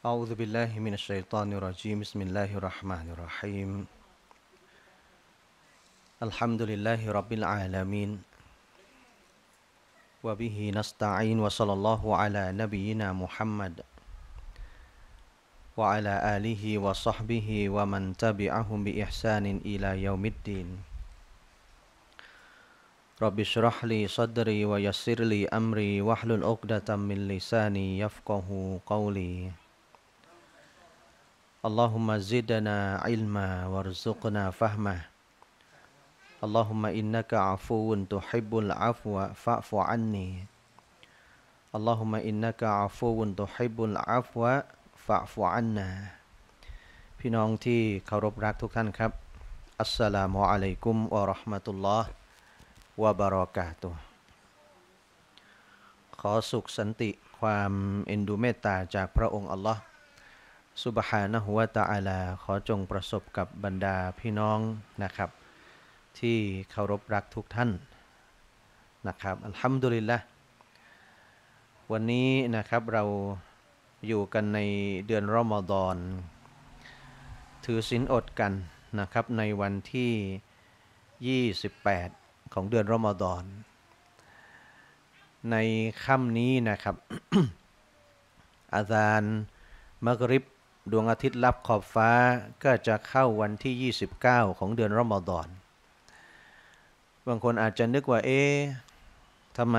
أعوذ بالله من الشيطان الرجيم بسم الله الرحمن الرحيم الحمد لله رب العالمين وبه نستعين وصلى الله على نبينا محمد وعلى آله وصحبه ومن تبعهم بإحسان إلى يوم الدين رب اشرح لي صدري ويسر لي أمري واحلل عقدة من لساني يفقه قولي اللهم زدنا علما وارزقنا فهما اللهم إنك عفو تحب العفو فاعف عني اللهم إنك عفو تحب العفو فاعف عنا พี่น้องที่เคารพรักทุกท่านครับอัสสลามุอะลัยกุมวะราะห์มะตุลลอฮ์วะบะเราะกาตุขอสุขสันติความเอ็นดูเมตตาจากพระองค์อัลลอฮ์สุบฮานะหุวตาอลา ขอจงประสบกับบรรดาพี่น้องนะครับ ที่เคารพรักทุกท่าน นะครับอัลฮัมดุลิลละวันนี้นะครับเราอยู่กันในเดือนรอมฎอนถือศีลอดกันนะครับ ในวันที่ 28 ของเดือนรอมฎอนในค่ำนี้นะครับ อาจารย์มักริบดวงอาทิตย์ลับขอบฟ้าก็จะเข้าวันที่ 29 ของเดือนรอมฎอน บางคนอาจจะนึกว่าเอ๊ะทำไม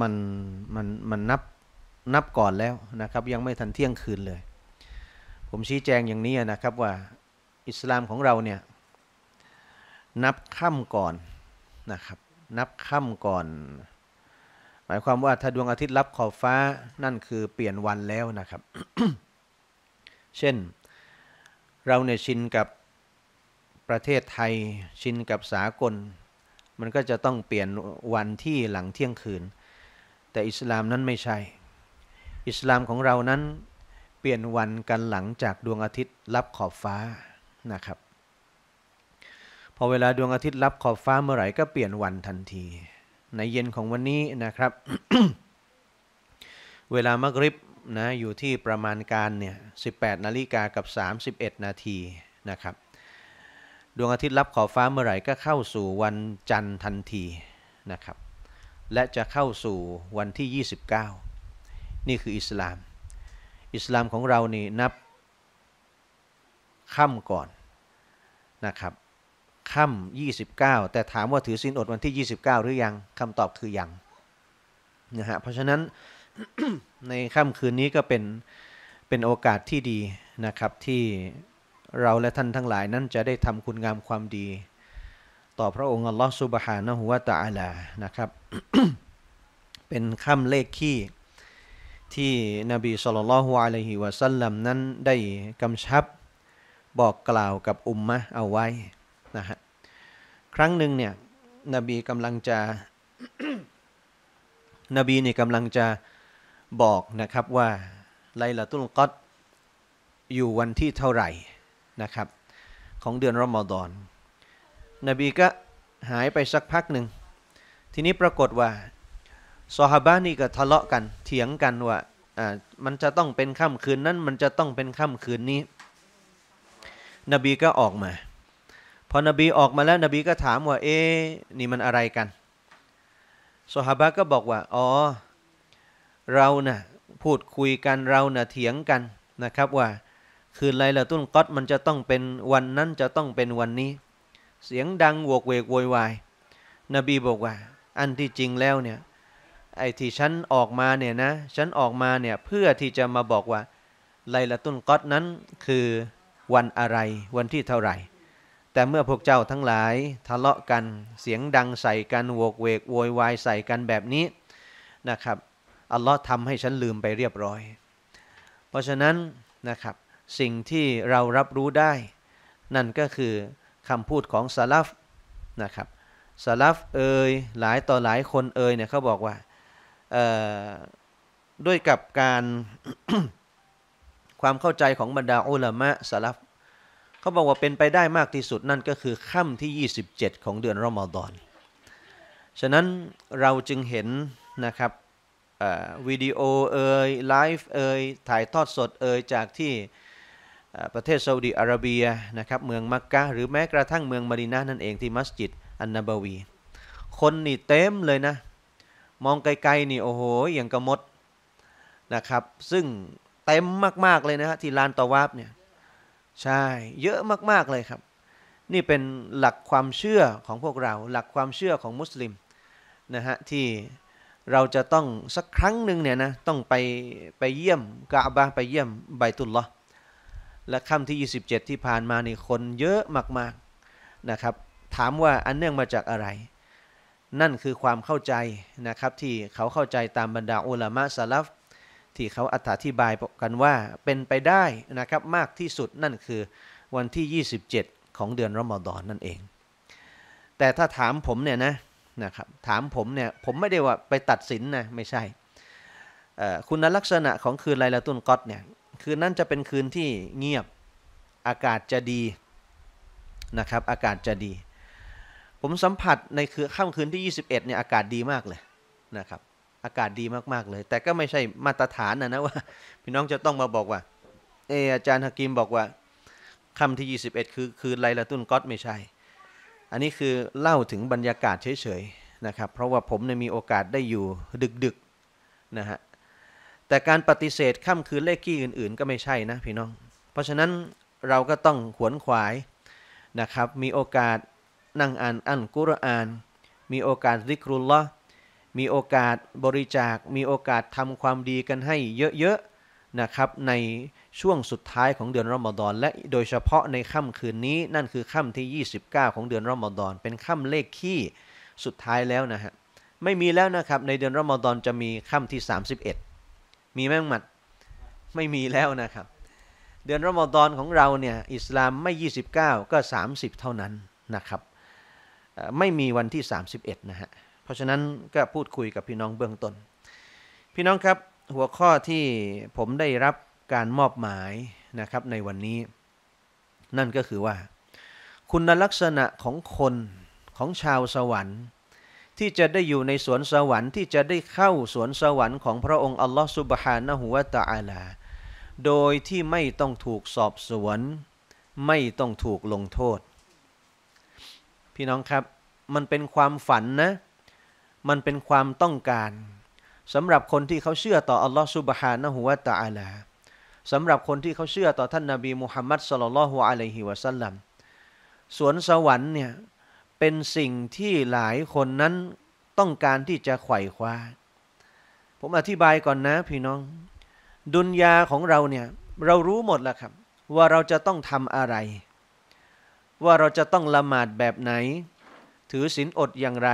มัน มันมันนับนับก่อนแล้วนะครับ ยังไม่ทันเที่ยงคืนเลย ผมชี้แจงอย่างนี้นะครับว่าอิสลามของเราเนี่ยนับค่ำก่อนนะครับ นับค่ำก่อนหมายความว่าถ้าดวงอาทิตย์รับขอบฟ้านั่นคือเปลี่ยนวันแล้วนะครับ เช่น เราเนี่ยชินกับประเทศไทย ชินกับสากล มันก็จะต้องเปลี่ยนวันที่หลังเที่ยงคืน แต่อิสลามนั้นไม่ใช่ อิสลามของเรานั้นเปลี่ยนวันกันหลังจากดวงอาทิตย์รับขอบฟ้านะครับ พอเวลาดวงอาทิตย์รับขอบฟ้าเมื่อไหร่ก็เปลี่ยนวันทันทีในเย็นของวันนี้นะครับ เวลามะกริบนะอยู่ที่ประมาณการเนี่ย 18 นาฬิกากับ 31 นาทีนะครับ ดวงอาทิตย์รับขอบฟ้าเมื่อไหร่ก็เข้าสู่วันจันทร์ทันทีนะครับ และจะเข้าสู่วันที่ 29 นี่คืออิสลาม อิสลามของเรานี่นับค่ำก่อนนะครับค่ำ29 แต่ถามว่าถือศีลอดวันที่ 29 หรือยังคำตอบคือยัง นะฮะ เพราะฉะนั้นในค่ำคืนนี้ก็เป็น เป็นโอกาสที่ดีนะครับที่เราและท่านทั้งหลายนั้นจะได้ทำคุณงามความดี ต่อพระองค์อัลลอฮฺสุบฮานะฮุวะตะอลานะครับ เป็นค่ำเลขขี้ที่นบีสุลต่านลฮอะลัยฮิวะซัลลัมนั้นได้กำชับบอกกล่าวกับอุมมะเอาไว้นะฮะครั้งหนึ่งเนี่ยนบีกำลังจะนบีเนี่ยกำลังจะ บอกนะครับว่าไลลาตุลกอดอยู่วันที่เท่าไหร่นะครับ ของเดือนรอมฎอนนบีก็หายไปสักพักหนึ่ง ทีนี้ปรากฏว่าซอฮาบะนี่ก็ทะเลาะกันเถียงกันว่า่ามันจะต้องเป็นค่ำคืนนั้น มันจะต้องเป็นค่ำคืนนี้ นบีก็ออกมาพอนบีออกมาแล้วนบีก็ถามว่า เอ๊นี่มันอะไรกันสฮาบะก็บอกว่า อ๋อ เรานะ่ะพูดคุยกันเรานะ่ะเถียงกันนะครับว่า คืนไรละตุ้นก๊อตมันจะต้องเป็นวันนั้นจะต้องเป็นวันนี้ เสียงดังโวกเวกโวยวายนบีบอกว่า อันที่จริงแล้วเนี่ยไอ้ที่ฉันออกมาเนี่ยนะฉันออกมาเนี่ยเพื่อที่จะมาบอกว่าไลละตุ้นก๊อตนั้นคือวันอะไรวันที่เท่าไหร่แต่เมื่อพวกเจ้าทั้งหลายทะเลาะกันเสียงดังใส่กันโวกเวกโวยวายใส่กันแบบนี้นะครับอัลลอฮ์ทำให้ฉันลืมไปเรียบร้อย เพราะฉะนั้นนะครับสิ่งที่เรารับรู้ได้ นั่นก็คือคำพูดของซาลฟนะครับซาลฟเอ่ยหลายต่อหลายคนเอ่ยเนี่ยเขาบอกว่าด้วยกับการความเข้าใจของบรรดาอุลามะซาลฟเขาบอกว่าเป็นไปได้มากที่สุดนั่นก็คือค่ำที่ 27 ของเดือนรอมฎอน ฉะนั้นเราจึงเห็นนะครับวิดีโอเอ่ยไลฟ์เอ่ยถ่ายทอดสดเอ่ยจากที่ประเทศซาอุดีอาระเบียนะครับ เมืองมักกะหรือแม้กระทั่งเมืองมาดินานั่นเองที่มัสยิดอันนาบวี คนนี่เต็มเลยนะ มองไกลๆนี่ โอ้โห อย่างกระมด นะครับซึ่งเต็มมากๆเลยนะฮะที่ลานตะวาบเนี่ยใช่ เยอะมาก ๆ เลยครับ นี่เป็นหลักความเชื่อของพวกเราหลักความเชื่อของมุสลิมนะฮะที่เราจะต้องสักครั้งหนึ่งเนี่ยนะต้องไปไปเยี่ยมกาบาไปเยี่ยมไบตุลลอและคำที่ 27 ที่ผ่านมานี่คนเยอะมากๆ นะครับ ถามว่าอันเนื่องมาจากอะไร นั่นคือความเข้าใจนะครับ ที่เขาเข้าใจตามบรรดาอุลามะสลัที่เขาอธิบายกันว่าเป็นไปได้นะครับมากที่สุดนั่นคือวันที่ 27 ของเดือนรอมฎอนนั่นเอง แต่ถ้าถามผมเนี่ยนะนะครับถามผมเนี่ย ผมไม่ได้ว่าไปตัดสินนะไม่ใช่ คุณลักษณะของคืนไลลาตุนกอตเนี่ยคืนนั้นจะเป็นคืนที่เงียบอากาศจะดีนะครับ อากาศจะดี ผมสัมผัสในคืนค่ำคืนที่ 21 เนี่ยอากาศดีมากเลยนะครับอากาศดีมากๆเลย แต่ก็ไม่ใช่มาตรฐานนะนะว่า พี่น้องจะต้องมาบอกว่าเอออาจารย์ฮากิมบอกว่าคำที่ 21 คือคือไลลาตุนก็ตไม่ใช่ อันนี้คือเล่าถึงบรรยากาศเฉยๆนะครับ เพราะว่าผมเนี่ยมีโอกาสได้อยู่ดึกๆนะฮะแต่การปฏิเสธค่ำคืนเลขกี้อื่นๆก็ไม่ใช่นะพี่น้อง เพราะฉะนั้นเราก็ต้องขวนขวายนะครับมีโอกาสนั่งอ่านอันกุรอาน มีโอกาสซิกรุลละมีโอกาสบริจาค มีโอกาสทำความดีกันให้เยอะๆนะครับ ในช่วงสุดท้ายของเดือนรอมฎอนและโดยเฉพาะในค่ำคืนนี้นั่นคือค่ำที่ 29 ของเดือนรอมฎอนเป็นค่ำเลขขี้สุดท้ายแล้วนะฮะไม่มีแล้วนะครับในเดือนรอมฎอนจะมีค่ำที่ 31 มีแม่งหมัด ไม่มีแล้วนะครับ เดือนรอมฎอนของเราเนี่ยอิสลามไม่ 29 ก็ 30 เท่านั้นนะครับไม่มีวันที่ 31นะฮะเพราะฉะนั้นก็พูดคุยกับพี่น้องเบื้องต้น พี่น้องครับหัวข้อที่ผมได้รับการมอบหมายนะครับในวันนี้ นั่นก็คือว่า คุณลักษณะของคนของชาวสวรรค์ ที่จะได้อยู่ในสวนสวรรค์ที่จะได้เข้าสวนสวรรค์ของพระองค์อัลลอฮฺสุบฮานะฮุวาตาอัลา โดยที่ไม่ต้องถูกสอบสวนไม่ต้องถูกลงโทษ พี่น้องครับมันเป็นความฝันนะมันเป็นความต้องการสำหรับคนที่เขาเชื่อต่ออัลลอฮฺซุบฮานะฮุวาตาอาลาสำหรับคนที่เขาเชื่อต่อท่านนาบีมุฮัมมัดสลลัลฮุอะลัยฮิวะสัลลัมสวนสวรรค์เนี่ย เป็นสิ่งที่หลายคนนั้นต้องการที่จะไขว่คว้า ผมอธิบายก่อนนะพี่น้อง ดุนยาของเราเนี่ยเรารู้หมดแล้วครับ ว่าเราจะต้องทำอะไร ว่าเราจะต้องละหมาดแบบไหน ถือศีลอดอย่างไร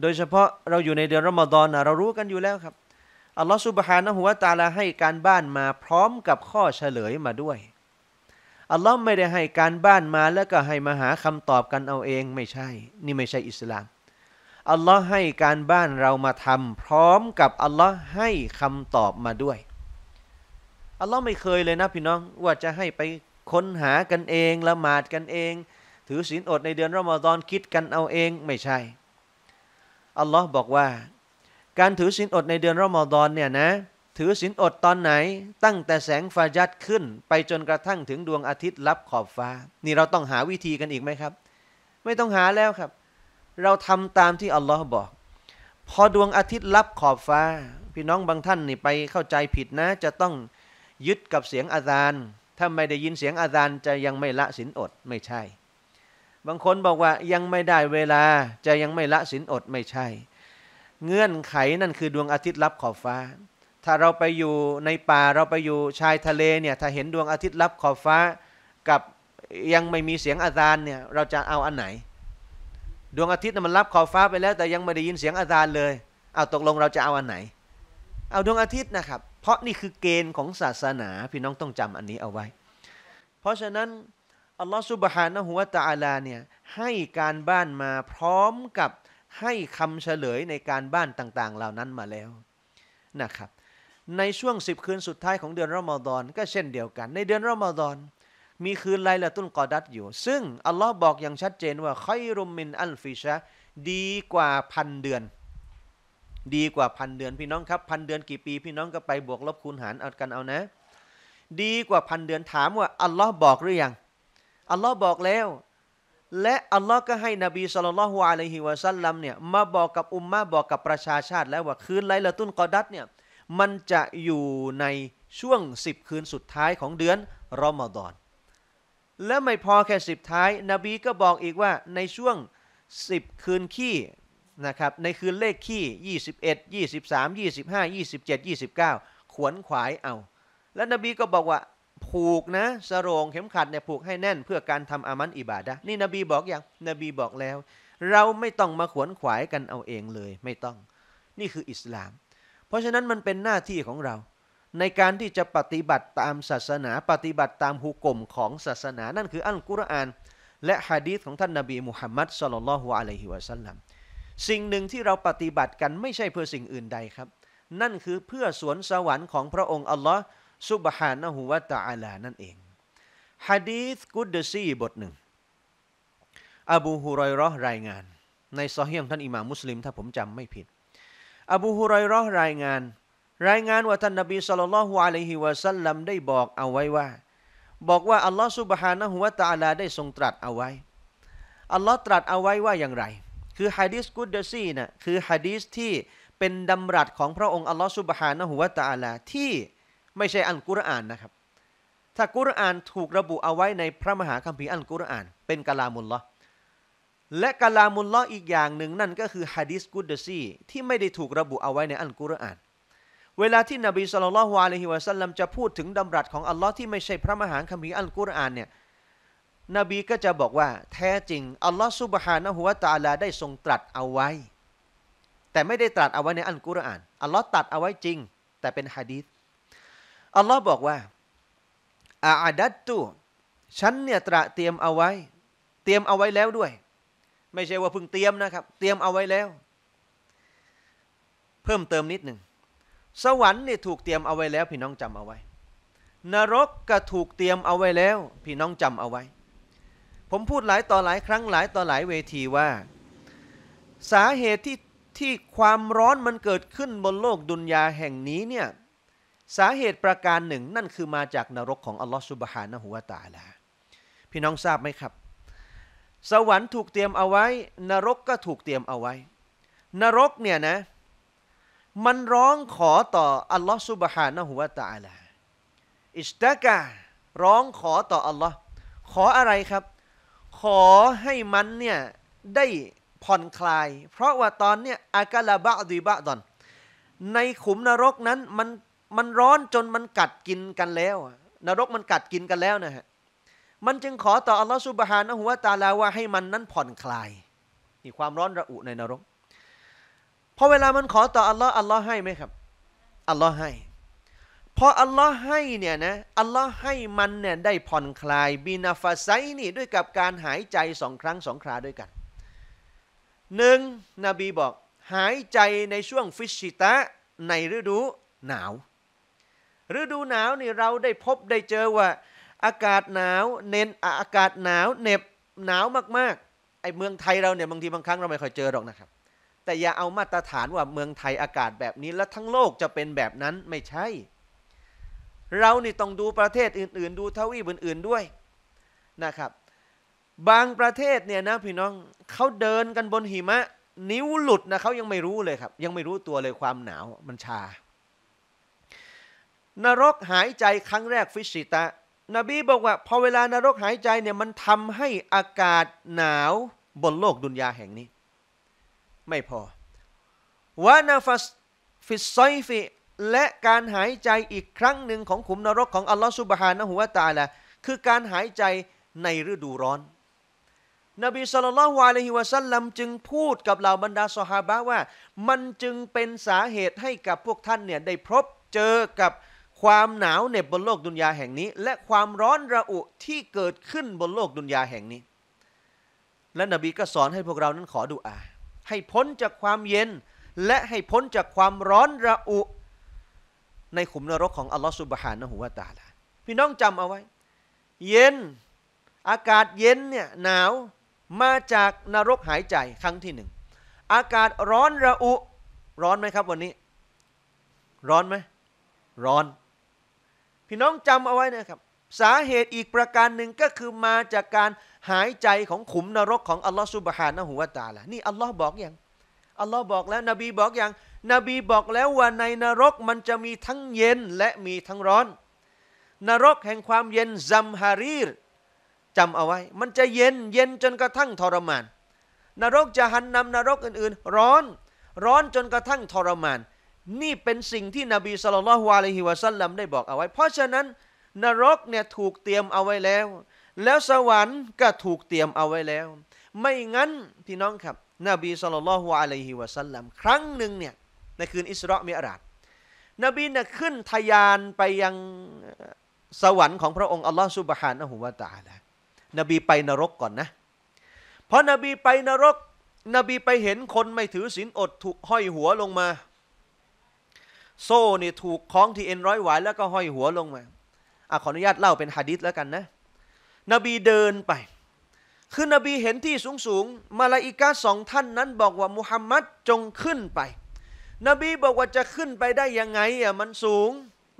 โดยเฉพาะเราอยู่ในเดือนรอมฎอนนะเรารู้กันอยู่แล้วครับอัลลอฮฺสุบฮานะฮุวาตาลาให้การบ้านมาพร้อมกับข้อเฉลยมาด้วย อัลลอฮ์ไม่ได้ให้การบ้านมาแล้วก็ให้มาหาคำตอบกันเอาเองไม่ใช่ นี่ไม่ใช่อิสลาม อัลลอฮ์ให้การบ้านเรามาทำ พร้อมกับอัลลอฮ์ให้คำตอบมาด้วยอัลลอฮ์ไม่เคยเลยนะ พี่น้องว่าจะให้ไปค้นหากันเองละหมาดกันเอง ถือศีลอดในเดือนรอมฎอนคิดกันเอาเองไม่ใช่อัลลอฮ์บอกว่า การถือศีลอดในเดือนรอมฎอนเนี่ยนะ ถือศีลอดตอนไหน ตั้งแต่แสงฟาจัดขึ้น ไปจนกระทั่งถึงดวงอาทิตย์ลับขอบฟ้า นี่เราต้องหาวิธีกันอีกไหมครับ ไม่ต้องหาแล้วครับ เราทำตามที่อัลลอฮ์บอก พอดวงอาทิตย์ลับขอบฟ้า พี่น้องบางท่านนี่ไปเข้าใจผิดนะ จะต้องยึดกับเสียงอาจารย์ถ้าไม่ได้ยินเสียงอาจารย์จะยังไม่ละศีลอดไม่ใช่บางคนบอกว่ายังไม่ได้เวลาจะยังไม่ละศีลอดไม่ใช่ เงื่อนไขนั่นคือดวงอาทิตย์ลับขอบฟ้า ถ้าเราไปอยู่ในป่าเราไปอยู่ชายทะเลเนี่ยถ้าเห็นดวงอาทิตย์ลับขอบฟ้า กับยังไม่มีเสียงอาจารย์เนี่ยเราจะเอาอันไหน ดวงอาทิตย์มันรับขอบฟ้าไปแล้ว แต่ยังไม่ได้ยินเสียงอาจารย์เลยเอาตกลงเราจะเอาอันไหน เอาดวงอาทิตย์นะครับ เพราะนี่คือเกณฑ์ของศาสนา พี่น้องต้องจำอันนี้เอาไว้ เพราะฉะนั้นอัลลอฮฺสุบฮานะฮุวาตะอาลาเนี่ยให้การบ้านมาพร้อมกับให้คำเฉลยในการบ้านต่าง ๆ เหล่านั้นมาแล้วนะครับ ในช่วง10คืนสุดท้ายของเดือนรอมฎอนก็เช่นเดียวกัน ในเดือนรอมฎอนมีคืนไลละตุนกอดัตอยู่ ซึ่งอัลลอฮ์บอกอย่างชัดเจนว่าคอยรุมมินอัลฟิชะดีกว่าพันเดือน ดีกว่าพันเดือนพี่น้องครับพันเดือนกี่ปี พี่น้องก็ไปบวกลบคูณหารเอากันเอานะ ดีกว่าพันเดือนถามว่าอัลลอฮ์บอกหรือยังอัลลอฮ์บอกแล้ว และอัลลอฮ์ก็ให้นบีสุลต่านละฮ์อลัยฮิวะซัลลัม เนี่ย มาบอกกับอุมมาบอกกับประชาชาติแล้วว่าคืนไลละตุนกอดัตเนี่ยมันจะอยู่ในช่วงสิบคืน สุดท้ายของเดือน รอมฎอน และไม่พอแค่สิบท้ายนบี ก็บอกอีกว่าในช่วงสิบคืนขี้นะครับในคืนเลขขี้ยยยยีีีี่่่่สสสสสิิิิบบบบเเอ็็ดดาามห้จยี่สิบเก้าขวนขวายเอา และนบีก็บอกว่าผูกนะสโรงเข็มขัดเนี่ยผูกให้แน่นเพื่อการทำอามันอิบาดะนี่นบีบอกอย่างนบีบอกแล้ว เราไม่ต้องมาขวนขวายกันเอาเองเลยไม่ต้อง นี่คืออิสลาม เพราะฉะนั้นมันเป็นหน้าที่ของเรา ในการที่จะปฏิบัติตามศาสนาปฏิบัติตามหุกกลมของศาสนา นั่นคืออัลกุรอาน และฮะดีษของท่านนบีมุฮัมมัดสลลัลลอฮุอะลัยฮิวะสัลลัมสิ่งหนึ่งที่เราปฏิบัติกันไม่ใช่เพื่อสิ่งอื่นใดครับนั่นคือเพื่อสวนสวรรค์ของพระองค์อัลลอฮ์ซุบฮานะฮูวะตะอาลานั่นเองฮะดีษกุดซีบทหนึ่งอบูฮุรอยรอรายงาน ในซอฮีของท่านอิหม่ามมุสลิมถ้าผมจำไม่ผิด อบูฮุรอยรอรายงาน รายงานว่าท่านนบีสุลลัลลอฮุอะลัยฮิวะสัลลัมได้บอกเอาไว้ว่า บอกว่าอัลลอฮ์ซุบฮานะฮูวะตะอาลาได้ทรงตรัสเอาไว้ อัลลอฮ์ตรัสเอาไว้ว่าอย่างไร คือฮะดีษกุดซีน่ะคือฮะดีษที่เป็นดำรัสของพระองค์อัลลอฮ์ซุบฮานะฮูวะตะอาลาที่ไม่ใช่อันกุรอานนะครับ ถ้ากุรอานถูกระบุเอาไว้ในพระมหาคัมภีร์อันกุรอาน เป็นกะลามุลลอและกะลามุลลออีกอย่างหนึ่งนั่นก็คือฮะดิษกุดซีที่ไม่ได้ถูกระบุเอาไว้ในอันกุรอาน เวลาที่นบีสุลต่านละฮ์วาลฮิวะสัลลัมจะพูดถึงดำรัสของอัลลอฮ์ที่ไม่ใช่พระมหาคัมภีร์อันกุรอานเนี่ยนบีก็จะบอกว่า แท้จริงอัลลอฮ์สุบฮานะฮุวาตาลาได้ทรงตรัสเอาไว้ แต่ไม่ได้ตรัสเอาไว้ในอันกุรอาน อัลลอฮ์ตรัสเอาไว้จริง แต่เป็นฮะดีษอัลลอฮ์บอกว่าอาดัตตุฉันเนี่ยตระเตรียมเอาไว้ เตรียมเอาไว้แล้วด้วย ไม่ใช่ว่าเพิ่งเตรียมนะครับ เตรียมเอาไว้แล้ว เพิ่มเติมนิดหนึ่งสวรรค์เนี่ยถูกเตรียมเอาไว้แล้วพี่น้องจำเอาไว้ นรกก็ถูกเตรียมเอาไว้แล้วพี่น้องจำเอาไว้ ผมพูดหลายต่อหลาย ครั้งหลายต่อหลายเวทีว่า สาเหตุที่ที่ความร้อนมันเกิดขึ้นบนโลกดุนยาแห่งนี้เนี่ยสาเหตุประการหนึ่ง นั่นคือมาจากนรกของอัลลอฮฺสุบฮานะฮุวาตาลา พี่น้องทราบไหมครับ สวรรค์ถูกเตรียมเอาไว้ นรกก็ถูกเตรียมเอาไว้ นรกเนี่ยนะมันร้องขอต่ออัลลอฮฺสุบฮานะฮุวาตาลาอิสตะกะร้องขอต่ออัลลอฮ์ขออะไรครับ ขอให้มันเนี่ยได้ผ่อนคลาย เพราะว่าตอนเนี่ยอากาลาบะดีบะดอนในขุมนรกนั้นมันมันร้อนจนมันกัดกินกันแล้ว นรกมันกัดกินกันแล้วนะฮะมันจึงขอ ต่ออัลลอฮฺสุบฮานะฮุวาตาลาว่าให้มันนั้นผ่อนคลายนี่ความร้อนระอุในนรกพอเวลามันขอต่ออัลลอฮ์อัลลอฮ์ให้ไหมครับอัลลอฮ์ให้พออัลลอฮ์ให้เนี่ยนะอัลลอฮ์ให้มันเนี่ยได้ผ่อนคลายบินาฟาไซนี่ด้วยกับการหายใจสองครั้งสองคราด้วยกันหนึ่งนบีบอกหายใจในช่วงฟิชิตะในฤดูหนาวฤดูหนาวนี่เราได้พบได้เจอว่า อากาศหนาว เน้นอากาศหนาวเหน็บหนาวมากๆไอเมืองไทยเราเนี่ยบางทีบางครั้งเราไม่ค่อยเจอหรอกนะครับ แต่อย่าเอามาตรฐานว่าเมืองไทยอากาศแบบนี้ และทั้งโลกจะเป็นแบบนั้นไม่ใช่ เรานี่ต้องดูประเทศอื่นๆ ดูทวีปอื่น ๆด้วยนะครับ บางประเทศเนี่ยนะพี่น้องเขาเดินกันบนหิมะ นิ้วหลุดนะเขายังไม่รู้เลยครับ ยังไม่รู้ตัวเลยความหนาวมันชานรกหายใจครั้งแรกฟิสิตะนบีบอกว่าพอเวลานรกหายใจเนี่ย มันทำให้อากาศหนาวบนโลกดุนยาแห่งนี้ ไม่พอวานาฟัสฟิสไซฟิ และการหายใจอีกครั้งหนึ่งของขุมนรกของอัลลอฮฺสุบฮานะฮุวาตาละคือการหายใจในฤดูร้อน นบีสุลต่านวะลัฮิวซัลลัมจึงพูดกับเหล่าบรรดาสฮาบะว่า มันจึงเป็นสาเหตุให้กับพวกท่านเนี่ยได้พบเจอกับความหนาวเหน็บบนโลกดุนยาแห่งนี้ และความร้อนระอุที่เกิดขึ้นบนโลกดุนยาแห่งนี้ และนบีก็สอนให้พวกเรานั้นขอดุอาให้พ้นจากความเย็น และให้พ้นจากความร้อนระอุ ในขุมนรกของอัลลอฮฺสุบฮานะหูวาตาลาพี่น้องจำเอาไว้ เย็นอากาศเย็นเนี่ยหนาวมาจากนรกหายใจครั้งที่หนึ่งอากาศร้อนระอุ ร้อนไหมครับ วันนี้ ร้อนไหมร้อนี่น้องจำเอาไว้นะครับสาเหตุอีกประการหนึ่งก็คือมาจากการหายใจของขุมนรกของอัลลอฮฺสุบฮานะฮุวาตาละนี่อัลลอฮ์บอกอย่างอัลลอฮ์บอกแล้วนบีบอกอย่างนบีบอกแล้วว่าในนรกมันจะมีทั้งเย็นและมีทั้งร้อน นรกแห่งความเย็นซัมฮารีรจำเอาไว้ มันจะเย็นเย็นจนกระทั่งทรมาน นรกจะหันนำนรกอื่นๆ ร้อน ร้อนจนกระทั่งทรมานนี่เป็นสิ่งที่นบีสุลต่านะฮวาลฮิวะซัลลัมได้บอกเอาไว้ เพราะฉะนั้นนรก เนี่ยถูกเตรียมเอาไว้แล้ว แล้วสวรรค์ก็ถูกเตรียมเอาไว้แล้ว ไม่งั้นพี่น้องครับนบีสุลต่านะฮวาลฮิวะซัลลัมครั้งหนึ่งเนี่ย ในคืนอิสราเมีาราดนบีเนี่ยขึ้นทยานไปยังสวรรค์ของพระองค์อัลลอฮฺสุบฮานะฮูวาตาลนบีไปนรกก่อนนะ เพราะนบีไปนรก นบีไปเห็นคนไม่ถือศีลอดถูกห้อยหัวลงมาโซ่นี่ถูกคล้องที่เอ็นร้อยหวายแล้วก็ห้อยหัวลงมาอ่ะขออนุญาตเล่าเป็นฮะดิษแล้วกันนะ นบีเดินไป คือนบีเห็นที่สูงๆมาลาอิกาสองท่านนั้นบอกว่ามุฮัมมัดจงขึ้นไป นบีบอกว่าจะขึ้นไปได้ยังไงอ่ะมันสูง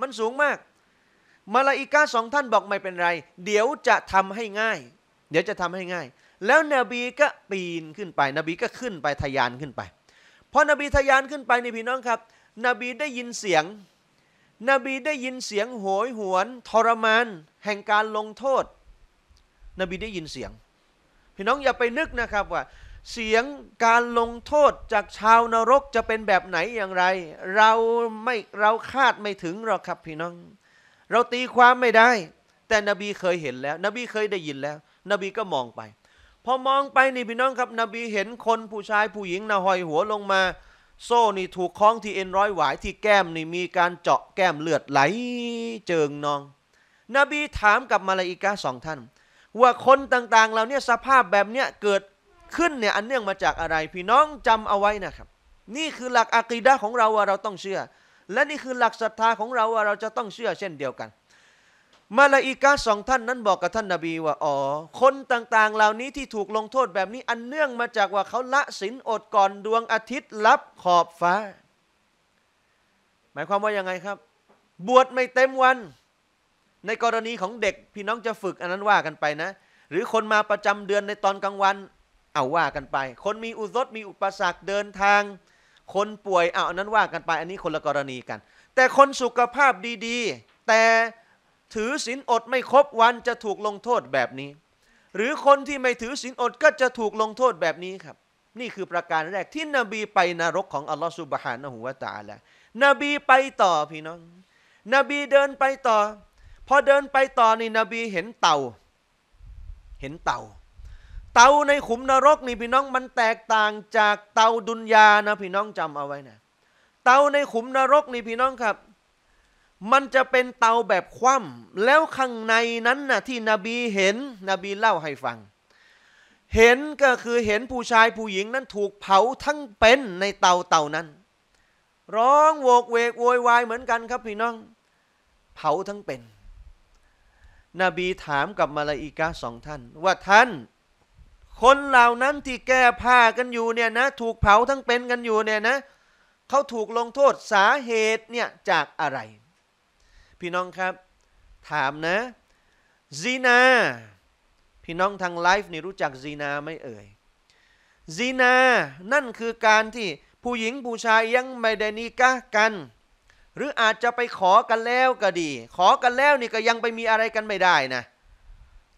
มันสูงมาก มาลาอิกาสองท่านบอกไม่เป็นไร เดี๋ยวจะทำให้ง่าย เดี๋ยวจะทำให้ง่าย แล้วนบีก็ปีนขึ้นไป นบีก็ขึ้นไปทยานขึ้นไป พอนบีทยานขึ้นไปนี่พี่น้องครับนบีได้ยินเสียง นบีได้ยินเสียงโหยหวนทรมาน แห่งการลงโทษ นบีได้ยินเสียง พี่น้องอย่าไปนึกนะครับว่า เสียงการลงโทษจากชาวนรกจะเป็นแบบไหนอย่างไร เราไม่เราคาดไม่ถึงหรอกครับพี่น้อง เราตีความไม่ได้ แต่นบีเคยเห็นแล้ว นบีเคยได้ยินแล้ว นบีก็มองไป พอมองไปนี่พี่น้องครับ นบีเห็นคนผู้ชายผู้หญิงนะห้อยหัวลงมาโซ่นี่ถูกคล้องที่เอ็นร้อยหวายที่แก้มนี่มีการเจาะแก้มเลือดไหลเจิงนอง นบีถามกับมาลาอิกาสองท่าน ว่าคนต่างๆ เราเนี่ยสภาพแบบเนี้ยเกิดขึ้นเนี่ยอันเนื่องมาจากอะไร พี่น้องจำเอาไว้นะครับ นี่คือหลักอะกีดะของเราว่าเราต้องเชื่อและนี่คือหลักศรัทธาของเราว่าเราจะต้องเชื่อเช่นเดียวกันมาลาอิกาสองท่านนั้นบอกกับท่านนาบีว่า อ๋อ คนต่าง ๆ เหล่านี้ที่ถูกลงโทษแบบนี้ อันเนื่องมาจากว่าเขาละศีลอดก่อนดวงอาทิตย์ ลับขอบฟ้า หมายความว่ายังไงครับ บวชไม่เต็มวันในกรณีของเด็ก พี่น้องจะฝึกอันนั้นว่ากันไปนะ หรือคนมาประจำเดือนในตอนกลางวัน เอาว่ากันไป คนมีอุรสมีอุปสรรคเดินทาง คนป่วยเอาอันนั้นว่ากันไป อันนี้คนละกรณีกัน แต่คนสุขภาพดี ๆ แต่ถือศีลอดไม่ครบวันจะถูกลงโทษแบบนี้ หรือคนที่ไม่ถือศีลอดก็จะถูกลงโทษแบบนี้ครับ นี่คือประการแรกที่นบีไปนรกของอัลลอฮฺสุบฮานะหูวาตาละนบีไปต่อพี่น้อง นบีเดินไปต่อพอเดินไปต่อนี่นบีเห็นเต่า เห็นเต่า เต่าในขุมนรกนี่พี่น้องมันแตกต่างจากเต่าดุนยานะพี่น้องจำเอาไว้นะ เต่าในขุมนรกนี่พี่น้องครับมันจะเป็นเตาแบบคว่ำแล้วข้างในนั้นนะ่ะที่นบีเห็นนบีเล่าให้ฟัง เห็นก็คือเห็นผู้ชายผู้หญิงนั้นถูกเผาทั้งเป็นในเตาเตานั้น ร้องโวกเวกโวยวายเหมือนกันครับพี่น้อง เผาทั้งเป็นนบีถามกับมาลาอิกาสองท่าน ว่าท่าน คนเหล่านั้นที่แก้ผ้ากันอยู่เนี่ยนะ ถูกเผาทั้งเป็นกันอยู่เนี่ยนะ เขาถูกลงโทษสาเหตุเนี่ยจากอะไรพี่น้องครับ ถามนะซีนาพี่น้องทางไลฟ์นี่รู้จักซีนาไม่เอ่ยซีนานั่นคือการที่ผู้หญิงผู้ชายยังไม่ได้นิกะกันหรืออาจจะไปขอกันแล้วก็ดี ขอกันแล้วนี่ก็ยังไปมีอะไรกันไม่ได้นะ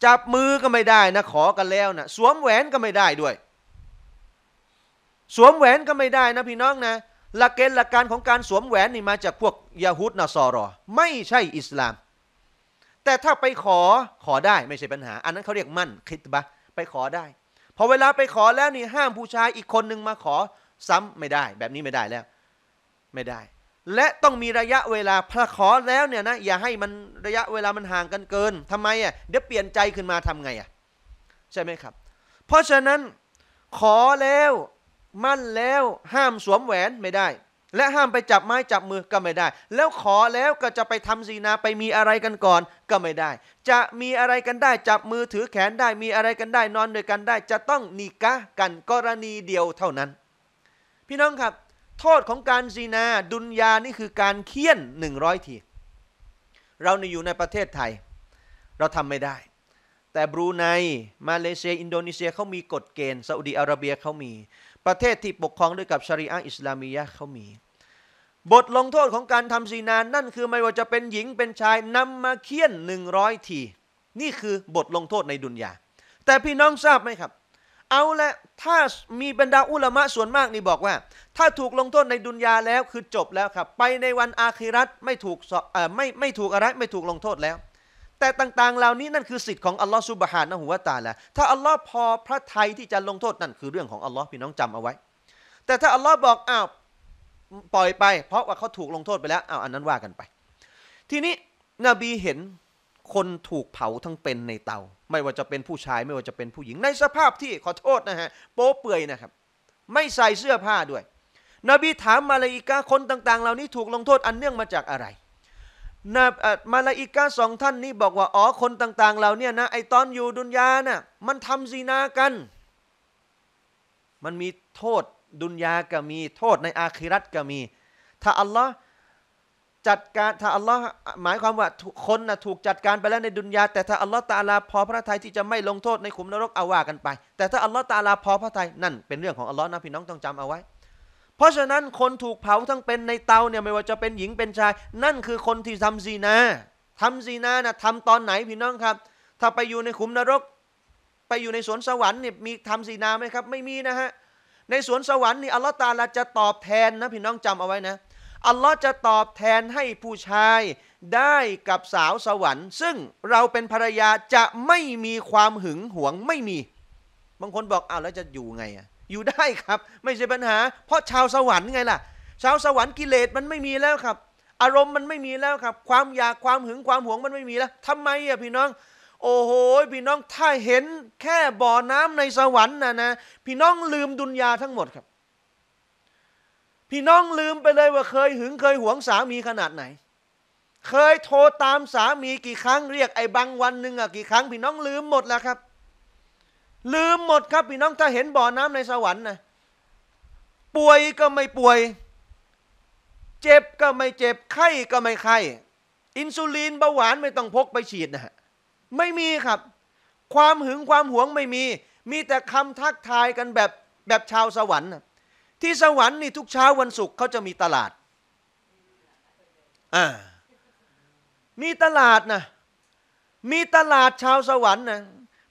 จับมือก็ไม่ได้นะขอกันแล้วนะสวมแหวนก็ไม่ได้ด้วย สวมแหวนก็ไม่ได้นะพี่น้องนะหลักเกณฑ์หลักการของการสวมแหวนนี่มาจากพวกยาฮูดนาซอรอไม่ใช่อิสลาม แต่ถ้าไปขอขอได้ไม่ใช่ปัญหา อันนั้นเขาเรียกมั่นคิดบะไปขอได้พอเวลาไปขอแล้วนี่ห้ามผู้ชายอีกคนหนึ่งมาขอซ้ำไม่ได้ แบบนี้ไม่ได้แล้ว ไม่ได้ และต้องมีระยะเวลาพอขอแล้วเนี่ยนะอย่าให้มันระยะเวลามันห่างกันเกิน ทำไมอ่ะเดี๋ยวเปลี่ยนใจขึ้นมาทำไงอ่ะใช่ไหมครับ เพราะฉะนั้นขอแล้วมั่นแล้วห้ามสวมแหวนไม่ได้ และห้ามไปจับไม้จับมือก็ไม่ได้ แล้วขอแล้วก็จะไปทำซีนา ไปมีอะไรกันก่อนก็ไม่ได้ จะมีอะไรกันได้จับมือถือแขนได้มีอะไรกันได้นอนด้วยกันได้จะต้องนิกะกันกรณีเดียวเท่านั้น พี่น้องครับ โทษของการซีนา ดุนยานี่คือการเคี่ยนหนึ่งร้อยที เราในอยู่ในประเทศไทย เราทำไม่ได้ แต่บรูไนมาเลเซีย อินโดนีเซียเขามีกฎเกณฑ์ซาอุดีอาระเบียเขามีประเทศที่ปกครองด้วยกับชริอะอิสลามียะเขามี บทลงโทษของการทำซีนาน นั่นคือไม่ว่าจะเป็นหญิงเป็นชายนำมาเคี่ยนหนึ่งร้อยที นี่คือบทลงโทษในดุนยาแต่พี่น้องทราบไหมครับ เอาละถ้ามีบรรดาอุลามะส่วนมากนี่บอกว่า ถ้าถูกลงโทษในดุนยาแล้วคือจบแล้วครับ ไปในวันอาคิรัตไม่ถูกไม่ไม่ถูกอะไรไม่ถูกลงโทษแล้วแต่ต่างๆ เหล่านี้นั่นคือสิทธิ์ของอัลลอฮ์สุบฮานะหัวตาละถ้าอัลลอฮ์พอพระทัยที่จะลงโทษนั่นคือเรื่องของอัลลอฮ์พี่น้องจำเอาไว้ แต่ถ้าอัลลอฮ์บอกอ้าวปล่อยไป เพราะว่าเขาถูกลงโทษไปแล้วอ้าวอันนั้นว่ากันไป ทีนี้นบีเห็นคนถูกเผาทั้งเป็นในเตาไม่ว่าจะเป็นผู้ชายไม่ว่าจะเป็นผู้หญิงในสภาพที่ขอโทษนะฮะโป๊เปื่อยนะครับ ไม่ใส่เสื้อผ้าด้วย นบีถามมาลาอิกาคนต่างๆ เหล่านี้ถูกลงโทษอันเนื่องมาจากอะไรนะมาลาอิกาสองท่านนี้บอกว่า อ๋อคนต่าง ๆ เราเนี่ยนะไอตอนอยู่ดุนยานะ่ะมันทำซีนากัน มันมีโทษดุนยาก็มีโทษในอาคิรัตก็มี ถ้าอัลลอฮ์จัดการถ้าอัลลอฮ์หมายความว่าคนนะถูกจัดการไปแล้วในดุนยาแต่ถ้าอัลลอฮ์ตาลาพอพระทัยที่จะไม่ลงโทษในขุมนรกเอาว่ากันไป แต่ถ้าอัลลอฮ์ตาลาพอพระทัยนั่นเป็นเรื่องของอัลลอฮ์นะพี่น้องต้องจำเอาไว้เพราะฉะนั้นคนถูกเผาทั้งเป็นในเตาเนี่ยไม่ว่าจะเป็นหญิงเป็นชาย นั่นคือคนที่ทำซีนาทำซีนานะทำตอนไหนพี่น้องครับ ถ้าไปอยู่ในขุมนรก ไปอยู่ในสวนสวรรค์เนี่ยมีทำซีนาไหมครับ ไม่มีนะฮะในสวนสวรรค์นี่อัลลอฮ์ตาลาจะตอบแทนนะพี่น้องจำเอาไว้นะ อัลลอฮ์จะตอบแทนให้ผู้ชายได้กับสาวสวรรค์ซึ่งเราเป็นภรรยาจะไม่มีความหึงหวงไม่มี บางคนบอกอ้าวแล้วจะอยู่ไงอะอยู่ได้ครับไม่ใช่ปัญหา เพราะชาวสวรรค์ไงล่ะชาวสวรรค์กิเลสมันไม่มีแล้วครับ อารมณ์มันไม่มีแล้วครับ ความอยากความหึงความหวงมันไม่มีแล้ว ทำไมอ่ะพี่น้อง โอ้โหพี่น้องถ้าเห็นแค่บ่อน้ำในสวรรค์นะนะพี่น้องลืมดุนยาทั้งหมดครับพี่น้องลืมไปเลยว่าเคยหึงเคยหวงสามีขนาดไหน เคยโทรตามสามีกี่ครั้งเรียกไอ้บางวันหนึ่งอ่ะกี่ครั้งพี่น้องลืมหมดแล้วครับลืมหมดครับพี่น้องถ้าเห็นบ่อน้ำในสวรรค์นะป่วยก็ไม่ป่วย เจ็บก็ไม่เจ็บ ไข้ก็ไม่ไข้ อินซูลินเบาหวานไม่ต้องพกไปฉีดนะฮะไม่มีครับ ความหึงความหวงไม่มี มีแต่คำทักทายกันแบบแบบชาวสวรรค์ที่สวรรค์นี่ทุกเช้าวันศุกร์เขาจะมีตลาดอ่ามีตลาดนะมีตลาดชาวสวรรค์นะ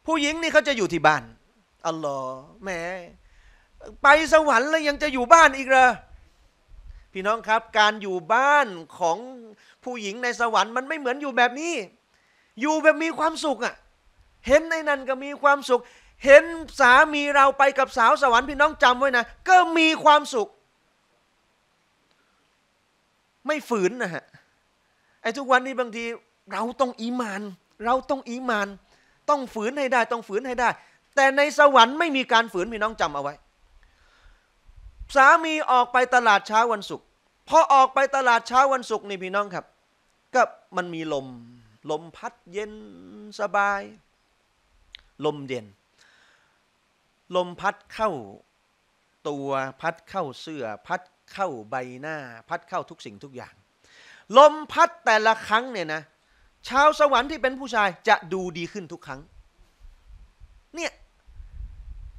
ผู้หญิงนี่เขาจะอยู่ที่บ้าน อัลลอฮ์แม่ไปสวรรค์แล้วยังจะอยู่บ้านอีกเหรอพี่น้องครับการอยู่บ้านของผู้หญิงในสวรรค์มันไม่เหมือนอยู่แบบนี้ อยู่แบบมีความสุขอะ่ะเห็นในนั้นก็มีความสุข เห็นสามีเราไปกับสาวสวรรค์พี่น้องจำไว้นะก็มีความสุข ไม่ฝืนนะฮะไอ้ทุกวันนี้บางที เราต้องอีมาน เราต้องอีมานต้องฝืนให้ได้ต้องฝืนให้ได้ แต่ในสวรรค์ไม่มีการฝืนพี่น้องจำเอาไว้ สามีออกไปตลาดเช้าวันศุกร์พอออกไปตลาดเช้าวันศุกร์นี่พี่น้องครับ ก็มันมีลม ลมพัดเย็นสบาย ลมเย็นลมพัดเข้าตัวพัดเข้าเสื้อพัดเข้าใบหน้าพัดเข้าทุกสิ่งทุกอย่าง ลมพัดแต่ละครั้งเนี่ยนะชาวสวรรค์ที่เป็นผู้ชายจะดูดีขึ้นทุกครั้ง เนี่ย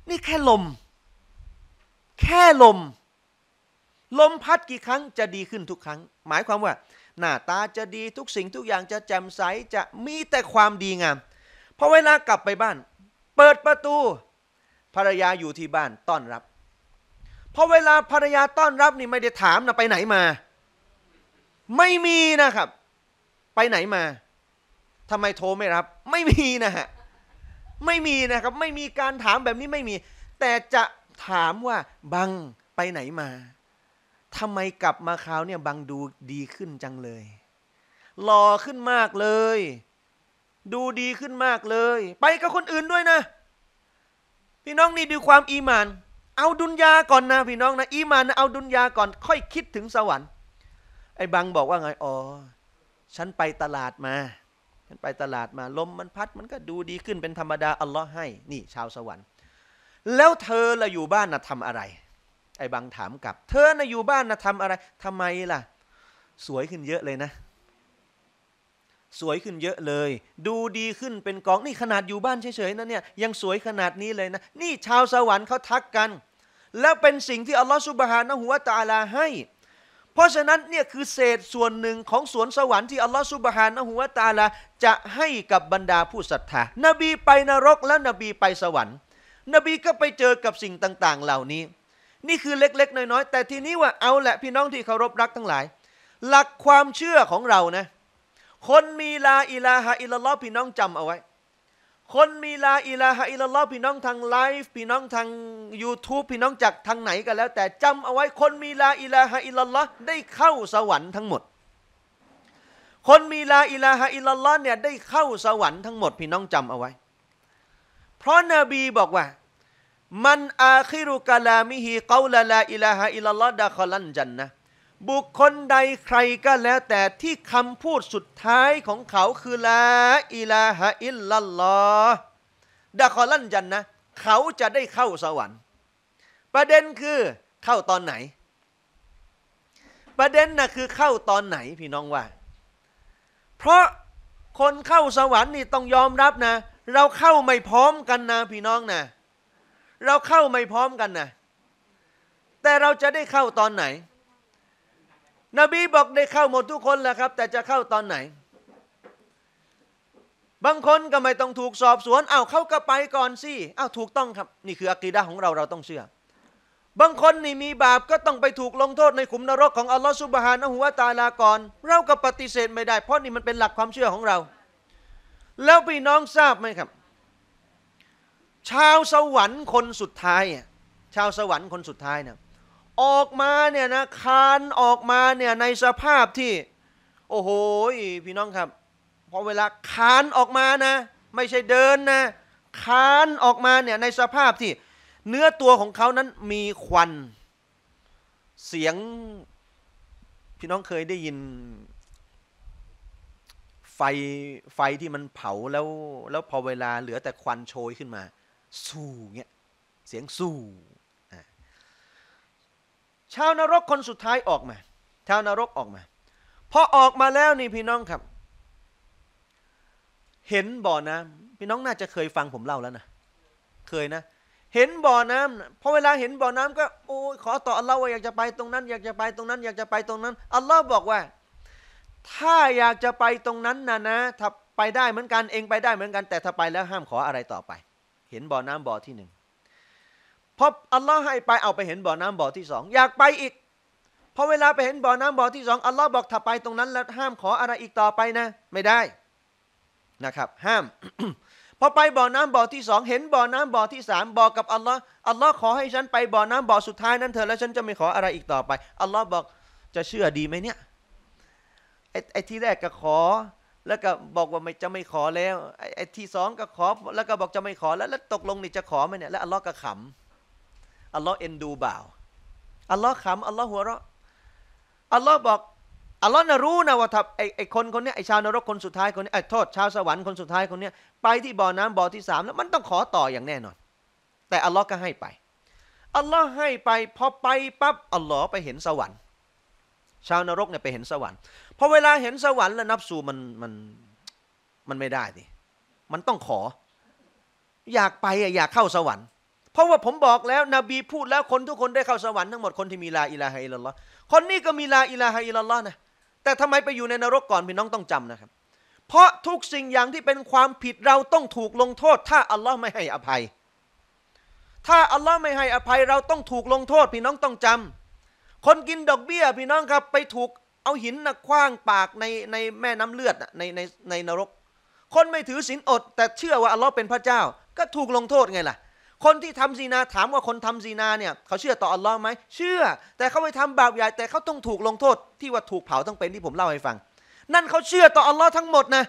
นี่แค่ลม แค่ลม ลมพัดกี่ครั้งจะดีขึ้นทุกครั้ง หมายความว่าหน้าตาจะดีทุกสิ่งทุกอย่างจะแจ่มใสจะมีแต่ความดีงาม พอเวลากลับไปบ้าน เปิดประตูภรรยาอยู่ที่บ้านต้อนรับ พอเวลาภรรยาต้อนรับ นี่ไม่ได้ถามนะไปไหนมา ไม่มีนะครับ ไปไหนมาทำไมโทรไม่รับ ไม่มีนะฮะ ไม่มีนะครับ ไม่มีการถามแบบนี้ไม่มี แต่จะถามว่าบังไปไหนมา ทำไมกลับมาคราวเนี่ยบังดูดีขึ้นจังเลย หล่อขึ้นมากเลย ดูดีขึ้นมากเลย ไปกับคนอื่นด้วยนะ พี่น้องนี่ดูความอีมาน เอาดุนยาก่อนนะพี่น้องนะอีมานนะเอาดุนยาก่อน ค่อยคิดถึงสวรรค์ ไอ้บังบอกว่าไงอ๋อ ฉันไปตลาดมาฉันไปตลาดมาลมมันพัดมันก็ดูดีขึ้นเป็นธรรมดาอัลลอฮ์ให้ นี่ชาวสวรรค์ แล้วเธอละอยู่บ้านนะทำอะไร ไอ้บางถามกลับ เธอนะอยู่บ้านนะทำอะไรทำไมล่ะ สวยขึ้นเยอะเลยนะ สวยขึ้นเยอะเลย ดูดีขึ้นเป็นกองนี่ขนาดอยู่บ้านเฉยๆนะเนี่ยยังสวยขนาดนี้เลยนะ นี่ชาวสวรรค์เขาทักกัน แล้วเป็นสิ่งที่อัลลอฮฺสุบฮานะฮุวาตาลาให้เพราะฉะนั้นเนี่ยคือเศษส่วนหนึ่งของสวนสวรรค์ที่อัลลอฮฺสุบฮานะฮุวาตาลาจะให้กับบรรดาผู้ศรัทธา นบีไปนรกแล้วนบีไปสวรรค์ นบีก็ไปเจอกับสิ่งต่างๆ เหล่านี้ นี่คือเล็กๆ น้อย ๆ แต่ทีนี้ว่าเอาแหละพี่น้องที่เคารพรักทั้งหลาย หลักความเชื่อของเรานะ คนมีลาอิลาฮะอิลลอ์พี่น้องจำเอาไว้คนมีลาอิลาฮะอิลลอพี่น้องทางไลฟ์พี่น้องทาง YouTube พี่น้องจากทางไหนกันแล้ว แต่จำเอาไว้คนมีลาอิลาฮะอิลลอได้เข้าสวรรค์ทั้งหมด คนมีลาอิลาฮะอิลลอเนี่ยได้เข้าสวรรค์ทั้งหมด พี่น้องจำเอาไว้ เพราะนบีบอกว่า มันอาคิรุกะลามิฮิกาลาลาอิลาฮะอิลลอดะคอลันจันนะบุคคลใดใครก็แล้วแต่ที่คำพูดสุดท้ายของเขาคือลาอิลาฮะอิลลัลลอฮ์ดะคอลันจันนะ เขาจะได้เข้าสวรรค์ ประเด็นคือเข้าตอนไหน ประเด็นนะคือเข้าตอนไหนพี่น้องว่า เพราะคนเข้าสวรรค์นี่ต้องยอมรับนะ เราเข้าไม่พร้อมกันนะพี่น้องนะ เราเข้าไม่พร้อมกันนะ แต่เราจะได้เข้าตอนไหนนบีบอกได้เข้าหมดทุกคนแล้วครับ แต่จะเข้าตอนไหน บางคนก็ไม่ต้องถูกสอบสวนเอา้าเข้าก็ไปก่อนสิเอา้าถูกต้องครับ นี่คืออะกีดะของเราเราต้องเชื่อ บางคนนี่มีบาปก็ต้องไปถูกลงโทษในขุมนรกของอัลลอฮฺสุบฮานะฮุวาตาลาก่อนเราก็ปฏิเสธไม่ได้ เพราะนี่มันเป็นหลักความเชื่อของเรา แล้วพี่น้องทราบไหมครับ ชาวสวรรค์คนสุดท้ายชาวสวรรค์คนสุดท้ายเนี่ยออกมาเนี่ยนะ คานออกมาเนี่ยในสภาพที่ โอ้โหพี่น้องครับพอเวลา คานออกมานะ ไม่ใช่เดินนะ คานออกมาเนี่ยในสภาพที่เนื้อตัวของเขานั้นมีควัน เสียงพี่น้องเคยได้ยิน ไฟไฟที่มันเผาแล้ว แล้วพอเวลาเหลือแต่ควันโชยขึ้นมา สู้เงี้ยเสียงสู้ชาวนรกคนสุดท้ายออกมา ชาวนรกออกมา พอออกมาแล้วนี่พี่น้องครับ เห็นบ่อน้ำ พี่น้องน่าจะเคยฟังผมเล่าแล้วนะ เคยนะ เห็นบ่อน้ำพอเวลาเห็นบ่อน้ำก็โอ้ขอต่ออัลลอฮ์ว่าอยากจะไปตรงนั้น อยากจะไปตรงนั้น อยากจะไปตรงนั้น อัลลอฮ์บอกว่า ถ้าอยากจะไปตรงนั้นนะนะ ถ้าไปได้เหมือนกันเองไปได้เหมือนกัน แต่ถ้าไปแล้วห้ามขออะไรต่อไป เห็นบ่อน้ำบ่อที่หนึ่งพออัลลอฮ์ให้ไปเอาไปเห็นบ่อน้ำบ่อที่สองอยากไปอีกพอเวลาไปเห็นบ่อน้ำบ่อที่สองอัลลอฮ์บอกถ้าไปตรงนั้นแล้วห้ามขออะไรอีกต่อไปนะ ไม่ได้นะครับห้าม พอไปบ่อน้ำบ่อที่สองเห็นบ่อน้ำบ่อที่สามบอกกับอัลลอฮ์อัลลอฮ์ขอให้ฉันไปบ่อน้ำบ่อสุดท้าย นั้นเธอแล้วฉันจะไม่ขออะไรอีกต่อไปอัลลอฮ์บอกจะเชื่อดีไหมเนี่ยไอ้ไอ้ที่แรกก็ขอ แล้วก็บอกว่าไม่จะไม่ขอแล้วไอ้ที่สองก็ขอแล้วก็บอกจะไม่ขอแล้วแล้วตกลงนี่จะขอไหมเนี่ยแล้วอัลลอฮ์ก็ขำอัลลอฮ์เอ็นดูบ่าว อัลลอฮ์ขำ อัลลอฮ์หัวเราะอัลลอฮ์บอก อัลลอฮ์น่ะรู้นะว่าทับไอไอคนคนนี้ไอ้ชาว นรกคนสุดท้ายคนนี้ไอ้โทษชาวสวรรค์คนสุดท้าย คนนี้ไปที่บ่อน้ำบ่อ ที่สามแล้วมันต้องขอต่ออย่างแน่นอนแต่อัลลอฮ์ก็ให้ไปอัลลอฮ์ให้ไป พอไปปั๊บอัลลอฮ์ไปเห็นสวรรค์ชาวนรกเนี่ยไปเห็นสวรรค์พอเวลาเห็นสวรรค์แล้วนับสูมันมันมันไม่ได้ดิมันต้องขอ อยากไปอะอยากเข้าสวรรค์เพราะว่าผมบอกแล้วนบีพูดแล้วคนทุกคนได้เข้าสวรรค์ทั้งหมดคนที่มีลาอิลาฮะอิลลอห์คนนี้ก็มีลาอิลาฮะอิลลอห์นะแต่ทำไมไปอยู่ในนรกก่อนพี่น้องต้องจำนะครับ เพราะทุกสิ่งอย่างที่เป็นความผิดเราต้องถูกลงโทษ ถ้าอัลลอฮ์ไม่ให้อภัยถ้าอัลลอฮ์ไม่ให้อภัยเราต้องถูกลงโทษพี่น้องต้องจำ คนกินดอกเบี้ยพี่น้องครับไปถูกเอาหินนะคว้างปากในในแม่น้ำเลือดในในในนรก คนไม่ถือศีลอดแต่เชื่อว่าอัลลอฮ์เป็นพระเจ้า ก็ถูกลงโทษไงล่ะคนที่ทำซีนา ถามว่าคนทำซีนาเนี่ย เขาเชื่อต่ออัลลอฮ์ไหมเชื่อ แต่เขาไปทำบาปใหญ่ แต่เขาต้องถูกลงโทษ ที่ว่าถูกเผาต้องเป็นที่ผมเล่าให้ฟัง นั่นเขาเชื่อต่ออัลลอฮ์ทั้งหมดนะ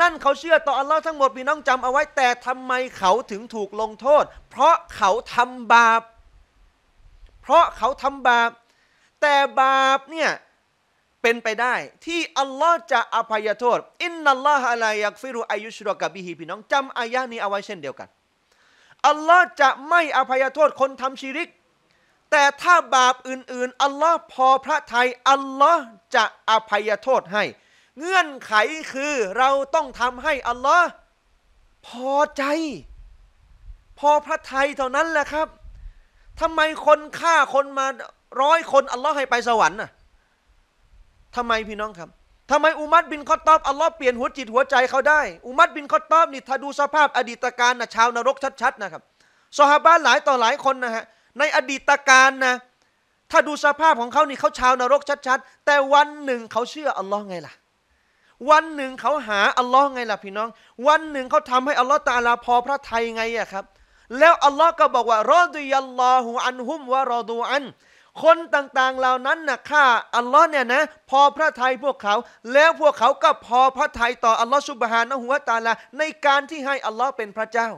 นั่นเขาเชื่อ ต่ออัลลอฮ์ทั้งหมดพี่น้องจำเอาไว้แต่ทำไมเขาถึงถูกลงโทษ เพราะเขาทำบาป เพราะเขาทำบาปแต่บาปเนี่ยเป็นไปได้ที่อัลลอฮ์จะอภัยโทษอินนัลลอฮะลายักฟิรุอายุชรกับบิฮีพี่น้องจำอายะนี้เอาไว้เช่นเดียวกันอัลลอฮ์จะไม่อภัยโทษคนทำชีริก แต่ถ้าบาปอื่น ๆ อัลลอฮ์พอพระทัยอัลลอฮ์จะอภัยโทษให้ เงื่อนไขคือเราต้องทำให้อัลลอฮ์พอใจ พอพระทัยเท่านั้นแหละครับทำไมคนฆ่าคนมาร้อยคนอัลลอฮ์ให้ไปสวรรค์น่ะทำไมพี่น้องครับทำไมอุมัดบินคอตอบอัลลอฮ์เปลี่ยนหัวจิตหัวใจเขาได้ อุมัดบินคอตอบนี่ถ้าดูสภาพอดีตการนะชาวนรกชัดๆนะครับสหบ้านหลายต่อหลายคนนะฮะ ในอดีตการนะถ้าดูสภาพของเขานี่เขาชาวนรกชัดๆ แต่วันหนึ่งเขาเชื่ออัลลอฮ์ไงล่ะ วันหนึ่งเขาหาอัลลอฮ์ไงล่ะพี่น้อง วันหนึ่งเขาทำให้อัลลอฮ์ตาลาพอพระไทยไงอะครับ แล้วอัลลอฮ์ก็บอกว่า รอดุยัลลอฮุอันฮุมวะรอดูอันคนต่างๆเหล่านั้นนะข้าอัลลอฮ์เนี่ยนะ พอพระทัยพวกเขา แล้วพวกเขาก็พอพระทัยต่ออัลลอฮ์สุบฮานะฮุวาตาลาในการที่ให้อัลลอฮ์เป็นพระเจ้า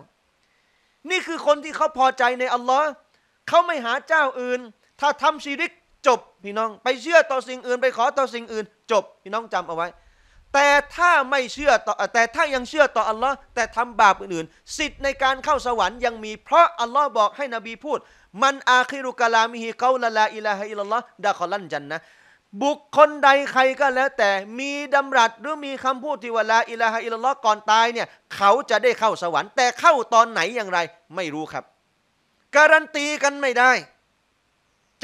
นี่คือคนที่เขาพอใจในอัลลอฮ์เขาไม่หาเจ้าอื่น ถ้าทำชีริกจบพี่น้องไปเชื่อต่อสิ่งอื่นไปขอต่อสิ่งอื่น จบพี่น้องจำเอาไว้ แต่ถ้าไม่เชื่อต่อแต่ถ้ายังเชื่อต่ออัลลอฮ์แต่ทำบาปอื่น ๆ สิทธิ์ในการเข้าสวรรค์ยังมีเพราะอัลลอฮ์บอกให้นบีพูดมัน อาคิรุกาลามิฮิขาละลาอิลาฮอิลลอฮ์ดาคอลันจันนะบุคคลใดใครก็แล้วแต่มีดำรัสหรือมีคำพูดที่ว่าลาอิลาฮอิลลอฮ์ก่อนตายเนี่ยเขาจะได้เข้าสวรรค์แต่เข้าตอนไหนอย่างไร ไม่รู้ครับ การันตีกันไม่ได้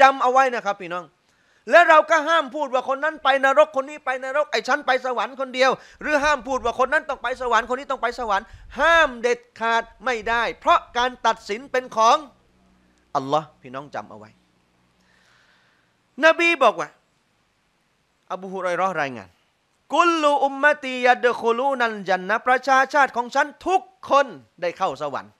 จำเอาไว้นะครับ พี่น้อง และเราก็ห้ามพูดว่าคนนั้นไปนรกคนนี้ไปนรกไอ้ฉันไปสวรรค์คนเดียว หรือห้ามพูดว่าคนนั้นต้องไปสวรรค์คนนี้ต้องไปสวรรค์ ห้ามเด็ดขาดไม่ได้ เพราะการตัดสินเป็นของอัลลอฮ์พี่น้องจำเอาไว้ นบีบอกว่า อบูฮุรอยรอรายงาน กุลลูอุมมตียาเดคุลูนันจันนะประชาชาติของฉันทุกคนได้เข้าสวรรค์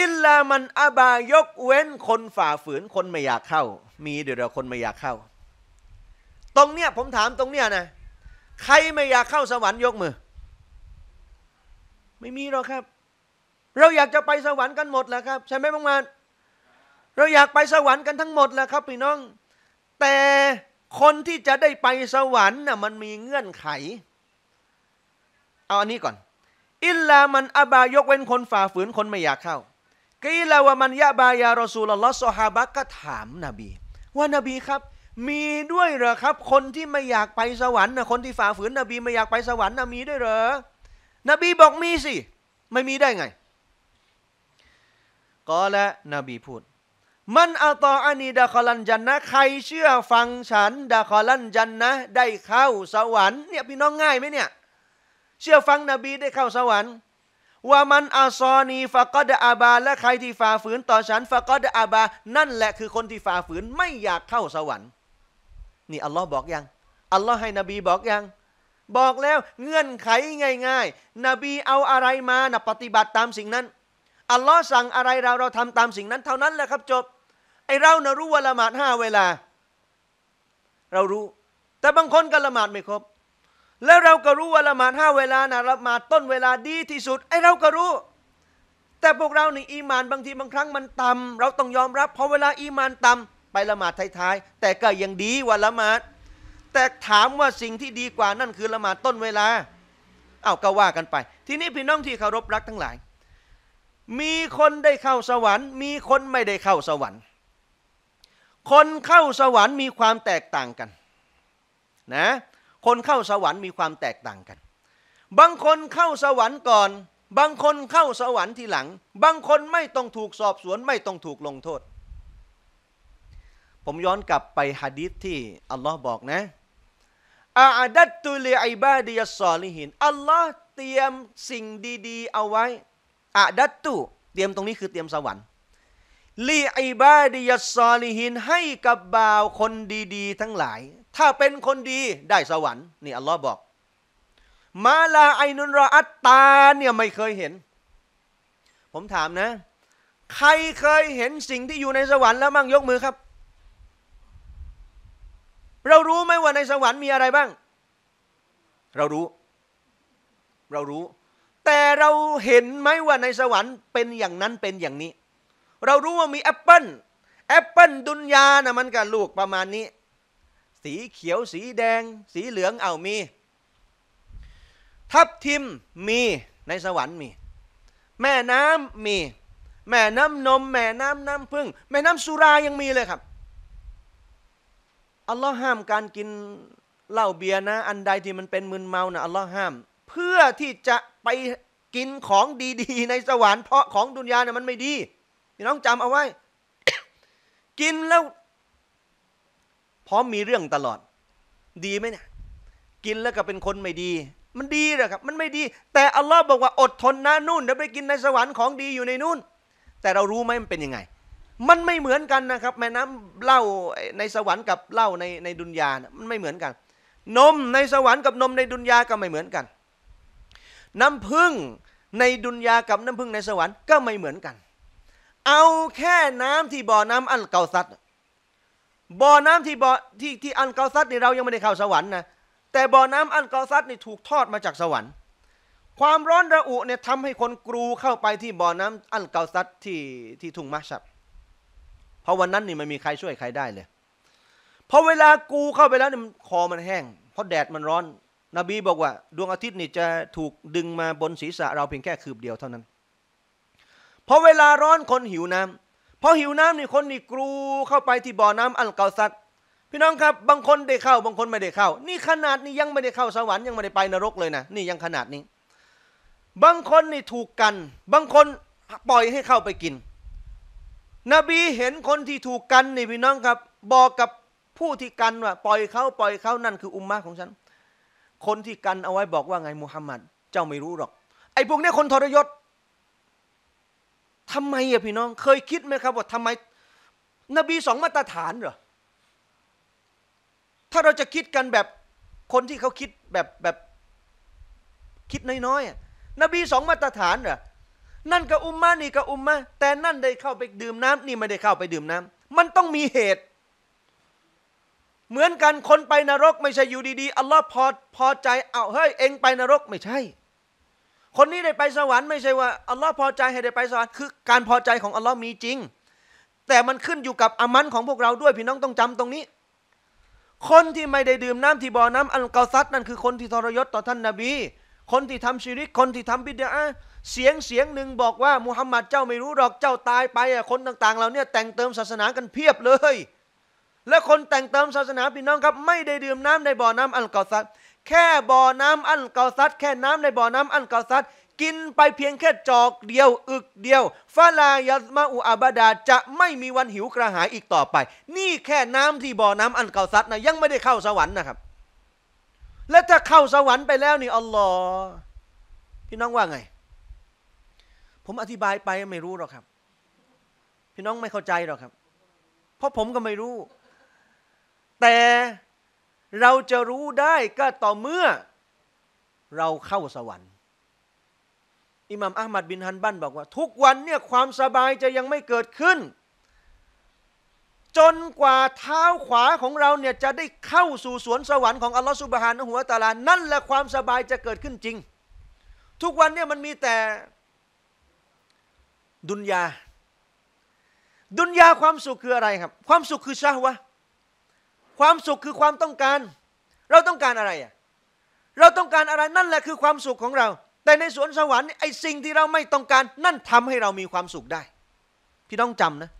อิลลามันอาบายกเว้น คนฝ่าฝืนคนไม่อยากเข้า มีเดี๋ยวคนไม่อยากเข้า ตรงเนี้ยผมถามตรงเนี้ยนะ ใครไม่อยากเข้าสวรรค์ยกมือ ไม่มีหรอกครับเราอยากจะไปสวรรค์กันหมดแหละครับใช่ไหมบางมานเราอยากไปสวรรค์กันทั้งหมดแหละครับ พี่น้อง แต่คนที่จะได้ไปสวรรค์น่ะมันมีเงื่อนไข เอาอันนี้ก่อน อิลลามันอบายกเว้นคนฝ่าฝืนคนไม่อยากเข้ากีลาวามันยะบายารอซูลลอฮ์ซอฮาบะก็ถามนบี ว่านบีครับ มีด้วยเหรอครับ คนที่ไม่อยากไปสวรรค์น่ะคนที่ฝ่าฝืนนบี ไม่อยากไปสวรรค์น่ะมีด้วยเหรอ นบีบอกมีสิไม่มีได้ไงกอและนบีพูด มันอัตออานีดาคอลันจันนะใครเชื่อฟังฉันดาคอลันจันนะ ได้เข้าสวรรค์เนี่ยพี่น้องง่ายไหมเนี่ย เชื่อฟังนบีได้เข้าสวรรค์ว่ามันอาซอนีฟะกอดอาบา และใครที่ฝ่าฝืนต่อฉันฟะกอดอาบา นั่นแหละคือคนที่ฝ่าฝืนไม่อยากเข้าสวรรค์นี่อัลลอฮ์บอกยังอัลลอฮ์ให้ นบีบอกยังบอกแล้วเงื่อนไขง่ายๆ นบีเอาอะไรมานะปฏิบัติตามสิ่งนั้นอัลลอฮ์สั่งอะไรเรา เราทำตามสิ่งนั้นเท่านั้นแหละครับจบไอเราเนะรู้ว่าละหมาดห้าเวลา เรารู้ แต่บางคนก็ละหมาดไม่ครบแล้วเราก็รู้ว่าละหมาดห้าเวลานะละหมาดต้นเวลาดีที่สุดไอเราก็รู้ แต่พวกเราเนี่ยอีมานบางทีบางครั้งมันต่ำเราต้องยอมรับพอเวลาอีมานต่ำไปละหมาดท้ายๆแต่ก็ยังดีว่าละหมาด แต่ถามว่าสิ่งที่ดีกว่านั่นคือละหมาดต้นเวลาเอาก็ว่ากันไปทีนี้พี่น้องที่เคารพรักทั้งหลายมีคนได้เข้าสวรรค์ มีคนไม่ได้เข้าสวรรค์ คนเข้าสวรรค์ มีความแตกต่างกัน นะ คนเข้าสวรรค์มีความแตกต่างกัน บางคนเข้าสวรรค์ก่อนบางคนเข้าสวรรค์ทีหลัง บางคนไม่ต้องถูกสอบสวนไม่ต้องถูกลงโทษ ผมย้อนกลับไปฮะดิษที่อัลลอฮ์บอกนะ อาดัตตุลีอิบาดิยัสซอลิหินอัลลอฮ์เตรียมสิ่งดี ๆ เอาไว้อะดัตตุ เตรียมตรงนี้คือเตรียมสวรรค์ ลีอิบาดิยัสซอลิฮิน ให้กับบ่าวคนดีๆทั้งหลาย ถ้าเป็นคนดีได้สวรรค์นี่ อัลลอฮ์บอก มาลาไอนุนรออัตตาเนี่ยไม่เคยเห็น ผมถามนะ ใครเคยเห็นสิ่งที่อยู่ในสวรรค์แล้วมั่งยกมือครับ เรารู้ไหมว่าในสวรรค์มีอะไรบ้าง เรารู้ เรารู้แต่เราเห็นไหมว่าในสวรรค์เป็นอย่างนั้นเป็นอย่างนี้ เรารู้ว่ามีแอปเปิ้ลแอปเปิ้ลดุนยานะมันกับลูกประมาณนี้ สีเขียวสีแดง สีเหลืองเอามี ทับทิมมีในสวรรค์มี แม่น้ำมี แม่น้ำนม แม่น้ำน้ำพึ่งแม่น้ำสุรายังมีเลยครับ อัลลอฮ์ห้ามการกินเหล้าเบียร์นะ อันใดที่มันเป็นมึนเมานะอัลลอฮ์ห้ามเพื่อที่จะไปกินของดีๆในสวรรค์เพราะของดุนยาเนี่ยมันไม่ดีพี่น้องจำเอาไว้ กินแล้ว พร้อมมีเรื่องตลอด ดีไหมเนี่ยกินแล้วก็เป็นคนไม่ดี มันดีหรอครับมันไม่ดี แต่อัลลอฮ์บอกว่าอดทนนะนู่นเดี๋ยวไปกินในสวรรค์ของดีอยู่ในนู่น แต่เรารู้ไหมมันเป็นยังไง มันไม่เหมือนกันนะครับ แม่น้ำเหล้าในสวรรค์กับเหล้าในในดุนยามันไม่เหมือนกัน นมในสวรรค์กับนมในดุนยาก็ไม่เหมือนกันน้ำพึ่งในดุนยากับน้ำพึ่งในสวรรค์ก็ไม่เหมือนกัน เอาแค่น้ำที่บ่อน้ำอันเกาซัด บ่อน้ำที่บ่อที่ที่อันเกาซัดนี่เรายังไม่ได้เข้าสวรรค์นะ แต่บ่อน้ำอันเกาซัดนี่ถูกทอดมาจากสวรรค์ ความร้อนระอุเนี่ยทำให้คนกรูเข้าไปที่บ่อน้ำอันเกาซัดที่ที่ทุ่งมัชับ เพราะวันนั้นนี่ไม่มีใครช่วยใครได้เลย พอเวลากูเข้าไปแล้วเนี่ยคอมันแห้งเพราะแดดมันร้อนนบีบอกว่า ดวงอาทิตย์นี่จะถูกดึงมาบนศีรษะ เราเพียงแค่คืบเดียวเท่านั้นพอเวลาร้อนคนหิวน้ำพอหิวน้ำนี่คนนี่กรูเข้าไปที่บ่อน้ำอัลกาซัดพี่น้องครับบางคนได้เข้าบางคนไม่ได้เข้า นี่ขนาดนี้ยังไม่ได้เข้าสวรรค์ยังไม่ได้ไปนรกเลยนะ นี่ยังขนาดนี้ บางคนนี่ถูกกัน บางคนปล่อยให้เข้าไปกิน นบีเห็นคนที่ถูกกันนี่พี่น้องครับ บอกกับผู้ที่กันว่าปล่อยเขาปล่อยเขานั่นคืออุมมะของฉันคนที่กันเอาไว้บอกว่าไงมุฮัมมัดเจ้าไม่รู้หรอก ไอ้พวกนี้คนทรยศทำไมอะพี่น้อง เคยคิดไหมครับ ว่าทำไม นบีสองมาตรฐานเหรอถ้าเราจะคิดกันแบบคนที่เขาคิดแบบแบบคิดน้อยๆนบีสองมาตรฐานเหรอนั่นกับอุมมานี่กับอุมมาแต่นั่นได้เข้าไปดื่มน้ำนี่ไม่ได้เข้าไปดื่มน้ำ มันต้องมีเหตุเหมือนกันคนไปนรกไม่ใช่อยู่ดีๆอัลลอฮ์พอ พอใจเอาเฮ้ยเองไปนรกไม่ใช่ คนนี้ได้ไปสวรรค์ไม่ใช่ว่าอัลลอฮ์พอใจให้ได้ไปสวรรค์คือการพอใจของอัลลอฮ์มีจริง แต่มันขึ้นอยู่กับอามันของพวกเราด้วยพี่น้องต้องจำตรงนี้ คนที่ไม่ได้ดื่มน้ำที่บ่อน้ำอันกอซัดนั่นคือคนที่ทรยศต่อท่านนาบี คนที่ทำชีริกคนที่ทำบิดาเสียงเสียงหนึ่งบอกว่ามุฮัมมัดเจ้าไม่รู้หรอกเจ้าตายไปอ่ะคนต่างๆเราเนี่ยแต่งเติมศาสนากันเพียบเลยและคนแต่งเติมศาสนา พี่น้องครับ ไม่ได้ดื่มน้ำในบ่อน้ำอันกอซัดแค่บ่อน้ำอันกอซัดแค่น้ำในบ่อน้ำอันกอซัดกินไปเพียงแค่จอก เดียว อึกเดียวฟาลายัสมาอูอาบดา จะไม่มีวันหิวกระหายอีกต่อไป นี่แค่น้ำที่บ่อน้ำอันเก่าซัดนะยังไม่ได้เข้าสวรรค์นะครับ และถ้าเข้าสวรรค์ไปแล้ว นี่อัลลอฮ์พี่น้องว่าไง ผมอธิบายไปไม่รู้หรอกครับ พี่น้องไม่เข้าใจหรอกครับ เพราะผมก็ไม่รู้แต่เราจะรู้ได้ก็ต่อเมื่อเราเข้าสวรรค์ อิหม่ามอัลมัดบินฮันบันบอกว่า ทุกวันเนี่ยความสบายจะยังไม่เกิดขึ้น จนกว่าเท้าขวาของเราเนี่ยจะได้เข้าสู่สวนสวรรค์ของอัลลอฮฺสุบฮานะหัวตาลานั่นแหละ ความสบายจะเกิดขึ้นจริง ทุกวันเนี่ยมันมีแต่ดุนยา ดุนยาความสุขคืออะไรครับ ความสุขคือชาวะความสุขคือความต้องการ เราต้องการอะไรอ่ะเราต้องการอะไรนั่นแหละคือความสุขของเรา แต่ในสวนสวรรค์ไอ้สิ่งที่เราไม่ต้องการนั่นทำให้เรามีความสุขได้พี่ต้องจำนะ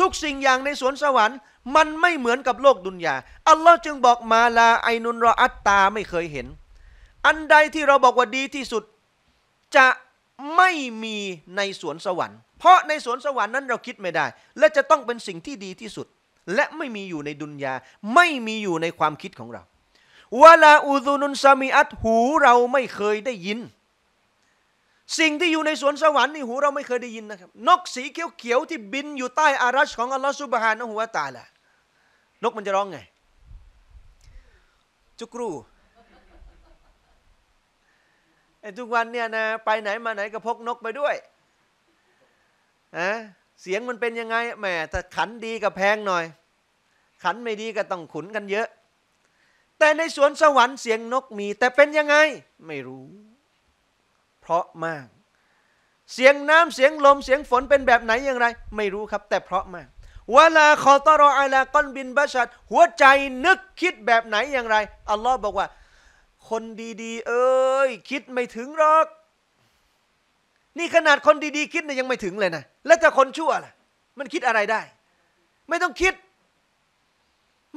ทุกสิ่งอย่างในสวนสวรรค์ มันไม่เหมือนกับโลกดุนยาอัลลอฮ์จึงบอกมาลาไอนุนรออัตตาไม่เคยเห็น อันใดที่เราบอกว่าดีที่สุดจะไม่มีในสวนสวรรค์ เพราะในสวนสวรรค์นั้น เราคิดไม่ได้ และจะต้องเป็นสิ่งที่ดีที่สุดและไม่มีอยู่ในดุนยาไม่มีอยู่ในความคิดของเราวะลาอูซุนุนซามีอัตหูเราไม่เคยได้ยิน สิ่งที่อยู่ในสวนสวรรค์นี่หูเราไม่เคยได้ยินนะครับ นกสีเขียวๆที่บินอยู่ใต้อารัช ของอัลลอฮฺสุบฮานะฮัวตาละนกมันจะร้องไง จุกรูไอ้ทุกวันเนี่ยนะไปไหนมาไหนก็พกนกไปด้วยนะเสียงมันเป็นยังไงแหมถ้าขันดีกับแพงหน่อย ขันไม่ดีก็ต้องขุนกันเยอะ แต่ในสวนสวรรค์เสียงนกมีแต่เป็นยังไง ไม่รู้ เพราะมาก เสียงน้ำเสียงลมเสียงฝนเป็นแบบไหนอย่างไร ไม่รู้ครับ แต่เพราะมากเวลาขอตรออาลาก้อนบินบัชัดหัวใจนึกคิดแบบไหนอย่างไรอัลลอฮ์บอกว่า คนดี ๆ เอ้ยคิดไม่ถึงหรอกนี่ขนาดคนดีๆ คิดเนี่ยยังไม่ถึงเลยนะ แล้วแต่คนชั่วล่ะ มันคิดอะไรได้ ไม่ต้องคิด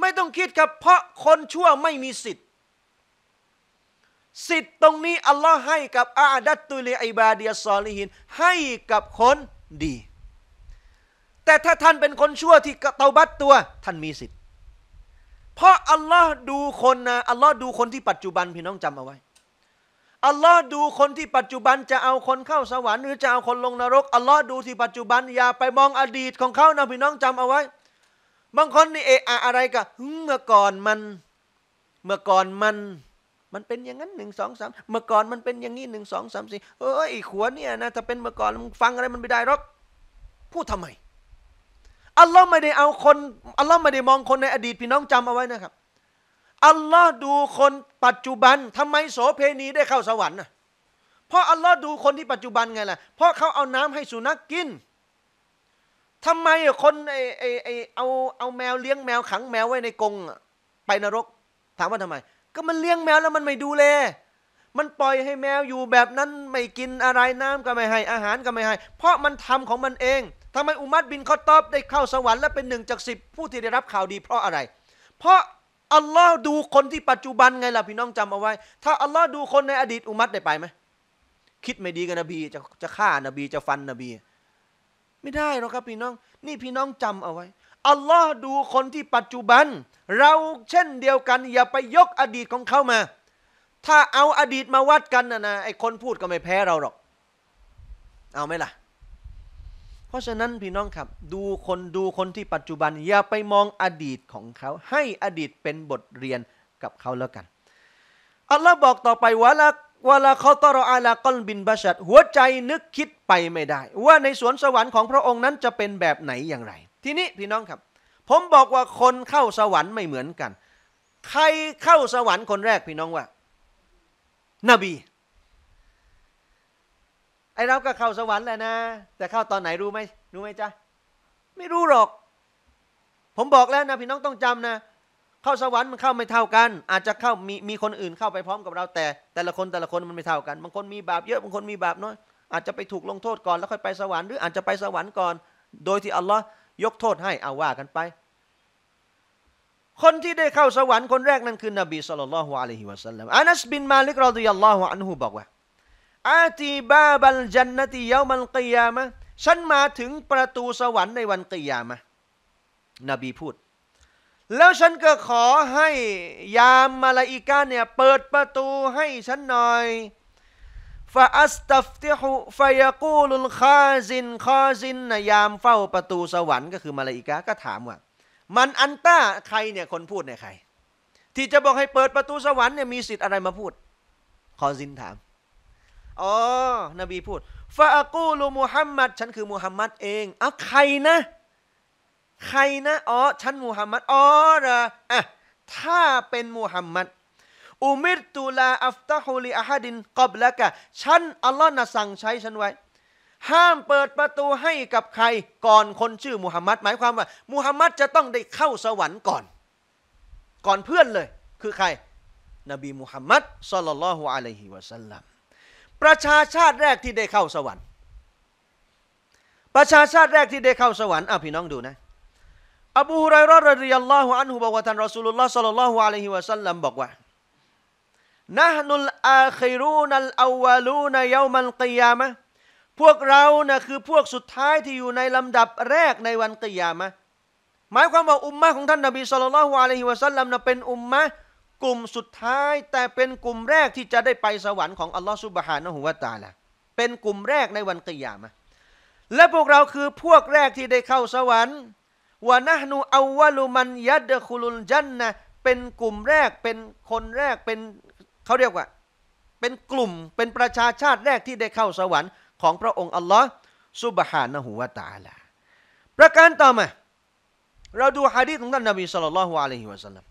ไม่ต้องคิดครับ เพราะคนชั่วไม่มีสิทธิ์สิทธิ์ตรงนี้อัลลอฮ์ให้กับอาดัตตุลีอิบาดียซอลิฮินให้กับคนดี แต่ถ้าท่านเป็นคนชั่วที่เตาบัตตัว ท่านมีสิทธิ์เพราะอัลลอฮ์ดูคนนะอัลลอฮ์ดูคนที่ปัจจุบันพี่น้องจำเอาไว้อัลลอฮ์ดูคนที่ปัจจุบันจะเอาคนเข้าสวรรค์หรือจะเอาคนลงนรกอัลลอฮ์ดูที่ปัจจุบัน อย่าไปมองอดีตของเขานะพี่น้องจำเอาไว้ บางคนนี่เอะอะอะไรกะเมื่อก่อนมันเมื่อก่อนมันมันเป็นอย่างนั้นหนึ่งสองสามเมื่อก่อนมันเป็นอย่างนี้หนึ่งสองสามสี่เอ้ยขวเนี่ยนะถ้าเป็นเมื่อก่อนมึงฟังอะไรมันไม่ได้หรอก พูดทำไมอัลลอฮ์ไม่ได้เอาคนอัลลอฮ์ไม่ได้มองคนในอดีตพี่น้องจำเอาไว้นะครับอัลลอฮ์ดูคนปัจจุบัน ทำไมโสเพณีได้เข้าสวรรค์อ่ะ เพราะอัลลอฮ์ดูคนที่ปัจจุบันไงล่ะ เพราะเขาเอาน้ำให้สุนัขกกิน ทำไมคนไอไอไอเอาเอาแมวเลี้ยงแมวขังแมวไว้ในกรงไปนรก ถามว่าทำไม ก็มันเลี้ยงแมวแล้วมันไม่ดูแลมันปล่อยให้แมวอยู่แบบนั้นไม่กินอะไรน้ำก็ไม่ให้ อาหารก็ไม่ให้ เพราะมันทำของมันเองทำไมอุมัดบินคอตอบได้เข้าสวรรค์และเป็นหนึ่งจากสิบผู้ที่ได้รับข่าวดี เพราะอะไรเพราะอัลลอฮ์ดูคนที่ปัจจุบันไงล่ะพี่น้องจำเอาไว้ ถ้าอัลลอฮ์ดูคนในอดีตอุมัตได้ไปไหมคิดไม่ดีกับนบีจะจะฆ่านบีจะฟันนบีไม่ได้หรอกครับพี่น้อง นี่พี่น้องจำเอาไว้อัลลอฮ์ดูคนที่ปัจจุบัน เราเช่นเดียวกัน อย่าไปยกอดีตของเขามา ถ้าเอาอดีตมาวัดกันนะนะไอคนพูดก็ไม่แพ้เราหรอกเอาไหมล่ะเพราะฉะนั้นพี่น้องครับ ดูคนดูคนที่ปัจจุบัน อย่าไปมองอดีตของเขา ให้อดีตเป็นบทเรียนกับเขาแล้วกันอัลลอฮ์บอกต่อไปว่าละวลาเขาตรออาลากอนบินบัชัดหัวใจนึกคิดไปไม่ได้ว่าในสวนสวรรค์ของพระองค์นั้นจะเป็นแบบไหนอย่างไรทีนี้พี่น้องครับ ผมบอกว่าคนเข้าสวรรค์ไม่เหมือนกัน ใครเข้าสวรรค์คนแรกพี่น้องว่านบีไอ้เรา ก็เข้าสวรรค์แหละนะ แต่เข้าตอนไหนรู้ไหม รู้ไหมจ๊ะ ไม่รู้หรอก ผมบอกแล้วนะพี่น้องต้องจำนะ เข้าสวรรค์มันเข้าไม่เท่ากัน อาจจะเข้ามีมีคนอื่นเข้าไปพร้อมกับเรา แต่แต่ละคนแต่ละคนมันไม่เท่ากัน บางคนมีบาปเยอะบางคนมีบาปน้อย อาจจะไปถูกลงโทษก่อนแล้วค่อยไปสวรรค์หรืออาจจะไปสวรรค์ก่อน โดยที่อัลลอฮ์ยกโทษให้เอาว่ากันไป คนที่ได้เข้าสวรรค์คนแรกนั้นคือนบีสุลต่านละฮุอะลัยฮิวะสัลลัมอานัสบินมาลิกรอดิยัลลอฮุอันฮุบอกว่าอาตีบาบัลจันนติเยามันกิยามะฉันมาถึงประตูสวรรค์ในวันกิยามะนบีพูด แล้วฉันก็ขอให้ยามมาลาอิกาเนี่ย เปิดประตูให้ฉันหน่อย ฟาอัสตัฟติฮุฟายากูลุนคาซินคาซินนยามเฝ้าประตูสวรรค์ ก็คือมาลาอิกา ก็ถามว่า มันอันต้าใครเนี่ย คนพูดเนี่ยใคร ที่จะบอกให้เปิดประตูสวรรค์เนี่ยมีสิทธิ์อะไรมาพูดคอซินถามอ๋อนบีพูดฟาอากูลูมูฮัมมัดฉันคือมูฮัมมัดเองเอาใครนะ ใครนะอ๋อฉันมูฮัมมัดอ๋อเะอ่ะถ้าเป็นมูฮัมมัดอุมิรตุลาอัฟตะฮูลีอาฮัดินกอบละกะฉันอัลลอฮ์นะสั่งใช้ฉันไว้ ห้ามเปิดประตูให้กับใคร ก่อนคนชื่อมูฮัมมัดหมายความว่ามูฮัมมัดจะต้องได้เข้าสวรรค์ก่อน ก่อนเพื่อนเลย คือใคร นบีมุฮัมมัดสลลัลลอฮุอะลัยฮิวะสัลลัมประชาชาติแรกที่ได้เข้าสวรรค์ ประชาชาติแรกที่ได้เข้าสวรรค์อ่ะพี่น้องดูนะ อบูฮุไรรอรดิยัลลอฮุอันฮุบอกว่าท่านรอซูลุลลอฮ์สัลลัลลอฮุอะลัยฮิวะสัลลัมบอกว่านะฮนุลอาคิรูนัลอาวาลูนยามันกิยามะ พวกเรานะคือพวกสุดท้ายที่อยู่ในลำดับแรกในวันกิยามะ หมายความว่าอุมมะของท่านนบีสัลลัลลอฮุอะลัยฮิวะสัลลัมนะเป็นอุมมะกลุ่มสุดท้ายแต่เป็นกลุ่มแรกที่จะได้ไปสวรรค์ของอัลลอฮฺสุบฮานะฮุวาตาละเป็นกลุ่มแรกในวันกิยามะและพวกเราคือพวกแรกที่ได้เข้าสวรรค์วะนะนูอาวลุมันยัดคุลุลจันนะเป็นกลุ่มแรกเป็นคนแรกเป็นเขาเรียกว่า เป็นกลุ่มเป็นประชาชาติแรกที่ได้เข้าสวรรค์ ของพระองค์อัลลอฮฺสุบฮานะฮุวาตาละประการต่อมาเราดูฮะดีษของท่านนบีสุลต่านละฮุอะลัยฮิวะสัลลัม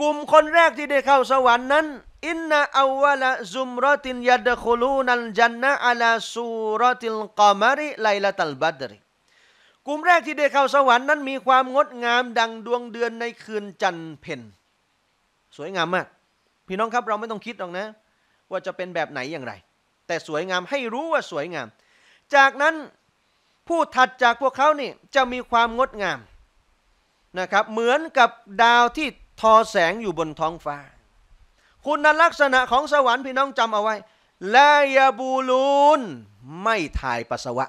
กลุ่มคนแรกที่ได้เข้าสวรรค์นั้นอินนาอัวละซุมรตินยัดคูลูนัลจันนะอัลาซูรติลกามริ ไลลาตัล บัดริกลุ่มแรกที่ได้เข้าสวรรค์นั้นมีความงดงามดังดวงเดือนในคืนจันเพ็ญสวยงามมาก พี่น้องครับเราไม่ต้องคิดหรอกนะ ว่าจะเป็นแบบไหนอย่างไร แต่สวยงามให้รู้ว่าสวยงาม จากนั้นผู้ถัดจากพวกเขานี่จะมีความงดงามนะครับเหมือนกับดาวที่ทอแสงอยู่บนท้องฟ้า คุณลักษณะของสวรรค์ พี่น้องจำเอาไว้และยาบูลูนไม่ถ่ายปัสสาวะ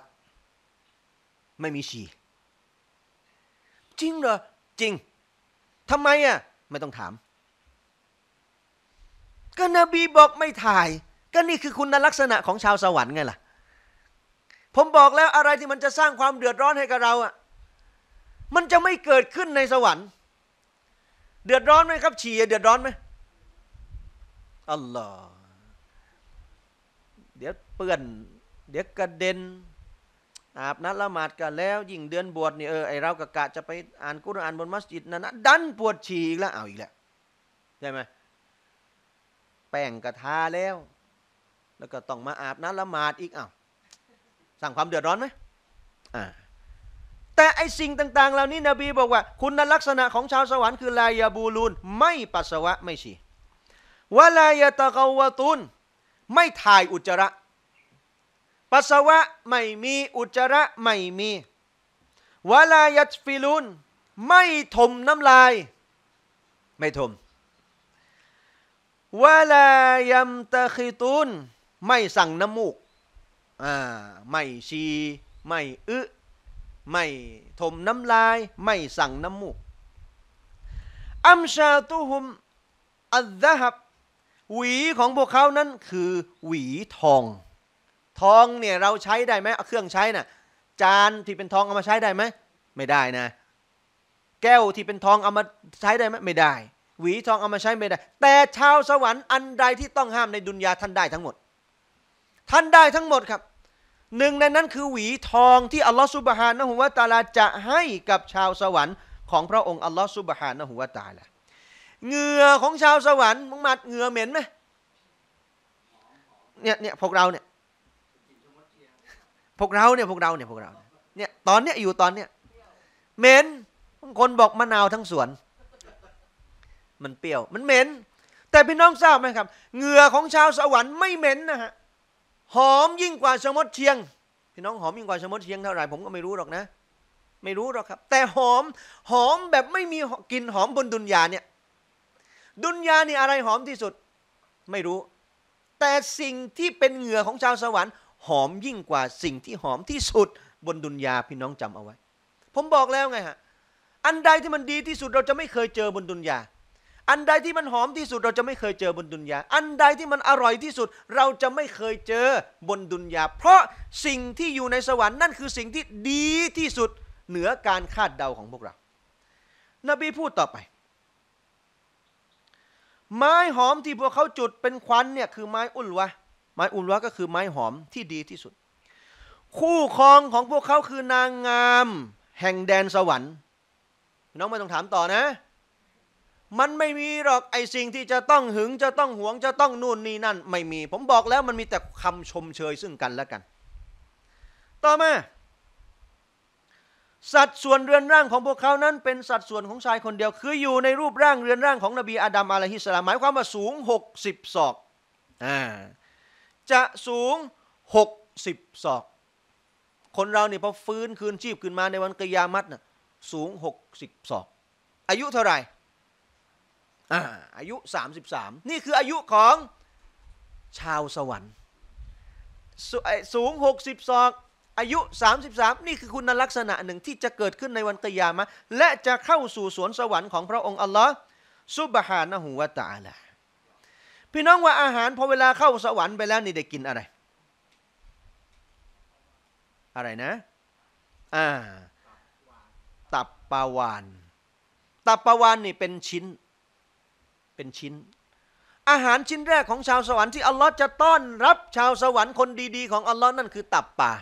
ไม่มีฉี่จริงเหรอจริงทำไมอ่ะไม่ต้องถาม ก็นบีบอกไม่ถ่าย ก็นี่คือคุณลักษณะของชาวสวรรค์ไงล่ะ ผมบอกแล้วอะไรที่มันจะสร้างความเดือดร้อนให้กับเราอ่ะมันจะไม่เกิดขึ้นในสวรรค์เดือดร้อนไหมครับฉี่เดือดร้อนไหมอัลลอฮ์เดี๋ยวเปื้อนเดี๋ยวกระเด็น อาบน้ำละหมาดกันแล้วยิ่งเดือนบวชนี่เออไอเรากะกะจะไปอ่านกุรอานบนมัสยิดนั่นนะดันปวดฉี่อีกแล้วเอาอีกแล้วใช่ไหมแป้งกระทาแล้ว แล้วก็ต้องมาอาบน้ำละหมาดอีกเอาสั่งความเดือดร้อนไหมอ่าแต่ไอสิ่งต่างๆเหล่านี้นบีบอกว่า คุณลักษณะของชาวสวรรค์คือลายาบูลูนไม่ปัสสาวะไม่ฉี่วลายาตะกวตุนไม่ถ่ายอุจจาระปัสสาวะไม่มีอุจจาระไม่มีวลายฟิลูนไม่ถมน้ำลาย ไม่ถมวลายัมตะคิตุนไม่สั่งน้ำมูก อ่า ไม่ชีไม่อึไม่ถมน้ำลายไม่สั่งน้ำมูกอัมชาตุฮุมอัลฮับหวีของพวกเขานั้นคือหวีทอง ทองเนี่ยเราใช้ได้ไหมเครื่องใช้นะ่ะจานที่เป็นทองเอามาใช้ได้ไหม ไม่ได้นะ แก้วที่เป็นทองเอามาใช้ได้ไหมไม่ได้ หวีทองเอามาใช้ไม่ได้ แต่ชาวสวรรค์อันใดที่ต้องห้ามในดุนยาท่านได้ทั้งหมด ท่านได้ทั้งหมดครับหนึ่งในนั้นคือหวีทองที่อัลลอฮฺสุบฮานะฮุวาตาลาจะให้กับชาวสวรรค์ ของพระองค์อัลลอฮฺสุบฮานะฮุวาตาลาเหงื่อของชาวสวรรค์มุฮัมมัดเหงื่อเหม็นไหมเนี่ยเนี่ยพวกเราเนี่ยพวกเราเนี่ยพวกเราเนี่ยพวกเราเนี่ยตอนเนี้ยอยู่ตอนเนี้ยเหม็นบางคนบอกมะนาวทั้งสวนมันเปรี้ยวมันเหม็นแต่พี่น้องทราบไหมครับเหงื่อของชาวสวรรค์ไม่เหม็นนะฮะหอมยิ่งกว่าชะมดเชียง พี่น้องหอมยิ่งกว่าชะมดเชียงเท่าไหร่ผมก็ไม่รู้หรอกนะ ไม่รู้หรอกครับ แต่หอมหอมแบบไม่มีกลิ่นหอมบนดุนยาเนี่ยดุนยานี่อะไรหอมที่สุดไม่รู้ แต่สิ่งที่เป็นเหงื่อของชาวสวรรค์หอมยิ่งกว่าสิ่งที่หอมที่สุดบนดุนยาพี่น้องจำเอาไว้ ผมบอกแล้วไงฮะอันใดที่มันดีที่สุดเราจะไม่เคยเจอบนดุนยาอันใดที่มันหอมที่สุดเราจะไม่เคยเจอบนดุนยาอันใดที่มันอร่อยที่สุดเราจะไม่เคยเจอบนดุนยาเพราะสิ่งที่อยู่ในสวรรค์นั่นคือสิ่งที่ดีที่สุด เหนือการคาดเดาของพวกเรา นบีพูดต่อไป ไม้หอมที่พวกเขาจุดเป็นควันเนี่ยคือไม้อุลวะ ไม้อุลวะก็คือไม้หอมที่ดีที่สุด คู่ครองของพวกเขาคือนางงาม แห่งแดนสวรรค์ น้องไม่ต้องถามต่อนะมันไม่มีหรอกไอสิ่งที่จะต้องหึงจะต้องหวงจะต้องนู่นนี่นั่น ไม่มี ผมบอกแล้วมันมีแต่คำชมเชยซึ่งกันและกัน ต่อมา สัดส่วนเรือนร่างของพวกเขานั้น เป็นสัดส่วนของชายคนเดียว คืออยู่ในรูปร่างเรือนร่างของนบีอาดัมอะลัยฮิสลามหมายความว่าสูง60ศอกอ่าจะสูง60ศอกคนเราเนี่พอฟื้นคืนชีพขึ้นมาในวันกิยามัตนะ่ะสูง60ศอก อายุเท่าไหร่อาอายุ 33 นี่คืออายุของชาวสวรรค์สูง60ศอกอายุ 33 นี่คือคุณลักษณะหนึ่งที่จะเกิดขึ้นในวันกิยามะและจะเข้าสู่สวนสวรรค์ของพระองค์อัลลอฮ์ซุบฮานะฮูวะตาลาพี่น้องว่าอาหารพอ เวลาเข้าสวรรค์ไปแล้ว นี่ได้กินอะไร อะไรนะอ่าตับปลาวานตับปลาวานนี่เป็นชิ้นเป็นชิ้น อาหารชิ้น แรกของชาวสวรรค์ที่อัลลอฮ์จะต้อนรับชาวสวรรค์คน ดีๆของอัลลอฮ์นั่นคือตับป่า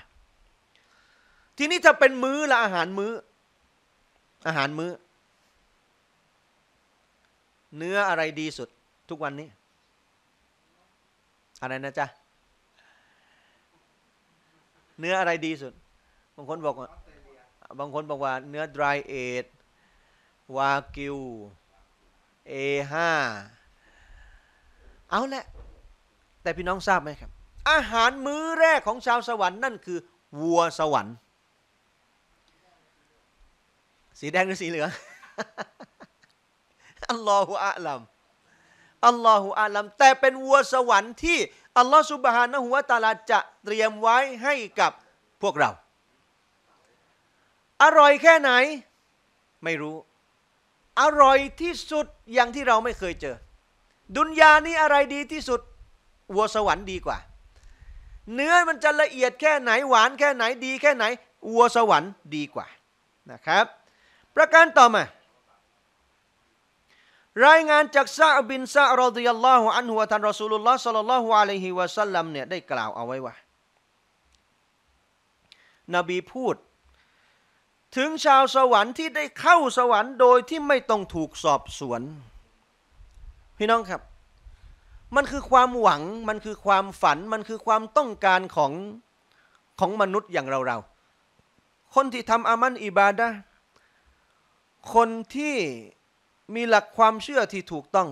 ทีนี้ถ้าเป็นมื้อละอาหารมื้อ อาหารมื้อ เนื้ออะไรดีสุดทุกวันนี้ อะไรนะจ๊ะเนื้ออะไรดีสุด บางคนบอกว่าบางคนบอกว่า เนื้อ dry aged วากิว A5 เอาแหละ แต่พี่น้องทราบไหมครับ อาหารมื้อแรกของชาวสวรรค์นั่นคือ วัวสวรรค์ สีแดงหรือสีเหลืองอัลลอฮฺอะลัมอัลลอฮฺอะลัมแต่เป็นวัวสวรรค์ที่อัลลอฮฺสุบฮานะฮัวตาลาจะเตรียมไว้ให้กับพวกเรา อร่อยแค่ไหน ไม่รู้อร่อยที่สุดอย่างที่เราไม่เคยเจอ ดุนยานี้อะไรดีที่สุดวัวสวรรค์ดีกว่า เนื้อมันจะละเอียดแค่ไหนหวานแค่ไหนดี แค่ไหนวัวสวรรค์ดีกว่านะครับ ประการต่อมา รายงานจากซาบินซาอัลดิยัลลอฮุอันหัวท่านรอสูลุลลอฮ์สัลลัลลอฮุอะลัยฮิวะสัลลัมเนี่ยได้กล่าวเอาไว้ว่านบีพูดถึงชาวสวรรค์ที่ได้เข้าสวรรค์โดยที่ไม่ต้องถูกสอบสวน พี่น้องครับ มันคือความหวังมันคือความฝันมันคือความต้องการของของมนุษย์อย่างเราเราคนที่ทำอามันอิบาดะคนที่มีหลักความเชื่อที่ถูกต้อง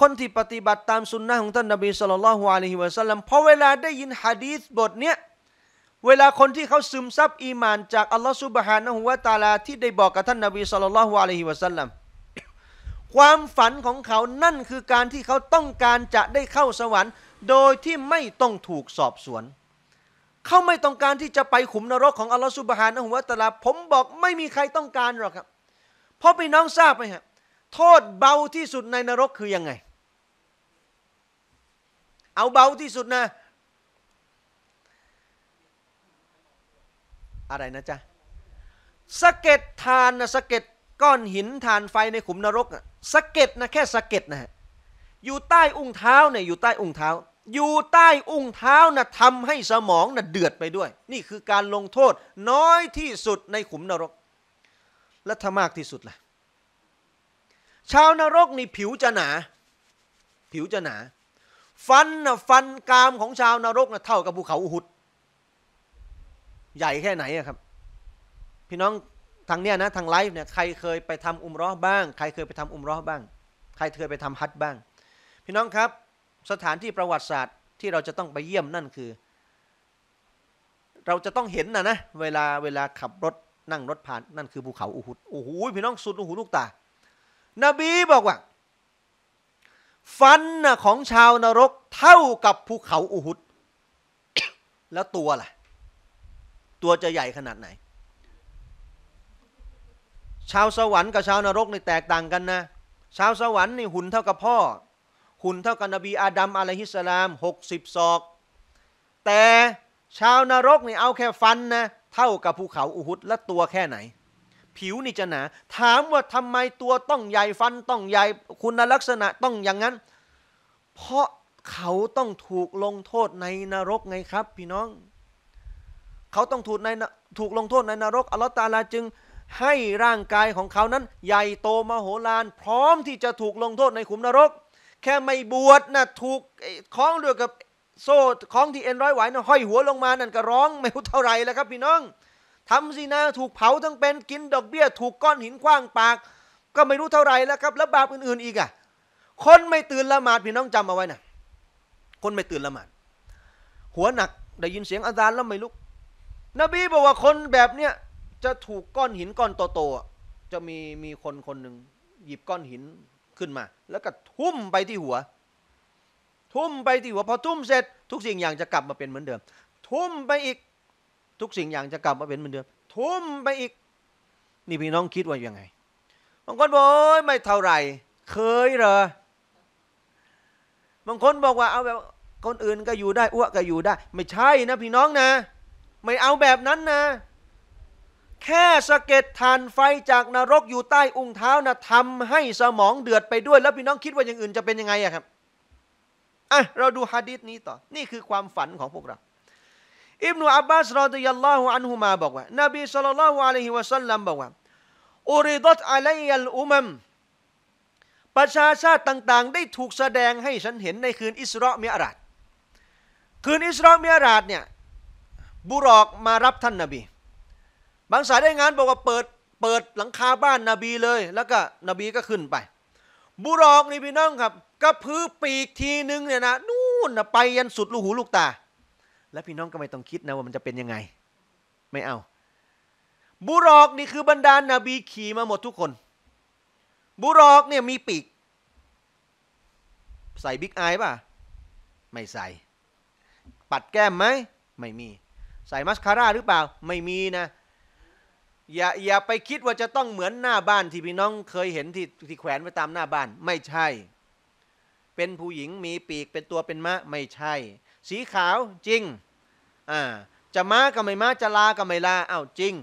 คนที่ปฏิบัติตามสุนนะของท่านนบีสุลต่านละฮวะลัยฮิวะสัลลัมพอเวลาได้ยินฮะดีษบทเนี้ยเวลาคนที่เขาซึมซับอีมานจากอัลลอฮฺซุบฮานะฮุวาตาลาที่ได้บอกกับท่านนาบีสุลต่านละฮ์อะลัยฮิวะสัลลัมความฝันของเขานั่นคือการที่เขาต้องการจะได้เข้าสวรรค์ โดยที่ไม่ต้องถูกสอบสวน เขาไม่ต้องการที่จะไปขุมนรกของอัลลอฮฺซุบฮานะฮุวาตาลาผมบอกไม่มีใครต้องการหรอกครับ เพราะพี่น้องทราบไหมฮะโทษเบาที่สุดในนรกคือยังไง เอาเบาที่สุดนะอะไรนะจ๊ะสะเก็ดทานนะสะเก็ดก้อนหินทานไฟในขุมนรกสะเก็ดนะแค่สะเก็ดนะฮะอยู่ใต้อุ้งเท้าเนี่ย อยู่ใต้อุ้งเท้าอยู่ใต้อุ้งเท้านะทำให้สมองนะเดือดไปด้วย นี่คือการลงโทษน้อยที่สุดในขุมนรก และถ้ามากที่สุดล่ะ ชาวนรกนี่ผิวจะหนาผิวจะหนา ฟันนะฟันกามของชาวนรกนะเท่ากับภูเขาอุหุดใหญ่แค่ไหนครับ พี่น้องทางเนี้ยนะ ทางไลฟ์เนี่ยใครเคยไปทำอุมร้อบ้างใครเคยไปทำอุมร้อบ้าง ใครเคยไปทำฮัทบ้าง พี่น้องครับ สถานที่ประวัติศาสตร์ที่เราจะต้องไปเยี่ยมนั่นคือ เราจะต้องเห็นนะนะเวลาเวลาขับรถนั่ง รถผ่านนั่นคือภูเขาอูฮุดโอ้โหพี่น้องสุดโอโหูลูกตา นบีบอกว่า ฟันของชาวนรกเท่ากับภูเขาอูฮุดแล้วตัวล่ะตัวจะใหญ่ขนาดไหน ชาวสวรรค์กับชาวนรกนี่แตกต่างกันนะ ชาวสวรรค์นี่หุ่นเท่ากับพ่อ หุ่นเท่ากับนบีอาดัมอะลัยฮิสสลามหกสิบศอก แต่ชาวนรกนี่เอาแค่ฟันนะ เท่ากับภูเขาอุหุดและตัวแค่ไหน ผิวนี่จะหนา ถามว่าทำไมตัวต้องใหญ่ฟันต้องใหญ่คุณลักษณะต้องอย่างนั้น เพราะเขาต้องถูกลงโทษในนรกไงครับพี่น้องเขาต้องถูกในถูกลงโทษในนรก อัลลอฮ์ตาลาจึงให้ร่างกายของเขานั้น ใหญ่โตมโหฬารพร้อมที่จะถูกลงโทษในขุมนรก แค่ไม่บวชนะถูกคล้องด้วยกับโซ่คล้องที่เอ็นร้อยไหวนะห้อยหัวลงมานั่นก็ร้องไม่รู้เท่าไรแล้วครับพี่น้องทำสินะถูกเผาทั้งเป็นกินดอกเบี้ยถูกก้อนหินคว้างปาก ก็ไม่รู้เท่าไรแล้วครับ แล้วบาปอื่น ๆ อีกอะ่ะคนไม่ตื่นละหมาด พี่น้องจำเอาไว้นะคนไม่ตื่นละหมาด หัวหนักได้ยินเสียงอาจารย์แล้วไม่ลุกนบีบอกว่าคนแบบเนี้ยจะถูกก้อนหินก้อนโตๆจะมีมีคนคนหนึ่งหยิบก้อนหินขึ้นมา แล้วก็ทุ่มไปที่หัว ทุ่มไปที่หัวพอทุ่มเสร็จ ทุกสิ่งอย่างจะกลับมาเป็นเหมือนเดิม ทุ่มไปอีก ทุกสิ่งอย่างจะกลับมาเป็นเหมือนเดิม ทุ่มไปอีก นี่พี่น้องคิดว่ายังไงบางคนบอกไม่เท่าไหร่ เคยเหรอ บางคนบอกว่าเอาแบบคนอื่นก็อยู่ได้อ้วกก็อยู่ได้ ไม่ใช่นะ พี่น้องนะไม่เอาแบบนั้นนะ แค่สะเก็ดทานไฟจากนรกอยู่ใต้อุ้งเท้านะทำให้สมองเดือดไปด้วย แล้วพี่น้องคิดว่าอย่างอื่นจะเป็นยังไงอะครับอ่ะเราดูฮะดิษนี้ต่อ นี่คือความฝันของพวกเรา อิบนุอับบาสรอติยัลลอฮุอันฮุมาบอกว่า นบีสัลลัลลอฮุอะลัยฮิวะสัลลัมบอกว่าอุริดตอะลัยยัลอุมัมประชาชาติต่าง ๆ ได้ถูกแสดงให้ฉันเห็นในคืนอิสรามิอารัดคืนอิสรามิอารัดเนี่ยบุรอกมารับท่านนาบี บางสายได้งานบอกว่าเปิดเปิดหลังคาบ้านนาบีเลย แล้วก็นบีก็ขึ้นไป บุรอกนี่พี่น้องครับ ก็ะพื้ปีกทีนึงเนี่ยนะ นู่นนะไปยันสุดลูกหูลูกตา และพี่น้องก็ไม่ต้องคิดนะว่ามันจะเป็นยังไง ไม่เอา บุรอกนี่คือบรรดานาบี ขี่มาหมดทุกคน บุรอกเนี่ยมีปีก ใส่บิ๊กไอป่ะ ไม่ใส่ ปัดแก้มไหม ไม่มีใส่มัสคาร่าหรือเปล่าไม่มีนะอย่าอย่าไปคิดว่าจะต้องเหมือนหน้าบ้านที่พี่น้องเคยเห็นที่ที่แขวนไว้ตามหน้าบ้านไม่ใช่ เป็นผู้หญิงมีปีกเป็นตัวเป็นมะไม่ใช่ สีขาวจริงอ่าจะมาก็ไม่มาจะลาก็ไม่ลาอ้าวจริง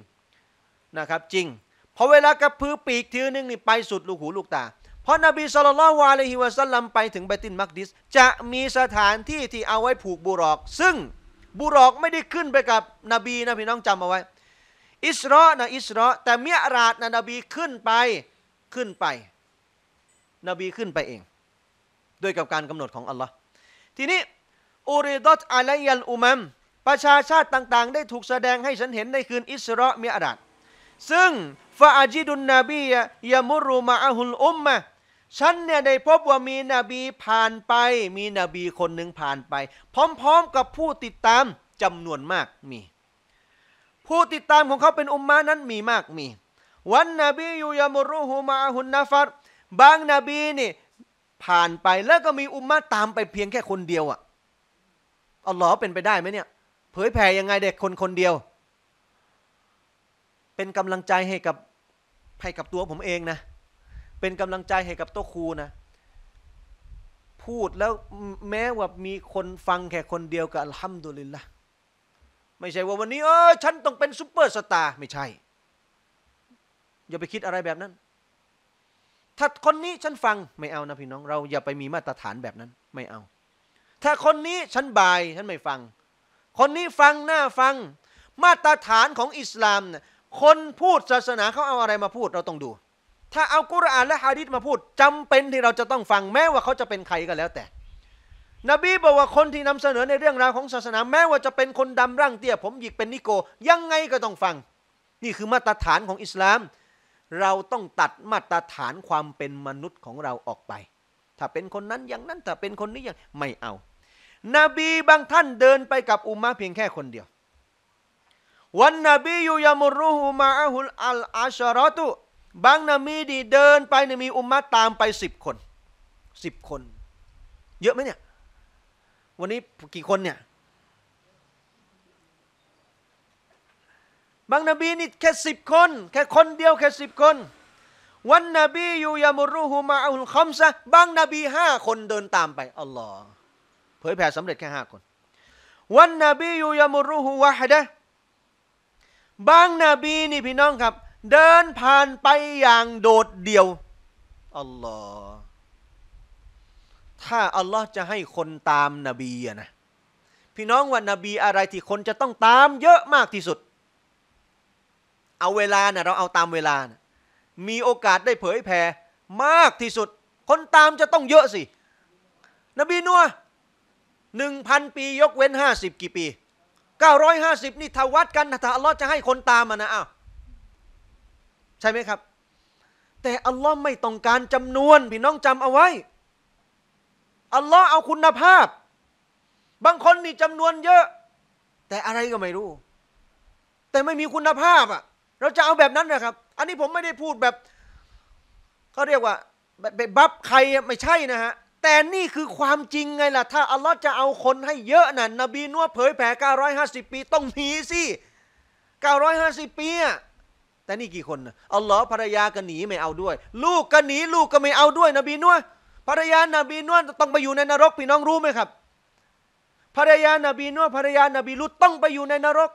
นะครับจริงพอเวลากระพือปีกทีนึงนี่ไปสุดลูกหูลูกตา เพราะนบีสุลต่านวะลัยฮิวะซัลลัมไปถึงเบตินมักดิส จะมีสถานที่ที่เอาไว้ผูกบุรอก ซึ่งบุรอกไม่ได้ขึ้นไปกับนบีนะ พี่น้องจำเอาไว้ อิสระนะ อิสระแต่เมียราดนะนบีขึ้นไปขึ้นไปนบีขึ้นไปเองด้วยกับการกำหนดของอัลลอฮ์ทีนี้อูริดอตอะลลยัลอุมัมประชาชาติต่างๆ ได้ถูกแสดงให้ฉันเห็นในคืนอิสระเมียราดซึ่ง ฟาอาจิดุนนบียะมุรุมาอุลอุมมะฉันเนี่ยได้พบว่ามีนบีผ่านไป มีนบีคนหนึ่งผ่านไป พร้อม ๆ กับผู้ติดตามจำนวนมากมี ผู้ติดตามของเขาเป็นอุมมานั้นมีมากมี วันนบียูยามรุฮูมาฮุนนาฟัดบางนบีนี่ผ่านไปแล้วก็มีอุมมาตามไปเพียงแค่คนเดียวอะ่ะ อัลลอฮ์เป็นไปได้ไหมเนี่ย เผยแผ่ยังไงเด็กคนคนเดียว เป็นกำลังใจให้กับให้กับตัวผมเองนะเป็นกำลังใจให้กับโต๊ะครูนะ พูดแล้วแม้ว่ามีคนฟังแค่คนเดียวกับอัลฮัมดุลิลละไม่ใช่ว่าวันนี้เออฉันต้องเป็นซูเปอร์สตาร์ไม่ใช่ อย่าไปคิดอะไรแบบนั้น ถ้าคนนี้ฉันฟังไม่เอานะพี่น้อง เราอย่าไปมีมาตรฐานแบบนั้น ไม่เอา ถ้าคนนี้ฉันบายฉันไม่ฟัง คนนี้ฟังหน้าฟัง มาตรฐานของอิสลามเนี่ยคนพูดศาสนาเขาเอาอะไรมาพูดเราต้องดูถ้าเอากุรอานและฮะดิษมาพูด จำเป็นที่เราจะต้องฟังแม้ว่าเขาจะเป็นใครก็แล้วแต่ นบีบอกว่าคนที่นำเสนอในเรื่องราวของศาสนา แม้ว่าจะเป็นคนดำร่างเตี้ยผมหยิกเป็นนิโกยังไงก็ต้องฟัง นี่คือมาตรฐานของอิสลาม เราต้องตัดมาตรฐานความเป็นมนุษย์ของเราออกไป ถ้าเป็นคนนั้นอย่างนั้นถ้าเป็นคนนี้อย่างไม่เอานบีบางท่านเดินไปกับอุมาเพียงแค่คนเดียววันนบียูยามุรุหูมาอัลอาชารอตุบางนามีดีเดินไปเนี่ยมีอุมมะตามไปสิบคนสิบคน เยอะไหมเนี่ยวันนี้กี่คนเนี่ยบางนบีนี่แค่สิบคนแค่คนเดียวแค่สิบคนวันนบีอยู่ยามรุหูมาอุลคอมซะบางนบีห้าคนเดินตามไปอัลลอฮ์เผยแผ่สำเร็จแค่ห้าคน วันนบีอยู่ยามรุหูวะฮดะบางนบีนี่พี่น้องครับเดินผ่านไปอย่างโดดเดี่ยว อัลลอฮ์ถ้าอัลลอฮ์จะให้คนตามนบีอะนะ พี่น้องว่านบีอะไรที่คนจะต้องตามเยอะมากที่สุด เอาเวลานะเราเอาตามเวลานะมีโอกาสได้เผยแผ่มากที่สุด คนตามจะต้องเยอะสิ นบีนัวหนึ่งพันปียกเว้นห้าสิบกี่ปีเก้าร้อยห้าสิบนี่ทวัดกันนะถ้าอัลลอฮ์จะให้คนตามมานะอ้าวใช่ไหมครับ แต่อัลลอฮ์ไม่ต้องการจำนวน พี่น้องจำเอาไว้อัลลอฮ์เอาคุณภาพ บางคนนี่จำนวนเยอะ แต่อะไรก็ไม่รู้ แต่ไม่มีคุณภาพอ่ะเราจะเอาแบบนั้นนะครับ อันนี้ผมไม่ได้พูดแบบเขาเรียกว่าไปบับใครไม่ใช่นะฮะ แต่นี่คือความจริงไงล่ะ ถ้าอัลลอฮ์จะเอาคนให้เยอะนะ่ะนบีนัวเผยแผ่950 ปี ต้องมีสิ950 ปีอ่ะแต่นี่กี่คนอัลลอฮ์ภรรยาก็หนีไม่เอาด้วย ลูกก็หนีลูกก็ไม่เอาด้วย นบีนวลภรรยานาบีนวลต้องไปอยู่ในนรกพี่น้องรู้ไหมครับภรรยานาบีนวลภรรยานาบีลุตต้องไปอยู่ในนรก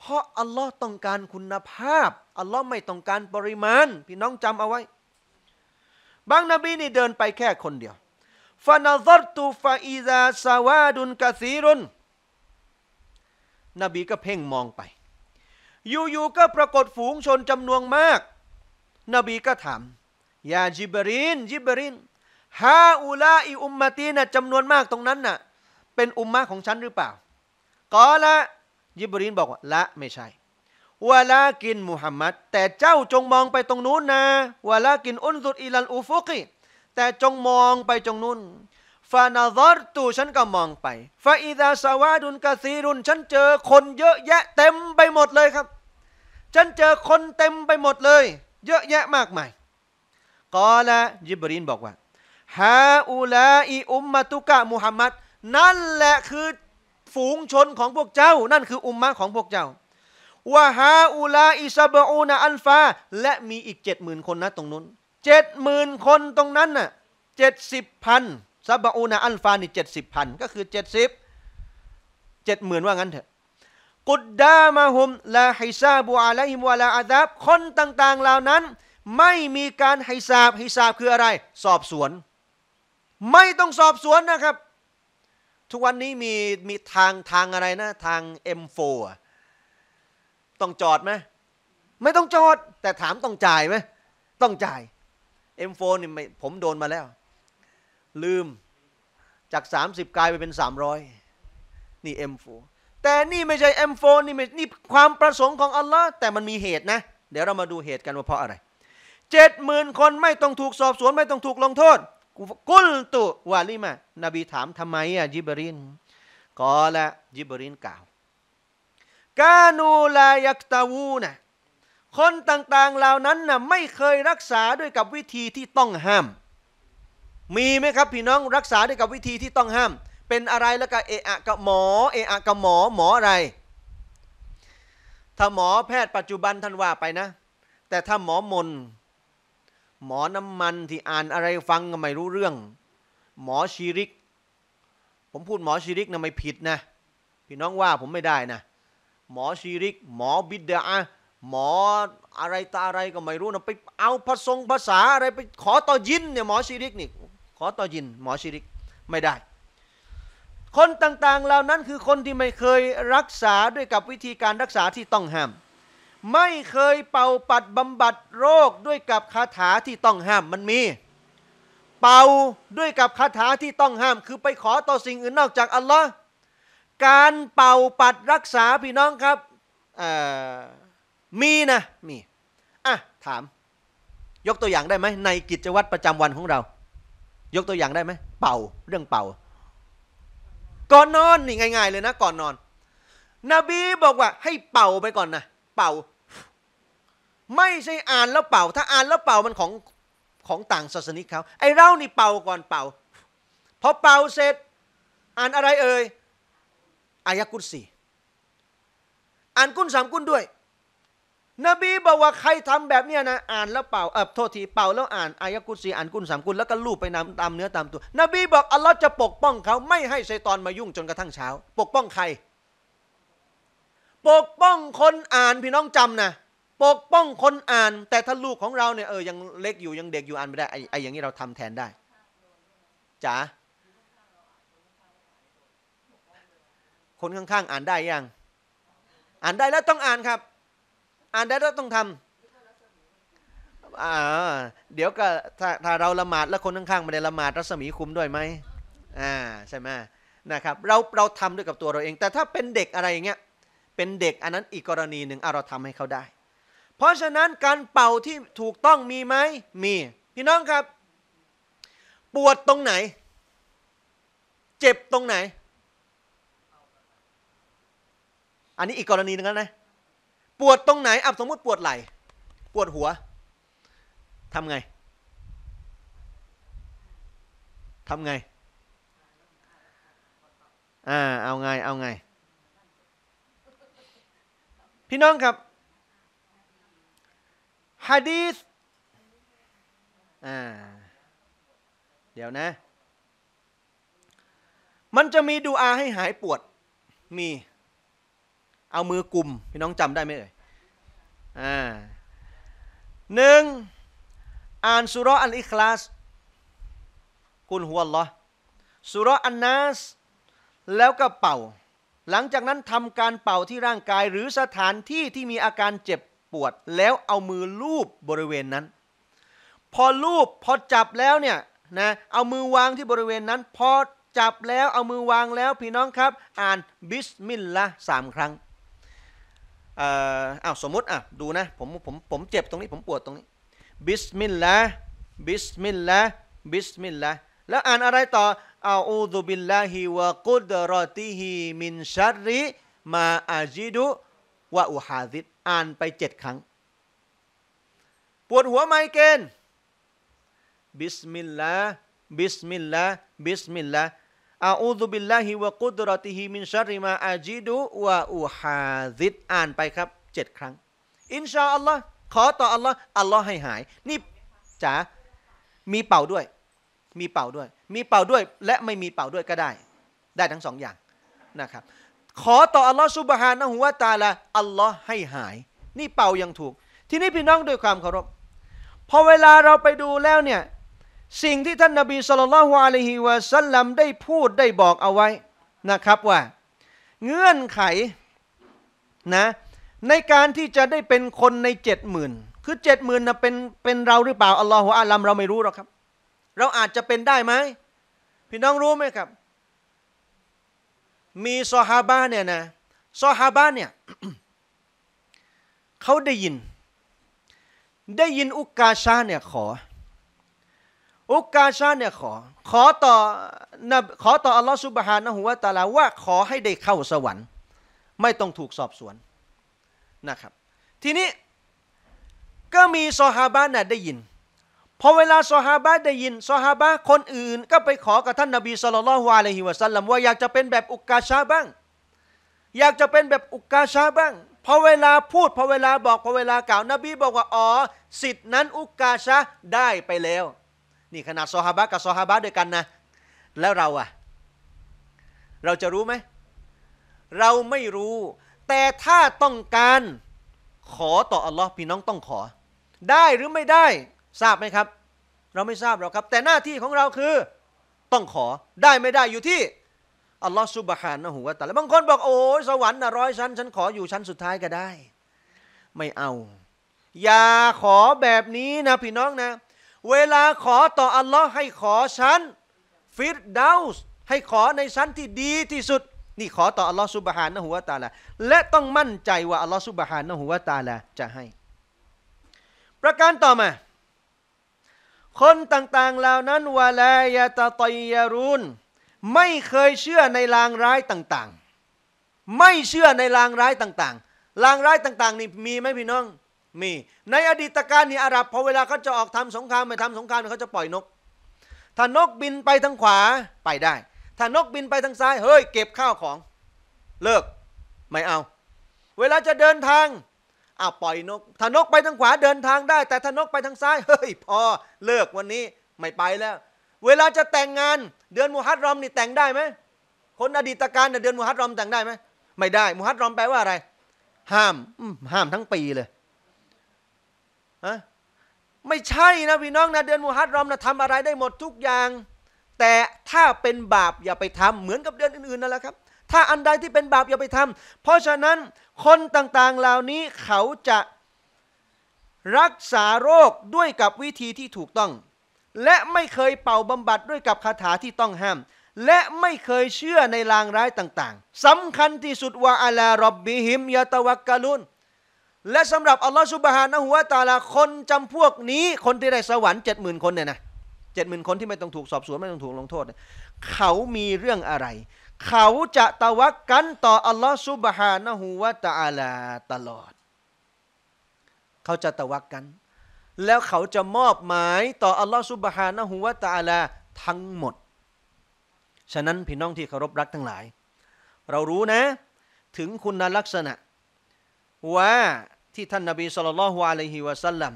เพราะอัลลอฮ์ต้องการคุณภาพอัลลอฮ์ไม่ต้องการปริมาณ พี่น้องจำเอาไว้ บางนบีนี่เดินไปแค่คนเดียวฟานาซอตูฟาอิซาซาวาดุนกะซีรุนนบีก็เพ่งมองไปอยู่ๆ ก็ปรากฏฝูงชนจำนวนมาก นบีก็ถาม ยาจิบรินจิบรินฮาอูลาอิอุมมาตีนะจำนวนมากตรงนั้นน่ะ เป็นอุมมะของฉันหรือเปล่ากอละ ยิบรินบอกว่าละ ไม่ใช่วะลากินมุฮัมมัดแต่เจ้าจงมองไปตรงนู้นนะวะลากินอุนสุดอิลันอูฟุกิแต่จงมองไปจงนู้นฟานาซอตูฉันก็มองไปฟาอิดาสวาดุนกาซีรุนฉันเจอคนเยอะแยะเต็มไปหมดเลยครับฉันเจอคนเต็มไปหมดเลย เยอะแยะมากมาย กอละยิบรีนบอกว่าฮาอูลาอีอุมมาตุกะมุฮัมมัดนั่นแหละคือฝูงชนของพวกเจ้านั่นคืออุมมะของพวกเจ้าวะฮาอูลาอิซาบอูนาอันฟาและมีอีกเจ็ดหมื่นคนนะตรงนู้นเจ็ดหมื่นคนตรงนั้นน่ะเจ็ดสิบพันซาบอูนาอันฟานี่เจ็ดสิบพันก็คือเจ็ดสิบเจ็ดหมื่นว่างั้นเถอะกุดดามาฮุมลาไฮซาบูอาลลฮิมวาลาอาดับคนต่าง ๆ เหล่านั้น ไม่มีการไฮซาบไฮซาบคืออะไร สอบสวน ไม่ต้องสอบสวนนะครับ ทุกวันนี้มีมีทางทางอะไรนะ ทาง M4 ต้องจอดไหม ไม่ต้องจอด แต่ถามต้องจ่ายไหม ต้องจ่าย M4 นี่ผมโดนมาแล้ว ลืม จาก 30 กลายไปเป็น 300 นี่ M4 แต่นี่ไม่ใช่ M4 นี่ไม่นี่ความประสงค์ของอัลลอฮ์แต่มันมีเหตุนะ เดี๋ยวเรามาดูเหตุกันว่าเพราะอะไรเจ็ดหมื่นคนไม่ต้องถูกสอบสวนไม่ต้องถูกลงโทษ กุลตุวาลิมานบีถามทำไมอ่ะยิบรินกอละยิบรินกล่าวกานูลายักตาวูนะคนต่าง ๆเหล่านั้นนะ่ะไม่เคยรักษาด้วยกับวิธีที่ต้องห้าม มีไหมครับพี่น้องรักษาด้วยกับวิธีที่ต้องห้ามเป็นอะไรแล้วก็เอะกับหมอเอะกับหมอหมออะไร ถ้าหมอแพทย์ปัจจุบันท่านว่าไปนะ แต่ถ้าหมอมนหมอน้ำมันที่อ่านอะไรฟังก็ไม่รู้เรื่อง หมอชีริก ผมพูดหมอชีริกนะไม่ผิดนะ พี่น้องว่าผมไม่ได้นะ หมอชีริกหมอบิดาหมออะไรตาอะไรก็ไม่รู้นะไปเอาผสมภาษาอะไรไปขอต่อยินเนี่ยหมอชีริกนี่ขอต่อยิน หมอชีริกไม่ได้คนต่าง ๆ เหล่านั้นคือคนที่ไม่เคยรักษาด้วยกับวิธีการรักษาที่ต้องห้าม ไม่เคยเป่าปัดบำบัดโรคด้วยกับคาถาที่ต้องห้ามมันมี เป่าด้วยกับคาถาที่ต้องห้าม คือไปขอต่อสิ่งอื่นนอกจาก อัลลอฮ์การเป่าปัดรักษาพี่น้องครับมีนะมีอ่ะถาม ยกตัวอย่างได้ไหมในกิจวัตรประจำวันของเรา ยกตัวอย่างได้ไหมเป่าเรื่องเป่าก่อนนอนนี่ง่ายๆเลยนะก่อนนอน นบีบอกว่าให้เป่าไปก่อนนะเป่า ไม่ใช่อ่านแล้วเป่า ถ้าอ่านแล้วเป่ามันของของต่างศาสนิกเขาไอ้เรานี่เป่าก่อนเป่าพอเป่าเสร็จ อ่านอะไรเอ่ยอายะกุศลีอ่านกุนสามกุนด้วยนบีบอกว่าใครทำแบบเนี้ยนะ อ่านแล้วเป่า เออโทษทีเป่า แล้วอ่านอายะกุศีอ่านกุลสามกุลแล้วก็ลูบไปนำตามเนื้อตามตัวนบีบอกอัลลอฮ์จะปกป้องเขา ไม่ให้ไซตอนมายุ่งจนกระทั่งเช้า ปกป้องใคร ปกป้องคนอ่านพี่น้องจำนะ ปกป้องคนอ่าน แต่ถ้าลูกของเราเนี่ยเออยังเล็กอยู่ ยังเด็กอยู่อ่านไม่ได้ไอ้ไอ้อย่างนี้เราทำแทนได้จ๋าคนข้างๆอ่านได้ยังอ่านได้แล้วต้องอ่านครับอัน้ดเราต้องทำเดี๋ยวก็ถ้าถ้าเราละหมาดแล้วคนข้างๆไม่ได้ละหมาดรัศมีคุ้มด้วยไหมอ่าใช่ไหมนะครับ เราเราทำด้วยกับตัวเราเอง แต่ถ้าเป็นเด็กอะไรอย่างเงี้ย เป็นเด็ก อันนั้นอีกกรณีหนึ่งเราทำให้เขาได้ เพราะฉะนั้นการเป่าที่ถูกต้องมีไหม มีพี่น้องครับ ปวดตรงไหน เจ็บตรงไหน อันนี้อีกกรณีหนึ่งแล้วนะปวดตรงไหนอับสมมติปวดไหล่ ปวดหัว ทำไง ทำไง อ่า เอาไง เอาไง พี่น้องครับฮะดีสอ่า เดี๋ยวนะ มันจะมีดูอาให้หายปวด มีเอามือกลุ่มพี่น้องจำได้ไหมเอ่ย อ่าหนึ่งอ่านสุรอันอิคลาสกุลหัวลอสุรอันนาสแล้วก็เป่า หลังจากนั้นทำการเป่าที่ร่างกายหรือสถานที่ที่มีอาการเจ็บปวดแล้วเอามือลูบบริเวณนั้น พอลูบพอจับแล้วเนี่ยนะ เอามือวางที่บริเวณนั้น พอจับแล้วเอามือวางแล้วพี่น้องครับ อ่านบิสมิลละสามครั้งเอ้าวสมมติอ่ะดูนะผมผมผมเจ็บตรงนี้ผมปวดตรงนี้บิสมิลลาห์บิสมิลลาห์บิสมิลลาห์แล้วอ่านอะไรต่ออาอูดุบิลลาฮิวะกุดรอติฮิมินชัรริมาอาจิดุวะอุฮาซิดอ่านไปเจ็ดครั้ง ปวดหัวไมเกรนบิสมิลลาห์บิสมิลลาห์บิสมิลลาหอาอูซุบิลลาฮิวะกุดรติฮิมินชาริมาอาจิดุวะอูฮาซิดอ่านไปครับเจ็ดครั้งอินชาอัลลอฮ์ขอต่ออัลลอฮ์อัลลอฮ์ให้หาย นี่จ๋ามีเป่าด้วย มีเป่าด้วย มีเป่าด้วยและไม่มีเป่าด้วยก็ได้ ได้ทั้งสองอย่างนะครับ ขอต่ออัลลอฮ์ซุบฮานะฮุวาตาลาอัลลอฮ์ให้หาย นี่เป่ายังถูก ทีนี้พี่น้องด้วยความเคารพพอเวลาเราไปดูแล้วเนี่ยสิ่งที่ท่านนบีสุลต่านละฮวาะลัฮิวะสัลลัมได้พูดได้บอกเอาไว้นะครับว่า เงื่อนไขนะในการที่จะได้เป็นคนในเจ็ดหมื่นคือเจ็ดหมื่นนะเป็นเป็นเราหรือเปล่าอัลลอฮฺอาลัมเราไม่รู้หรอกครับ เราอาจจะเป็นได้ไหมพี่น้องรู้ไหมครับ มีซอฮาบะเนี่ยนะซอฮาบะเนี่ยเขาได้ยิน ได้ยินอุกาชาเนี่ยขออุกกาชาเนี่ยขอขอต่อนขอต่ออัลลอฮฺสุบฮานะฮัวตาลาว่าขอให้ได้เข้าสวรรค์ ไม่ต้องถูกสอบสวนนะครับ ทีนี้ก็มีซอฮาบะน่ะได้ยินพอเวลาซอฮาบะได้ยินซอฮาบะคนอื่น ก็ไปขอกับท่านนบีสุลต่านละฮุอะลัยฮิวะซัลลัมว่าอยากจะเป็นแบบอุกกาชาบ้าง อยากจะเป็นแบบอุกกาชาบ้าง พอเวลาพูด พอเวลาบอก พอเวลากล่าวนบีบอกว่าอ๋อสิทธินั้น อุกกาชาได้ไปแล้วนี่ขนาดซอฮาบะกับซอฮาบะด้วยกันนะแล้วเราอะเราจะรู้ไหม เราไม่รู้ แต่ถ้าต้องการขอต่ออัลลอฮ์พี่น้องต้องขอ ได้หรือไม่ได้ทราบไหมครับ เราไม่ทราบหรอกครับ แต่หน้าที่ของเราคือ ต้องขอได้ไม่ได้อยู่ที่อัลลอฮ์สุบฮานะหูวาตาแล้วบางคนบอก โอ้ยสวรรค์นะร้อยชั้นฉันขออยู่ชั้นสุดท้ายก็ได้ ไม่เอา อย่าขอแบบนี้นะพี่น้องนะเวลาขอต่ออัลลอฮ์ให้ขอชั้นฟิรดาวส์ให้ขอในชั้นที่ดีที่สุด นี่ขอต่ออัลลอฮ์สุบฮานะหัวตาละและต้องมั่นใจว่าอัลลอฮ์สุบฮานะหัวตาละจะให้ ประการต่อมา คนต่าง ๆ เหล่านั้นวาลายาตาตอยารุนไม่เคยเชื่อในลางร้ายต่าง ๆ ไม่เชื่อในลางร้ายต่าง ๆ ลางร้ายต่างๆนี่มีไหมพี่น้องมีในอดีตการนี่อาหรับพอเวลาเขาจะออกทำสงครามไปทำสงครามเขาจะ ปล่อยนก ถ้านกบินไปทางขวาไปได้ ถ้านกบินไปทางซ้ายเฮ้ยเก็บข้าวของ เลิกไม่เอา เวลาจะเดินทางอาปล่อยนก ถ้านกไปทางขวาเดินทางได้ แต่ถ้านกไปทางซ้าย เฮ้ยพอเลิกวันนี้ไม่ไปแล้ว เวลาจะแต่งงานเดือนมุฮัตรอมนี่แต่งได้ไหมคนอดีตการเดือนมุฮัตรอมแต่งได้ไหมไม่ได้มุฮัตรอมแปลว่าอะไร ห้ามห้ามทั้งปีเลยไม่ใช่นะพี่น้องนะเดือนมูฮัตรอมนะทำอะไรได้หมดทุกอย่าง แต่ถ้าเป็นบาปอย่าไปทำ เหมือนกับเดือนอื่นๆนั่นแหละครับ ถ้าอันใดที่เป็นบาปอย่าไปทำ เพราะฉะนั้นคนต่างๆเหล่านี้เขาจะรักษาโรคด้วยกับวิธีที่ถูกต้อง และไม่เคยเป่าบาบัดด้วยกับคาถาที่ต้องห้าม และไม่เคยเชื่อในลางร้ายต่างๆสำคัญที่สุดว่าอาลารบบิหิมยาตะวักกะลุนและสำหรับอัลลอฮฺสุบฮานะฮุวาตาลาคน จำพวกนี้ คนที่ได้สวรรค์เจ็ดหมื่นคนเนี่ยนะเจ็ดหมื่นคนที่ไม่ต้องถูก สอบสวนไม่ต้องถูกลงโทษ เขามีเรื่องอะไร เขาจะตะวักกันต่ออัลลอฮฺสุบฮานะฮุวาตาลาตลอด เขาจะตะวักกัน แล้วเขาจะมอบหมาย ต่ออัลลอฮฺสุบฮานะฮุวาตาลาทั้งหมด ฉะนั้น พี่น้องที่เคารพรักทั้งหลาย เรารู้นะ ถึงคุณลักษณะว่าที่ท่านนบีสุลต่านฮวะลัยฮิวะสัลลัม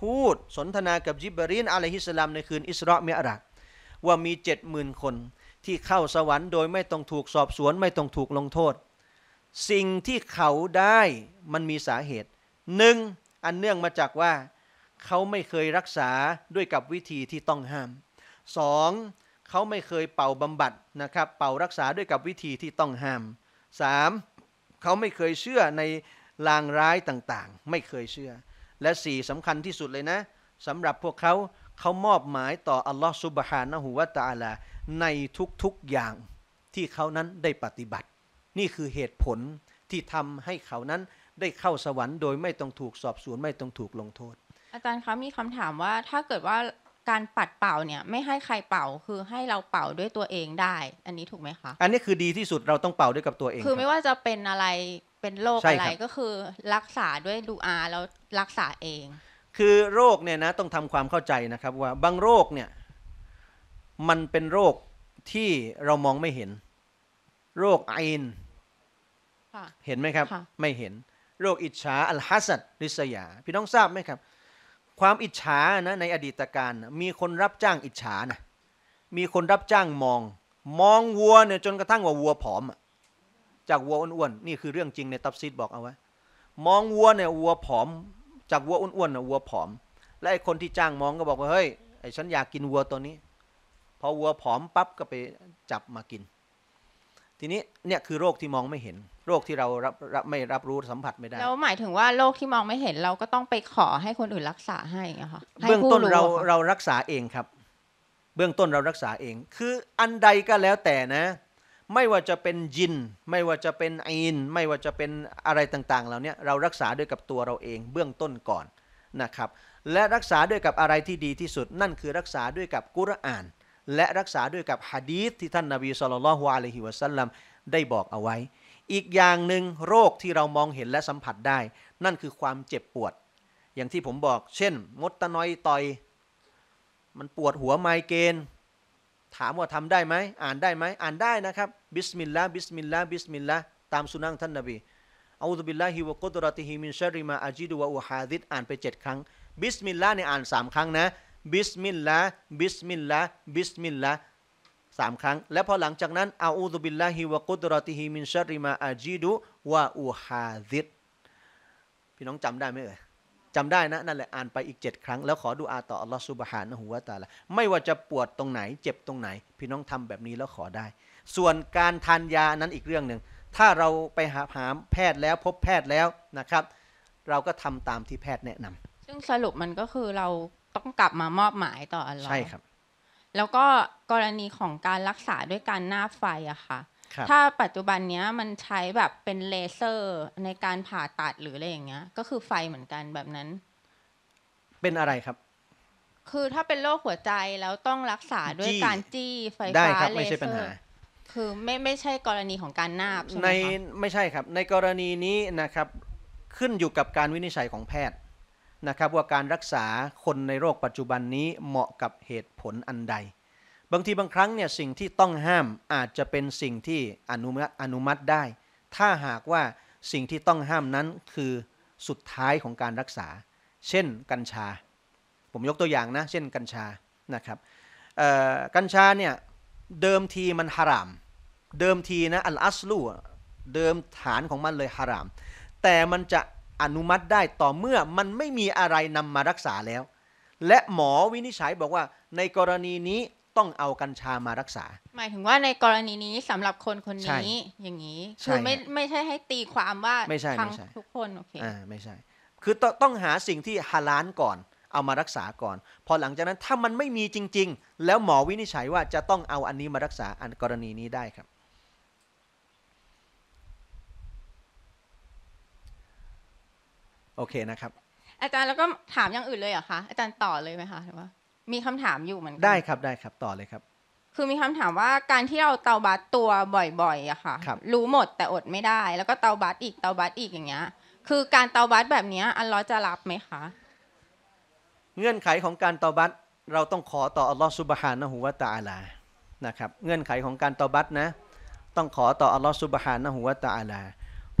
พูดสนทนากับยิบรีนอะลัยฮิสลามในคืนอิสราเมรักว่ามีเจ็ดหมื่นคนที่เข้าสวรรค์โดยไม่ต้องถูกสอบสวนไม่ต้องถูกลงโทษ สิ่งที่เขาได้มันมีสาเหตุหนึ่งอันเนื่องมาจากว่า เขาไม่เคยรักษาด้วยกับวิธีที่ต้องห้ามสองเขาไม่เคยเป่าบำบัดนะครับ เป่ารักษาด้วยกับวิธีที่ต้องห้ามสามเขาไม่เคยเชื่อในลางร้ายต่างๆ ไม่เคยเชื่อ และสี่สำคัญที่สุดเลยนะสำหรับพวกเขาเขามอบหมายต่ออัลลอฮฺซุบฮานะหูวาตาลาในทุก ๆ อย่างที่เขานั้นได้ปฏิบัติ นี่คือเหตุผลที่ทำให้เขานั้นได้เข้าสวรรค์โดยไม่ต้องถูกสอบสวนไม่ต้องถูกลงโทษ อาจารย์คะมีคำถามว่าถ้าเกิดว่าการปัดเป่าเนี่ยไม่ให้ใครเป่าคือให้เราเป่าด้วยตัวเองได้ อันนี้ถูกไหมคะ อันนี้คือดีที่สุดเราต้องเป่าด้วยกับตัวเอง คือไม่ว่าจะเป็นอะไรเป็นโรคอะไรก็คือรักษาด้วยดูอาแล้วรักษาเอง คือโรคเนี่ยนะ ต้องทำความเข้าใจนะครับ ว่าบางโรคเนี่ย มันเป็นโรคที่เรามองไม่เห็น โรคไอน์เห็นไหมครับ ไม่เห็น โรคอิจฉาอัลฮัสซัดริษยา พี่น้องทราบไหมครับ ความอิจฉานะในอดีตการมีคนรับจ้างอิจฉานะมีคนรับจ้างมอง มองวัวเนี่ยจนกระทั่งว่าวัวผอมอะจากวัวอ้วนๆนี่คือเรื่องจริงในตับซีดบอกเอาไว้มองวัวเนี่ยวัวผอมจากวัวอ้วนๆน่ะวัวผอม และไอ้คนที่จ้างมองก็บอกว่าเฮ้ยไอ้ฉันอยากกินวัวตัวนี้ พอวัวผอมปั๊บก็ไปจับมากิน ทีนี้เนี่ยคือโรคที่มองไม่เห็น โรคที่เรารับรับไม่รับรู้สัมผัสไม่ได้แล้วหมายถึงว่าโรคที่มองไม่เห็นเราก็ต้องไปขอให้คนอื่นรักษาให้ค่ะเบื้องต้นเราเรารักษาเองครับ เบื้องต้นเรารักษาเอง คืออันใดก็แล้วแต่นะไม่ว่าจะเป็นยิน ไม่ว่าจะเป็นอิน ไม่ว่าจะเป็นอะไรต่างๆเหล่านี้เรารักษาด้วยกับตัวเราเองเบื้องต้นก่อนนะครับ และรักษาด้วยกับอะไรที่ดีที่สุด นั่นคือรักษาด้วยกับกุรอานและรักษาด้วยกับฮะดีษที่ท่านนาบีสุลต่านฮุอะลัยฮิวะสัลลัมได้บอกเอาไว้ อีกอย่างหนึ่งโรคที่เรามองเห็นและสัมผัสได้ นั่นคือความเจ็บปวด อย่างที่ผมบอก เช่นมดตะนอยต่อย มันปวดหัวไมเกรนถามว่าทำได้ไหม อ่านได้ไหม อ่านได้นะครับ บิสมิลลาห์ บิสมิลลาห์ บิสมิลลาห์ ตามสุนัขท่านนบีอูซุบิลลาฮิวะกุตรติฮิมินชาริมาอาจิดุวะอูฮาดิดอ่านไปเจ็ดครั้ง บิสมิลลาห์เนี่ยอ่านสามครั้งนะ บิสมิลลาห์ บิสมิลลาห์ บิสมิลลาห์สามครั้ง และพอหลังจากนั้นอูซุบิลลาฮิวะกุตรติฮิมินชาริมาอาจิดุวะอูฮาดิดพี่น้องจำได้ไหมเอ่ยจำได้นะนั่นแหละอ่านไปอีก 7 ครั้ง แล้วขอดูอาต่ออัลลอฮฺสุบฮานะฮูวะตาละไม่ว่าจะปวดตรงไหนเจ็บตรงไหน พี่น้องทำแบบนี้แล้วขอได้ ส่วนการทานยานั้นอีกเรื่องหนึ่ง ถ้าเราไปหาหาแพทย์แล้วพบแพทย์แล้วนะครับ เราก็ทำตามที่แพทย์แนะนำ ซึ่งสรุปมันก็คือเราต้องกลับมามอบหมายต่ออัลลอฮฺใช่ครับ แล้วก็กรณีของการรักษาด้วยการหน้าไฟอะค่ะถ้าปัจจุบันเนี้ยมันใช้แบบเป็นเลเซอร์ในการผ่าตัดหรืออะไรอย่างเงี้ยก็คือไฟเหมือนกันแบบนั้น เป็นอะไรครับ คือถ้าเป็นโรคหัวใจแล้วต้องรักษาด้วยการจี้ไฟฟ้า เลเซอร์ไม่ใช่ปัญหา คือไม่ไม่ใช่กรณีของการนาบใช่ไหมในไม่ใช่ครับ ในกรณีนี้นะครับขึ้นอยู่กับการวินิจฉัยของแพทย์นะครับว่าการรักษาคนในโรคปัจจุบันนี้เหมาะกับเหตุผลอันใดบางทีบางครั้งเนี่ยสิ่งที่ต้องห้ามอาจจะเป็นสิ่งที่อนุมัติอนุมัติได้ ถ้าหากว่าสิ่งที่ต้องห้ามนั้นคือสุดท้ายของการรักษา เช่นกัญชา ผมยกตัวอย่างนะ เช่นกัญชานะครับ กัญชาเนี่ย เดิมทีมันฮาราม เดิมทีนะอัลอัสลูเดิมฐานของมันเลยฮาราม แต่มันจะอนุมัติได้ต่อเมื่อมันไม่มีอะไรนำมารักษาแล้ว และหมอวินิจฉัยบอกว่าในกรณีนี้ต้องเอากัญชามารักษา หมายถึงว่าในกรณีนี้สำหรับคนคนนี้อย่างนี้คือไม่ไม่ใช่ให้ตีความว่าไม่ใช่ทุกคนโอเคอ่าไม่ใช่ คือต้องหาสิ่งที่ฮาลานก่อน เอามารักษาก่อน พอหลังจากนั้นถ้ามันไม่มีจริงๆ แล้วหมอวินิจฉัยว่าจะต้องเอาอันนี้มารักษาอันกรณีนี้ได้ครับโอเคนะครับ อาจารย์แล้วก็ถามอย่างอื่นเลยเหรอคะอาจารย์ต่อเลยไหมคะหรือว่ามีคำถามอยู่เหมือนกันได้ครับได้ครับต่อเลยครับ คือมีคำถามว่าการที่เราเตาบัตตัวบ่อยๆอะค่ะครับรู้หมดแต่อดไม่ได้ แล้วก็เตาบัตอีกเตาบัตอีกอย่างเงี้ย คือการเตาบัตแบบเนี้ยอัลลอฮ์จะรับไหมคะเงื่อนไขของการเตาบัตเราต้องขอต่ออัลลอฮ์ซุบฮานะฮูวะตาอาลานะครับ เงื่อนไขของการเตาบัตนะต้องขอต่ออัลลอฮ์ซุบฮานะฮูวะตาอาลา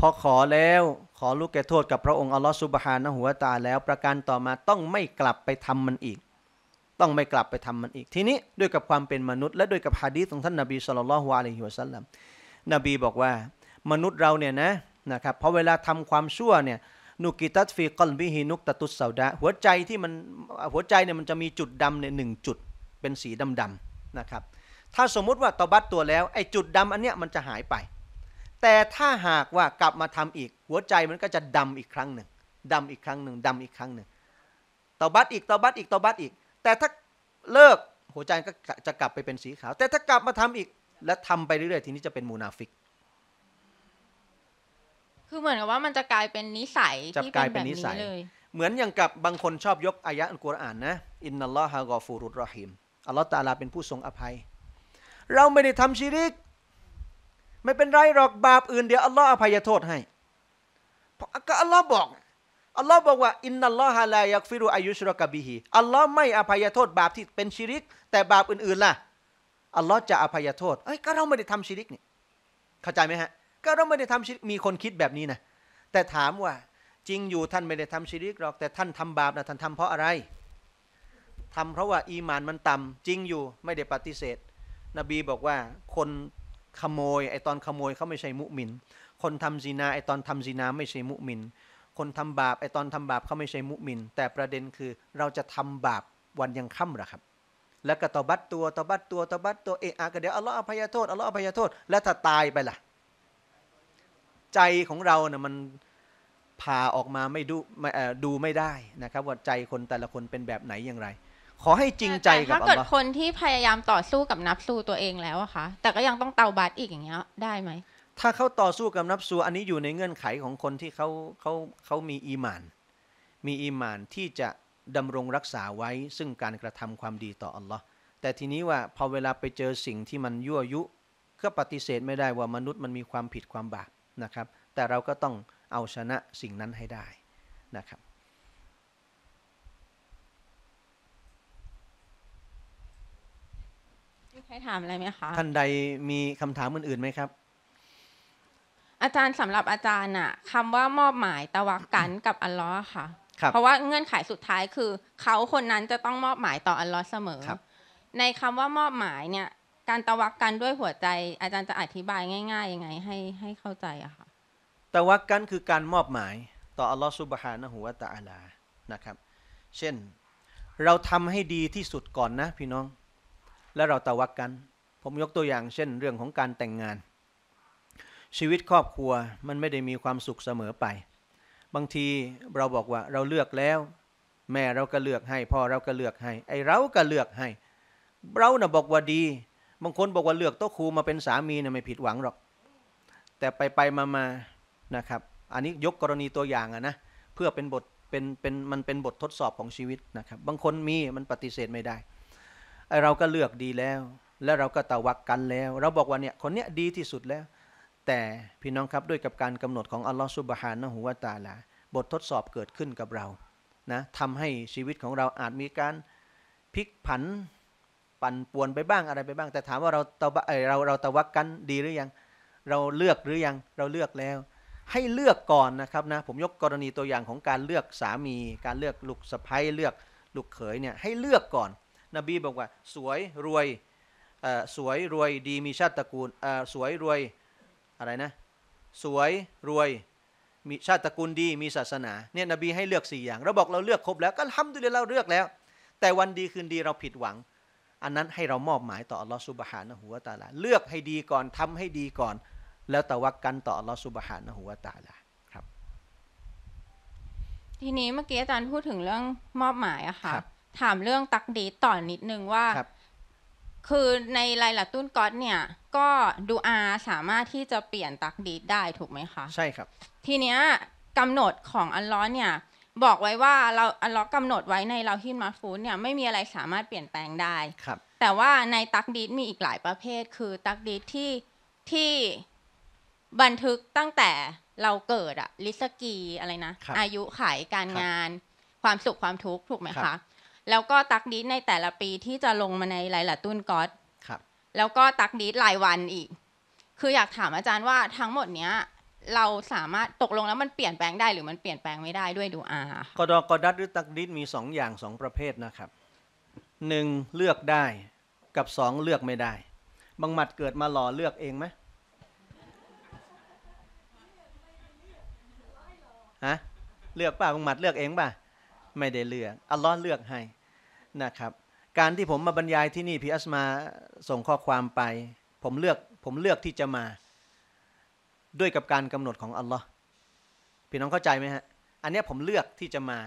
พอขอแล้วขอลูกแก่โทษกับพระองค์อัลลอฮ์ซุบฮานะฮูวะตาาแล้ว ประการต่อมาต้องไม่กลับไปทำมันอีกต้องไม่กลับไปทำมันอีก ทีนี้ด้วยกับความเป็นมนุษย์ และด้วยกับฮะดีษของท่านนาบีสุลต่านละฮ์วลัยฮิวซัลลัมนบีบอกว่ามนุษย์เราเนี่ยนะนะครับพอเวลาทำความชั่วเนี่ยนุกิตัตฟีกอนบิฮินุกตะตุสเซาดะหัวใจที่มันหัวใจเนี่ยมันจะมีจุดดำเนี่ยหนึ่งจุด เป็นสีดำๆนะครับถ้าสมมุติว่าตบัตตัวแล้ว ไอ้จุดดำอันเนี้ยมันจะหายไป แต่ถ้าหากว่ากลับมาทำอีก หัวใจมันก็จะดำอีกครั้งหนึ่งดำอีกครั้งหนึ่งดำอีกครั้งหนึ่งตบัตอีกตบัตอีกตบัตอีกแต่ถ้าเลิกหัวใจก็จะกลับไปเป็นสีขาว แต่ถ้ากลับมาทำอีก และทำไปเรื่อยๆทีนี้จะเป็นมูนาฟิก คือเหมือนกับว่ามันจะกลายเป็นนิสัย ที่เป็นแบบนี้เลย เหมือนอย่างกับบางคนชอบยกอายะอันกุรอาน นะอินนัลลอฮะกอฟูรุรอฮิมอัลลอฮฺตาลาเป็นผู้ทรงอภัย เราไม่ได้ทำชีริก ไม่เป็นไรหรอกบาปอื่น เดี๋ยวอัลลอฮฺอภัยโทษให้ก็อัลลอฮ์บอกอัลลอฮ์บอกว่าอินนัลลอฮะลายักฟิรุอายุชรกบิฮีอัลลอฮ์ไม่อภัยโทษ บาปที่เป็นชิริก แต่บาปอื่นๆล่ะอัลลอฮ์จะอภัยโทษ เอ้ย ก็เราไม่ได้ทำชิริกนี่เข้าใจไหมฮะ ก็เราไม่ได้ทำชิริก มีคนคิดแบบนี้นะ แต่ถามว่า จริงอยู่ท่านไม่ได้ทำชิริกหรอก แต่ท่านทำบาปนะท่านทำเพราะอะไร ทำเพราะว่าอีมานมันต่ำ จริงอยู่ไม่ได้ปฏิเสธ นบีบอกว่า คนขโมยไอตอนขโมยเขาไม่ใช่มุมินคนทำซีนาไอตอนทำซีนาไม่ใช่มุมินคนทำบาปไอตอนทำบาปเขาไม่ใช่มุมินแต่ประเด็นคือเราจะทำบาปวันยังค่ำหรอครับ แล้วก็ตอบัตตัวตอบัตตัวตอบัตตัวเอะอะก็เดี๋ยวอัลลอฮ์อภัยโทษอัลลอฮ์อภัยโทษ แล้วถ้าตายไปล่ะ ใจของเราเนี่ยมันพาออกมาไม่ดูไม่ดูไม่ได้นะครับว่าใจคนแต่ละคนเป็นแบบไหนอย่างไร ขอให้จริงใจกับอัลลอฮ์ถ้าเกิดคนที่พยายามต่อสู้กับนับสู้ตัวเองแล้วอะคะแต่ก็ยังต้องเตาบัตอีกอย่างเงี้ยได้ไหมถ้าเขาต่อสู้กับนับสูอันนี้อยู่ในเงื่อนไขของคนที่เขาเขาเขามีอีมาน มีอีมานที่จะดำรงรักษาไว้ ซึ่งการกระทำความดีต่ออัลลอฮ์แต่ทีนี้ว่าพอเวลาไปเจอสิ่งที่มันยั่วยุ ก็ปฏิเสธไม่ได้ว่ามนุษย์มันมีความผิดความบาปนะครับ แต่เราก็ต้องเอาชนะสิ่งนั้นให้ได้นะครับใครถามอะไรไหมคะท่านใดมีคำถามอื่นๆไหมครับอาจารย์สำหรับอาจารย์อะคำว่ามอบหมายตะวักกันกับอัลลอฮ์ค่ะเพราะว่าเงื่อนไขสุดท้ายคือเขาคนนั้นจะต้องมอบหมายต่ออัลลอฮ์เสมอในคำว่ามอบหมายเนี่ยการตะวักกันด้วยหัวใจ อาจารย์จะอธิบายง่ายๆยังไงให้ให้เข้าใจอะค่ะตะวักกันคือการมอบหมาย ต่ออัลลอฮ์สุบฮานะหูวะตะอาลานะครับ เช่นเราทำให้ดีที่สุดก่อนนะพี่น้องแล้วเราตะวักกัน ผมยกตัวอย่างเช่น เรื่องของการแต่งงานชีวิตครอบครัวมันไม่ได้มีความสุขเสมอไป บางทีเราบอกว่าเราเลือกแล้ว แม่เราก็เลือกให้ พ่อเราก็เลือกให้ ไอเราก็เลือกให้เราน่ะบอกว่าดี บางคนบอกว่าเลือกโต๊ะครูมาเป็นสามีน่ะไม่ผิดหวังหรอก แต่ไปไปมามานะครับ อันนี้ยกกรณีตัวอย่างอะนะเพื่อเป็นบท เป็น เป็นมันเป็นบททดสอบของชีวิตนะครับ บางคนมีมันปฏิเสธไม่ได้ ไอเราก็เลือกดีแล้ว และเราก็ตะวักกันแล้ว เราบอกว่าเนี่ยคนเนี้ยดีที่สุดแล้วแต่ พี่น้องครับด้วยกับการกำหนดของอัลลอฮฺสุบฮานะฮูวาตาลาบททดสอบเกิดขึ้นกับเรานะทำให้ชีวิตของเราอาจมีการพลิกผันปั่นป่วนไปบ้างอะไรไปบ้าง แต่ถามว่าเราเราเราเราตะวักกันดีหรือยังเราเลือกหรือยังเราเลือกแล้ว ให้เลือกก่อนนะครับนะผมยกกรณีตัวอย่างของการเลือกสามีการเลือกลูกสะพ้ยเลือกลูกเขยเนี่ยให้เลือกก่อน นบีบอกว่าสวยรวยสวยรวยดีมีชาติตระกูลสวยรวยอะไรนะ สวยรวยมีชาติตระกูลดีมีศาสนา เนี่ยนบีให้เลือก 4 อย่างเราบอกเราเลือกครบแล้วก็ทำด้วยเราเลือกแล้ว แต่วันดีคืนดีเราผิดหวัง อันนั้นให้เรามอบหมายต่ออัลลอฮฺสุบฮานะหัวตาลาเลือกให้ดีก่อนทำให้ดีก่อน แล้วตะวักกันต่ออัลลอฮฺสุบฮานะหัวตาลาครับ ทีนี้เมื่อกี้อาจารย์พูดถึงเรื่องมอบหมายอะค่ะถามเรื่องตักดีต่อนนิดนึงว่าคือในลายลัตุ้นก๊อตเนี่ยก็ดูอาสามารถที่จะเปลี่ยนตักดีดได้ถูกไหมคะ ใช่ครับ ทีเนี้ยกำหนดของอันล้อเนี่ยบอกไว้ว่าเราอันล็อกกำหนดไว้ในเราฮินมาฟูดเนี่ยไม่มีอะไรสามารถเปลี่ยนแปลงได้ครับแต่ว่าในตักดีดมีอีกหลายประเภทคือตักดีดที่ที่บันทึกตั้งแต่เราเกิดอะลิสกีอะไรนะรอายุขาย การงาน ความสุขความทุกข์ถูกไหมคคะแล้วก็ตักดีดในแต่ละปีที่จะลงมาในหลายหละตุ้นก๊อตแล้วก็ตักดีดรายวันอีก คืออยากถามอาจารย์ว่าทั้งหมดเนี้ย เราสามารถตกลงแล้วมันเปลี่ยนแปลงได้หรือมันเปลี่ยนแปลงไม่ได้ด้วยดูอาคก็ดอกดัดหรือตักดิดมี2อย่าง2ประเภทนะครับ หนึ่งเลือกได้ กับ2เลือกไม่ได้บางหมัดเกิดมาหล่อเลือกเองไหมฮะเลือกป่ะบางหมัดเลือกเองป่ะ ไม่ได้เลือกอัลลอฮ์เลือกให้นะครับการที่ผมมาบรรยายที่นี่ พี่อัสมาส่งข้อความไป ผมเลือกผมเลือกที่จะมา ด้วยกับการกำหนดของอัลลอฮ์พี่น้องเข้าใจไหมฮะอันนี้ผมเลือกที่จะมา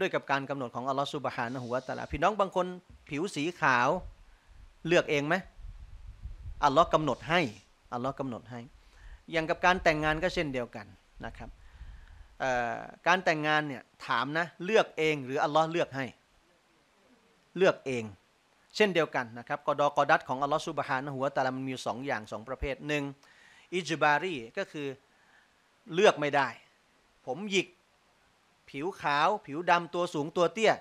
ด้วยกับการกำหนดของอัลลอฮ์สุบฮานะหัวตะลาพี่น้องบางคนผิวสีขาวเลือกเองไหมอัลลอฮ์กำหนดให้ อัลลอฮ์กำหนดให้อย่างกับการแต่งงานก็เช่นเดียวกันนะครับการแต่งงานเนี่ยถามนะเลือกเอง หรืออัลลอฮ์เลือกให้เลือกเอง เช่นเดียวกันนะครับกอดอกอดัตของอัลลอฮฺสุบฮานหัวตาลามันมีสองอย่างสองประเภทหนึ่งอิจบารีก็คือเลือกไม่ได้ ผมหยิกผิวขาวผิวดำตัวสูงตัวเตี้ย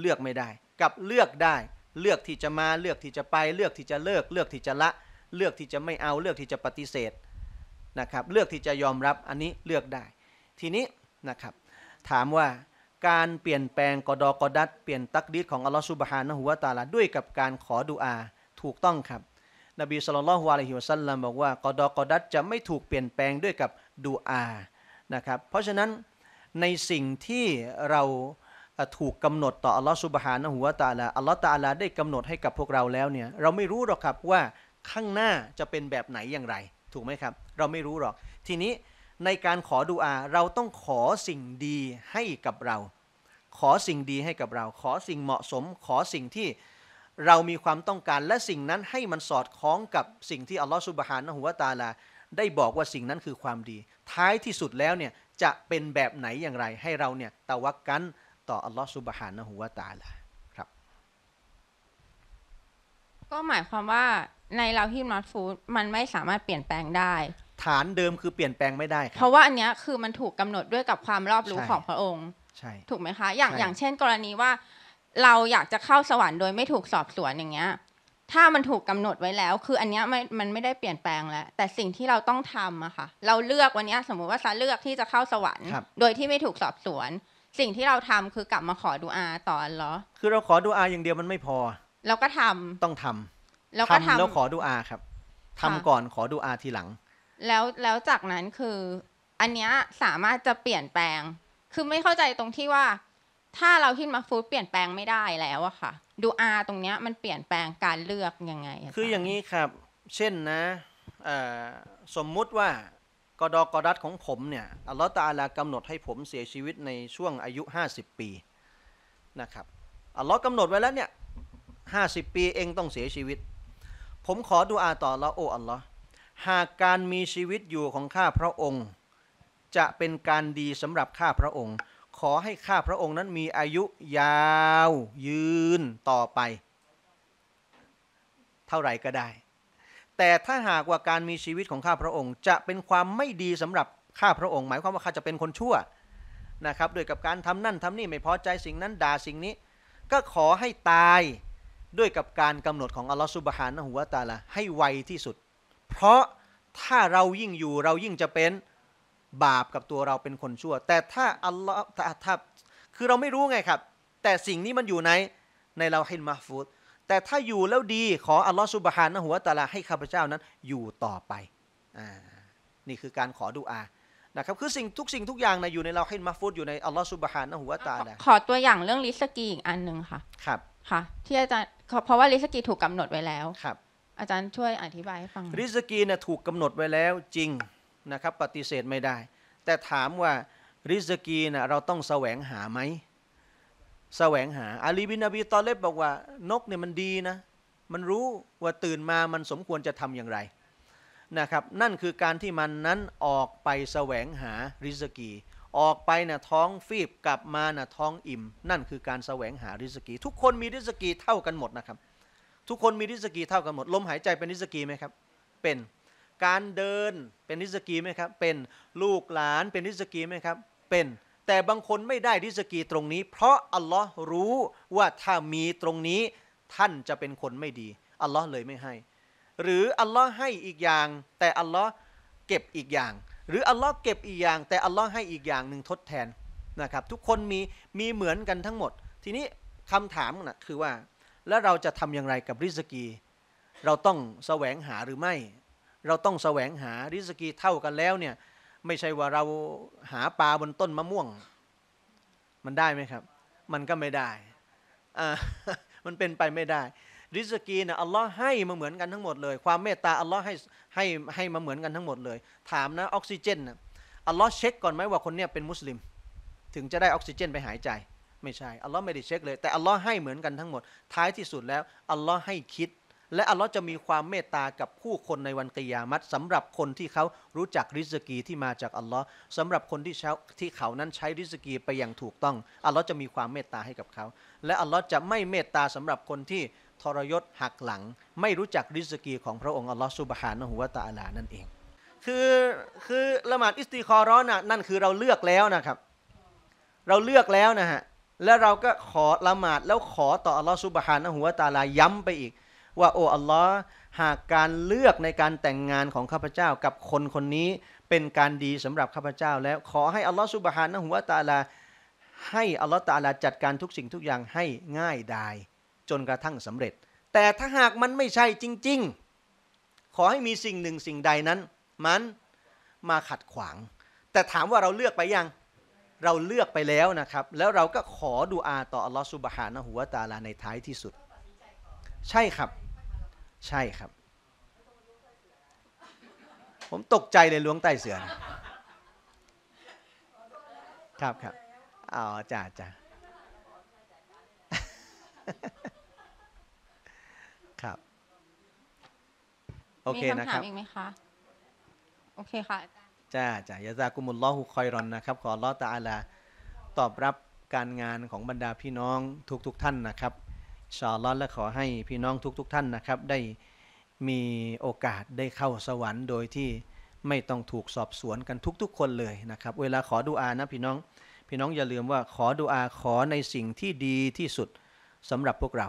เลือกไม่ได้ กับเลือกได้ เลือกที่จะมาเลือกที่จะไป เลือกที่จะเลิก เลือกที่จะละ เลือกที่จะไม่เอาเลือกที่จะปฏิเสธนะครับ เลือกที่จะยอมรับอันนี้เลือกได้ ทีนี้นะครับถามว่าการเปลี่ยนแปลงกอดอกอดัดเปลี่ยนตักดีดของอัลลอฮฺสุบฮานะฮุวาตาลาด้วยกับการขอดุอา ถูกต้องครับ นบีสุลต่านะฮุอลัยฮิวซัลลัมบอกว่ากอดอกอดัดจะไม่ถูกเปลี่ยนแปลงด้วยกับดุอานะครับเพราะฉะนั้นในสิ่งที่เราถูกกำหนดต่ออัลลอฮฺสุบฮานะฮุวาตาลาอัลลอฮฺตาลาได้กำหนดให้กับพวกเราแล้วเนี่ยเราไม่รู้หรอกครับว่าข้างหน้าจะเป็นแบบไหนอย่างไร ถูกไหมครับ เราไม่รู้หรอกทีนี้ในการขอดุอา เราต้องขอสิ่งดีให้กับเรา ขอสิ่งดีให้กับเรา ขอสิ่งเหมาะสมขอสิ่งที่เรามีความต้องการและสิ่งนั้นให้มันสอดคล้องกับสิ่งที่อัลลอฮฺสุบฮานะฮุวาตาลาได้บอกว่าสิ่งนั้นคือความดี ท้ายที่สุดแล้วเนี่ยจะเป็นแบบไหนอย่างไร ให้เราเนี่ยตะวักกันต่ออัลลอฮฺสุบฮานะฮุวาตาลาครับ ก็หมายความว่าในเราที่นอตฟูดมันไม่สามารถเปลี่ยนแปลงได้ฐานเดิมคือเปลี่ยนแปลงไม่ได้เพราะว่าอันนี้คือมันถูกกาหนดด้วยกับความรอบรู้ของพระองค์ใช่ ถูกไหมคะ อย่างอย่างเช่นกรณีว่า เราอยากจะเข้าสวรรค์โดยไม่ถูกสอบสวนอย่างเงี้ย ถ้ามันถูกกาหนดไว้แล้ว คืออันนี้ไม่มันไม่ได้เปลี่ยนแปลงแล้วแต่สิ่งที่เราต้องทำอะค่ะ เราเลือกวันนี้สมมุติว่าซาเลือกที่จะเข้าสวรรค์โดยที่ไม่ถูกสอบสวน สิ่งที่เราทำคือกลับมาขอดูอาต่ออัลอคือเราขอดูอาอย่างเดียวมันไม่พอเราก็ทำต้องทำ แล้วก็ทำแล้วขอดูอาครับ ทำก่อนขอดูอาทีหลังแล้วแล้วจากนั้นคืออันเนี้ยสามารถจะเปลี่ยนแปลง คือไม่เข้าใจตรงที่ว่า ถ้าเราฮินมาฟูดเปลี่ยนแปลงไม่ได้แล้วอะค่ะดูอาตรงเนี้ยมันเปลี่ยนแปลงการเลือกยังไง คืออย่างนี้ครับ เช่นนะสมมุติว่ากอดอกอดัตของผมเนี่ยอัลลอฮฺตาลากำหนดให้ผมเสียชีวิตในช่วงอายุ 50 ปีนะครับอัลลอฮฺกำหนดไว้แล้วเนี่ยห้าสิบปีเองต้องเสียชีวิต ผมขอดูอาต่อละโออัลลอฮฺหากการมีชีวิตอยู่ของข้าพระองค์ จะเป็นการดีสำหรับข้าพระองค์ ขอให้ข้าพระองค์นั้นมีอายุยาว ยืนต่อไป เท่าไหร่ก็ได้ แต่ถ้าหากว่าการมีชีวิตของข้าพระองค์จะเป็นความไม่ดีสำหรับข้าพระองค์ หมายความว่าข้าจะเป็นคนชั่วนะครับด้วยกับการทำนั่นทำนี่ไม่พอใจสิ่งนั้นด่าสิ่งนี้ ก็ขอให้ตายด้วยกับการกำหนดของอัลลอฮฺสุบฮานะฮุวตาละให้ไวที่สุดเพราะถ้าเรายิ่งอยู่เรายิ่งจะเป็นบาปกับตัวเราเป็นคนชั่ว แต่ถ้าอัลลอฮ์ถ้าคือเราไม่รู้ไงครับ แต่สิ่งนี้มันอยู่ในในเราให้มาฟูดแต่ถ้าอยู่แล้วดีขออัลลอฮ์สุบฮานะหัวตาลา ให้ข้าพเจ้านั้น อยู่ต่อไปอ่านี่คือการขอดุอานะครับ คือสิ่งทุกสิ่งทุกอย่างนะอยู่ในเราให้มาฟูดอยู่ในอัลลอฮ์สุบฮานะหัวตาลาขอตัวอย่างเรื่องลิสกีอีกอันหนึ่งค่ะครับค่ะที่อาจารย์เพราะว่าลิสกีถูกกาหนดไว้แล้วครับอาจารย์ช่วยอธิบายให้ฟัง ริสกีเนี่ยถูกกำหนดไว้แล้วจริงนะครับปฏิเสธไม่ได้ แต่ถามว่าริสกีน่ะเราต้องแสวงหาไหมแสวงหาอาลีบินอบีตอนเลบบอกว่านกเนี่ยมันดีนะ มันรู้ว่าตื่นมามันสมควรจะทำอย่างไรนะครับ นั่นคือการที่มันนั้นออกไปแสวงหาริสกี ออกไปนะท้องฟีบกลับมาน่ะท้องอิ่ม นั่นคือการแสวงหาริสกี ทุกคนมีริสกีเท่ากันหมดนะครับทุกคนมีริสกีเท่ากันหมด ลมหายใจเป็นริสกีไหมครับ เป็น การเดินเป็นริสกีไหมครับ เป็น ลูกหลานเป็นริสกีไหมครับ เป็น แต่บางคนไม่ได้ริสกีตรงนี้ เพราะอัลลอฮ์รู้ว่าถ้ามีตรงนี้ ท่านจะเป็นคนไม่ดี อัลลอฮ์เลยไม่ให้ หรืออัลลอฮ์ให้อีกอย่าง แต่อัลลอฮ์เก็บอีกอย่าง หรืออัลลอฮ์เก็บอีกอย่าง แต่อัลลอฮ์ให้อีกอย่างหนึ่งทดแทนนะครับ ทุกคนมีมีเหมือนกันทั้งหมด ทีนี้คำถามนะคือว่าและเราจะทำอย่างไรกับริสกี เราต้องแสวงหาหรือไม่ เราต้องแสวงหาริสกีเท่ากันแล้วเนี่ยไม่ใช่ว่าเราหาปลาบนต้นมะม่วง มันได้ไหมครับ มันก็ไม่ได้มันเป็นไปไม่ได้ ริสกีนะอัลลอฮ์ให้มาเหมือนกันทั้งหมดเลย ความเมตตาอัลลอฮ์ให้ให้ให้มาเหมือนกันทั้งหมดเลย ถามนะออกซิเจนนะอัลลอฮ์เช็คก่อนไหมว่าคนเนี้ยเป็นมุสลิม ถึงจะได้ออกซิเจนไปหายใจไม่ใช่ อัลลอฮ์ไม่ได้เช็คเลย แต่อัลลอฮ์ให้เหมือนกันทั้งหมด ท้ายที่สุดแล้ว อัลลอฮ์ให้คิด และอัลลอฮ์จะมีความเมตตากับผู้คนในวันกิยามัตสำหรับคนที่เขารู้จักริสกีที่มาจากอัลลอฮ์สำหรับคนที่เช้าที่เขานั้นใช้ริสกีไปอย่างถูกต้อง อัลลอฮ์จะมีความเมตตาให้กับเขา และอัลลอฮ์จะไม่เมตตาสำหรับคนที่ทรยศหักหลัง ไม่รู้จักริสกีของพระองค์อัลลอฮ์สุบฮานะฮุวาตาอลานั่นเอง คือคือละหมาดอิสติคอร้อนน่ะ นั่นคือเราเลือกแล้วนะครับ เราเลือกแล้วนะฮะแล้วเราก็ขอละหมาดแล้วขอต่ออัลลอฮ์สุบฮานะหัวตาลาย้ำไปอีก ว่าโอ้อัลลอฮ์หากการเลือกในการแต่งงานของข้าพเจ้ากับคนคนนี้เป็นการดีสำหรับข้าพเจ้า แล้วขอให้อัลลอฮ์สุบฮานะหัวตาลาให้อัลลอฮ์ตาลาจัดการทุกสิ่งทุกอย่างให้ง่ายดายจนกระทั่งสำเร็จ แต่ถ้าหากมันไม่ใช่จริง ๆ ขอให้มีสิ่งหนึ่งสิ่งใดนั้น มันมาขัดขวางแต่ถามว่าเราเลือกไปยังเราเลือกไปแล้วนะครับ แล้วเราก็ขอดูอาต่ออัลลอฮฺสุบฮานะหัวตาลา ในท้ายที่สุด ใช่ครับ ใช่ครับ ผมตกใจเลยล้วงใต้เสือนะครับครับอ๋อจ้าจ้าครับ โอเคนะครับมีคำถามอีกไหมคะโอเคค่ะจ้าจ้ายาซากุมุลลอฮุคอยรอนนะครับ ขอลอตาอาลาตอบรับการงานของบรรดาพี่น้องทุกๆทท่านนะครับชอลอตและขอให้พี่น้องทุกๆทท่านนะครับ ได้มีโอกาสได้เข้าสวรรค์โดยที่ไม่ต้องถูกสอบสวนกันทุก ๆ คนเลยนะครับ เวลาขอดุอานะพี่น้อง พี่น้องอย่าลืมว่าขอดุอาขอในสิ่งที่ดีที่สุดสำหรับพวกเรา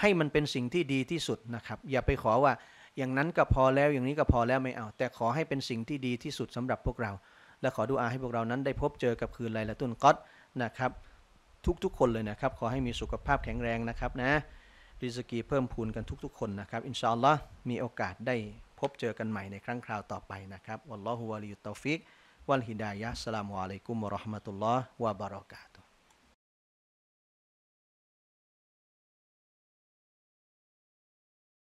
ให้มันเป็นสิ่งที่ดีที่สุดนะครับ อย่าไปขอว่าอย่างนั้นก็พอแล้วอย่างนี้ก็พอแล้วไม่เอา แต่ขอให้เป็นสิ่งที่ดีที่สุดสำหรับพวกเรา และขอดูอาให้พวกเรานั้นได้พบเจอกับคืนไลละตุนก๊อตนะครับทุกๆคนเลยนะครับขอให้มีสุขภาพแข็งแรงนะครับนะริสกีเพิ่มพูนกันทุกๆคนนะครับอินชาอัลลอฮ์มีโอกาสได้พบเจอกันใหม่ในครั้งคราวต่อไปนะครับวัลลอฮุวะลิยุตตอฟิกวัลฮิดายะสลามุอะลัยกุมวะราะห์มะตุลลอฮ์วะบารอกาต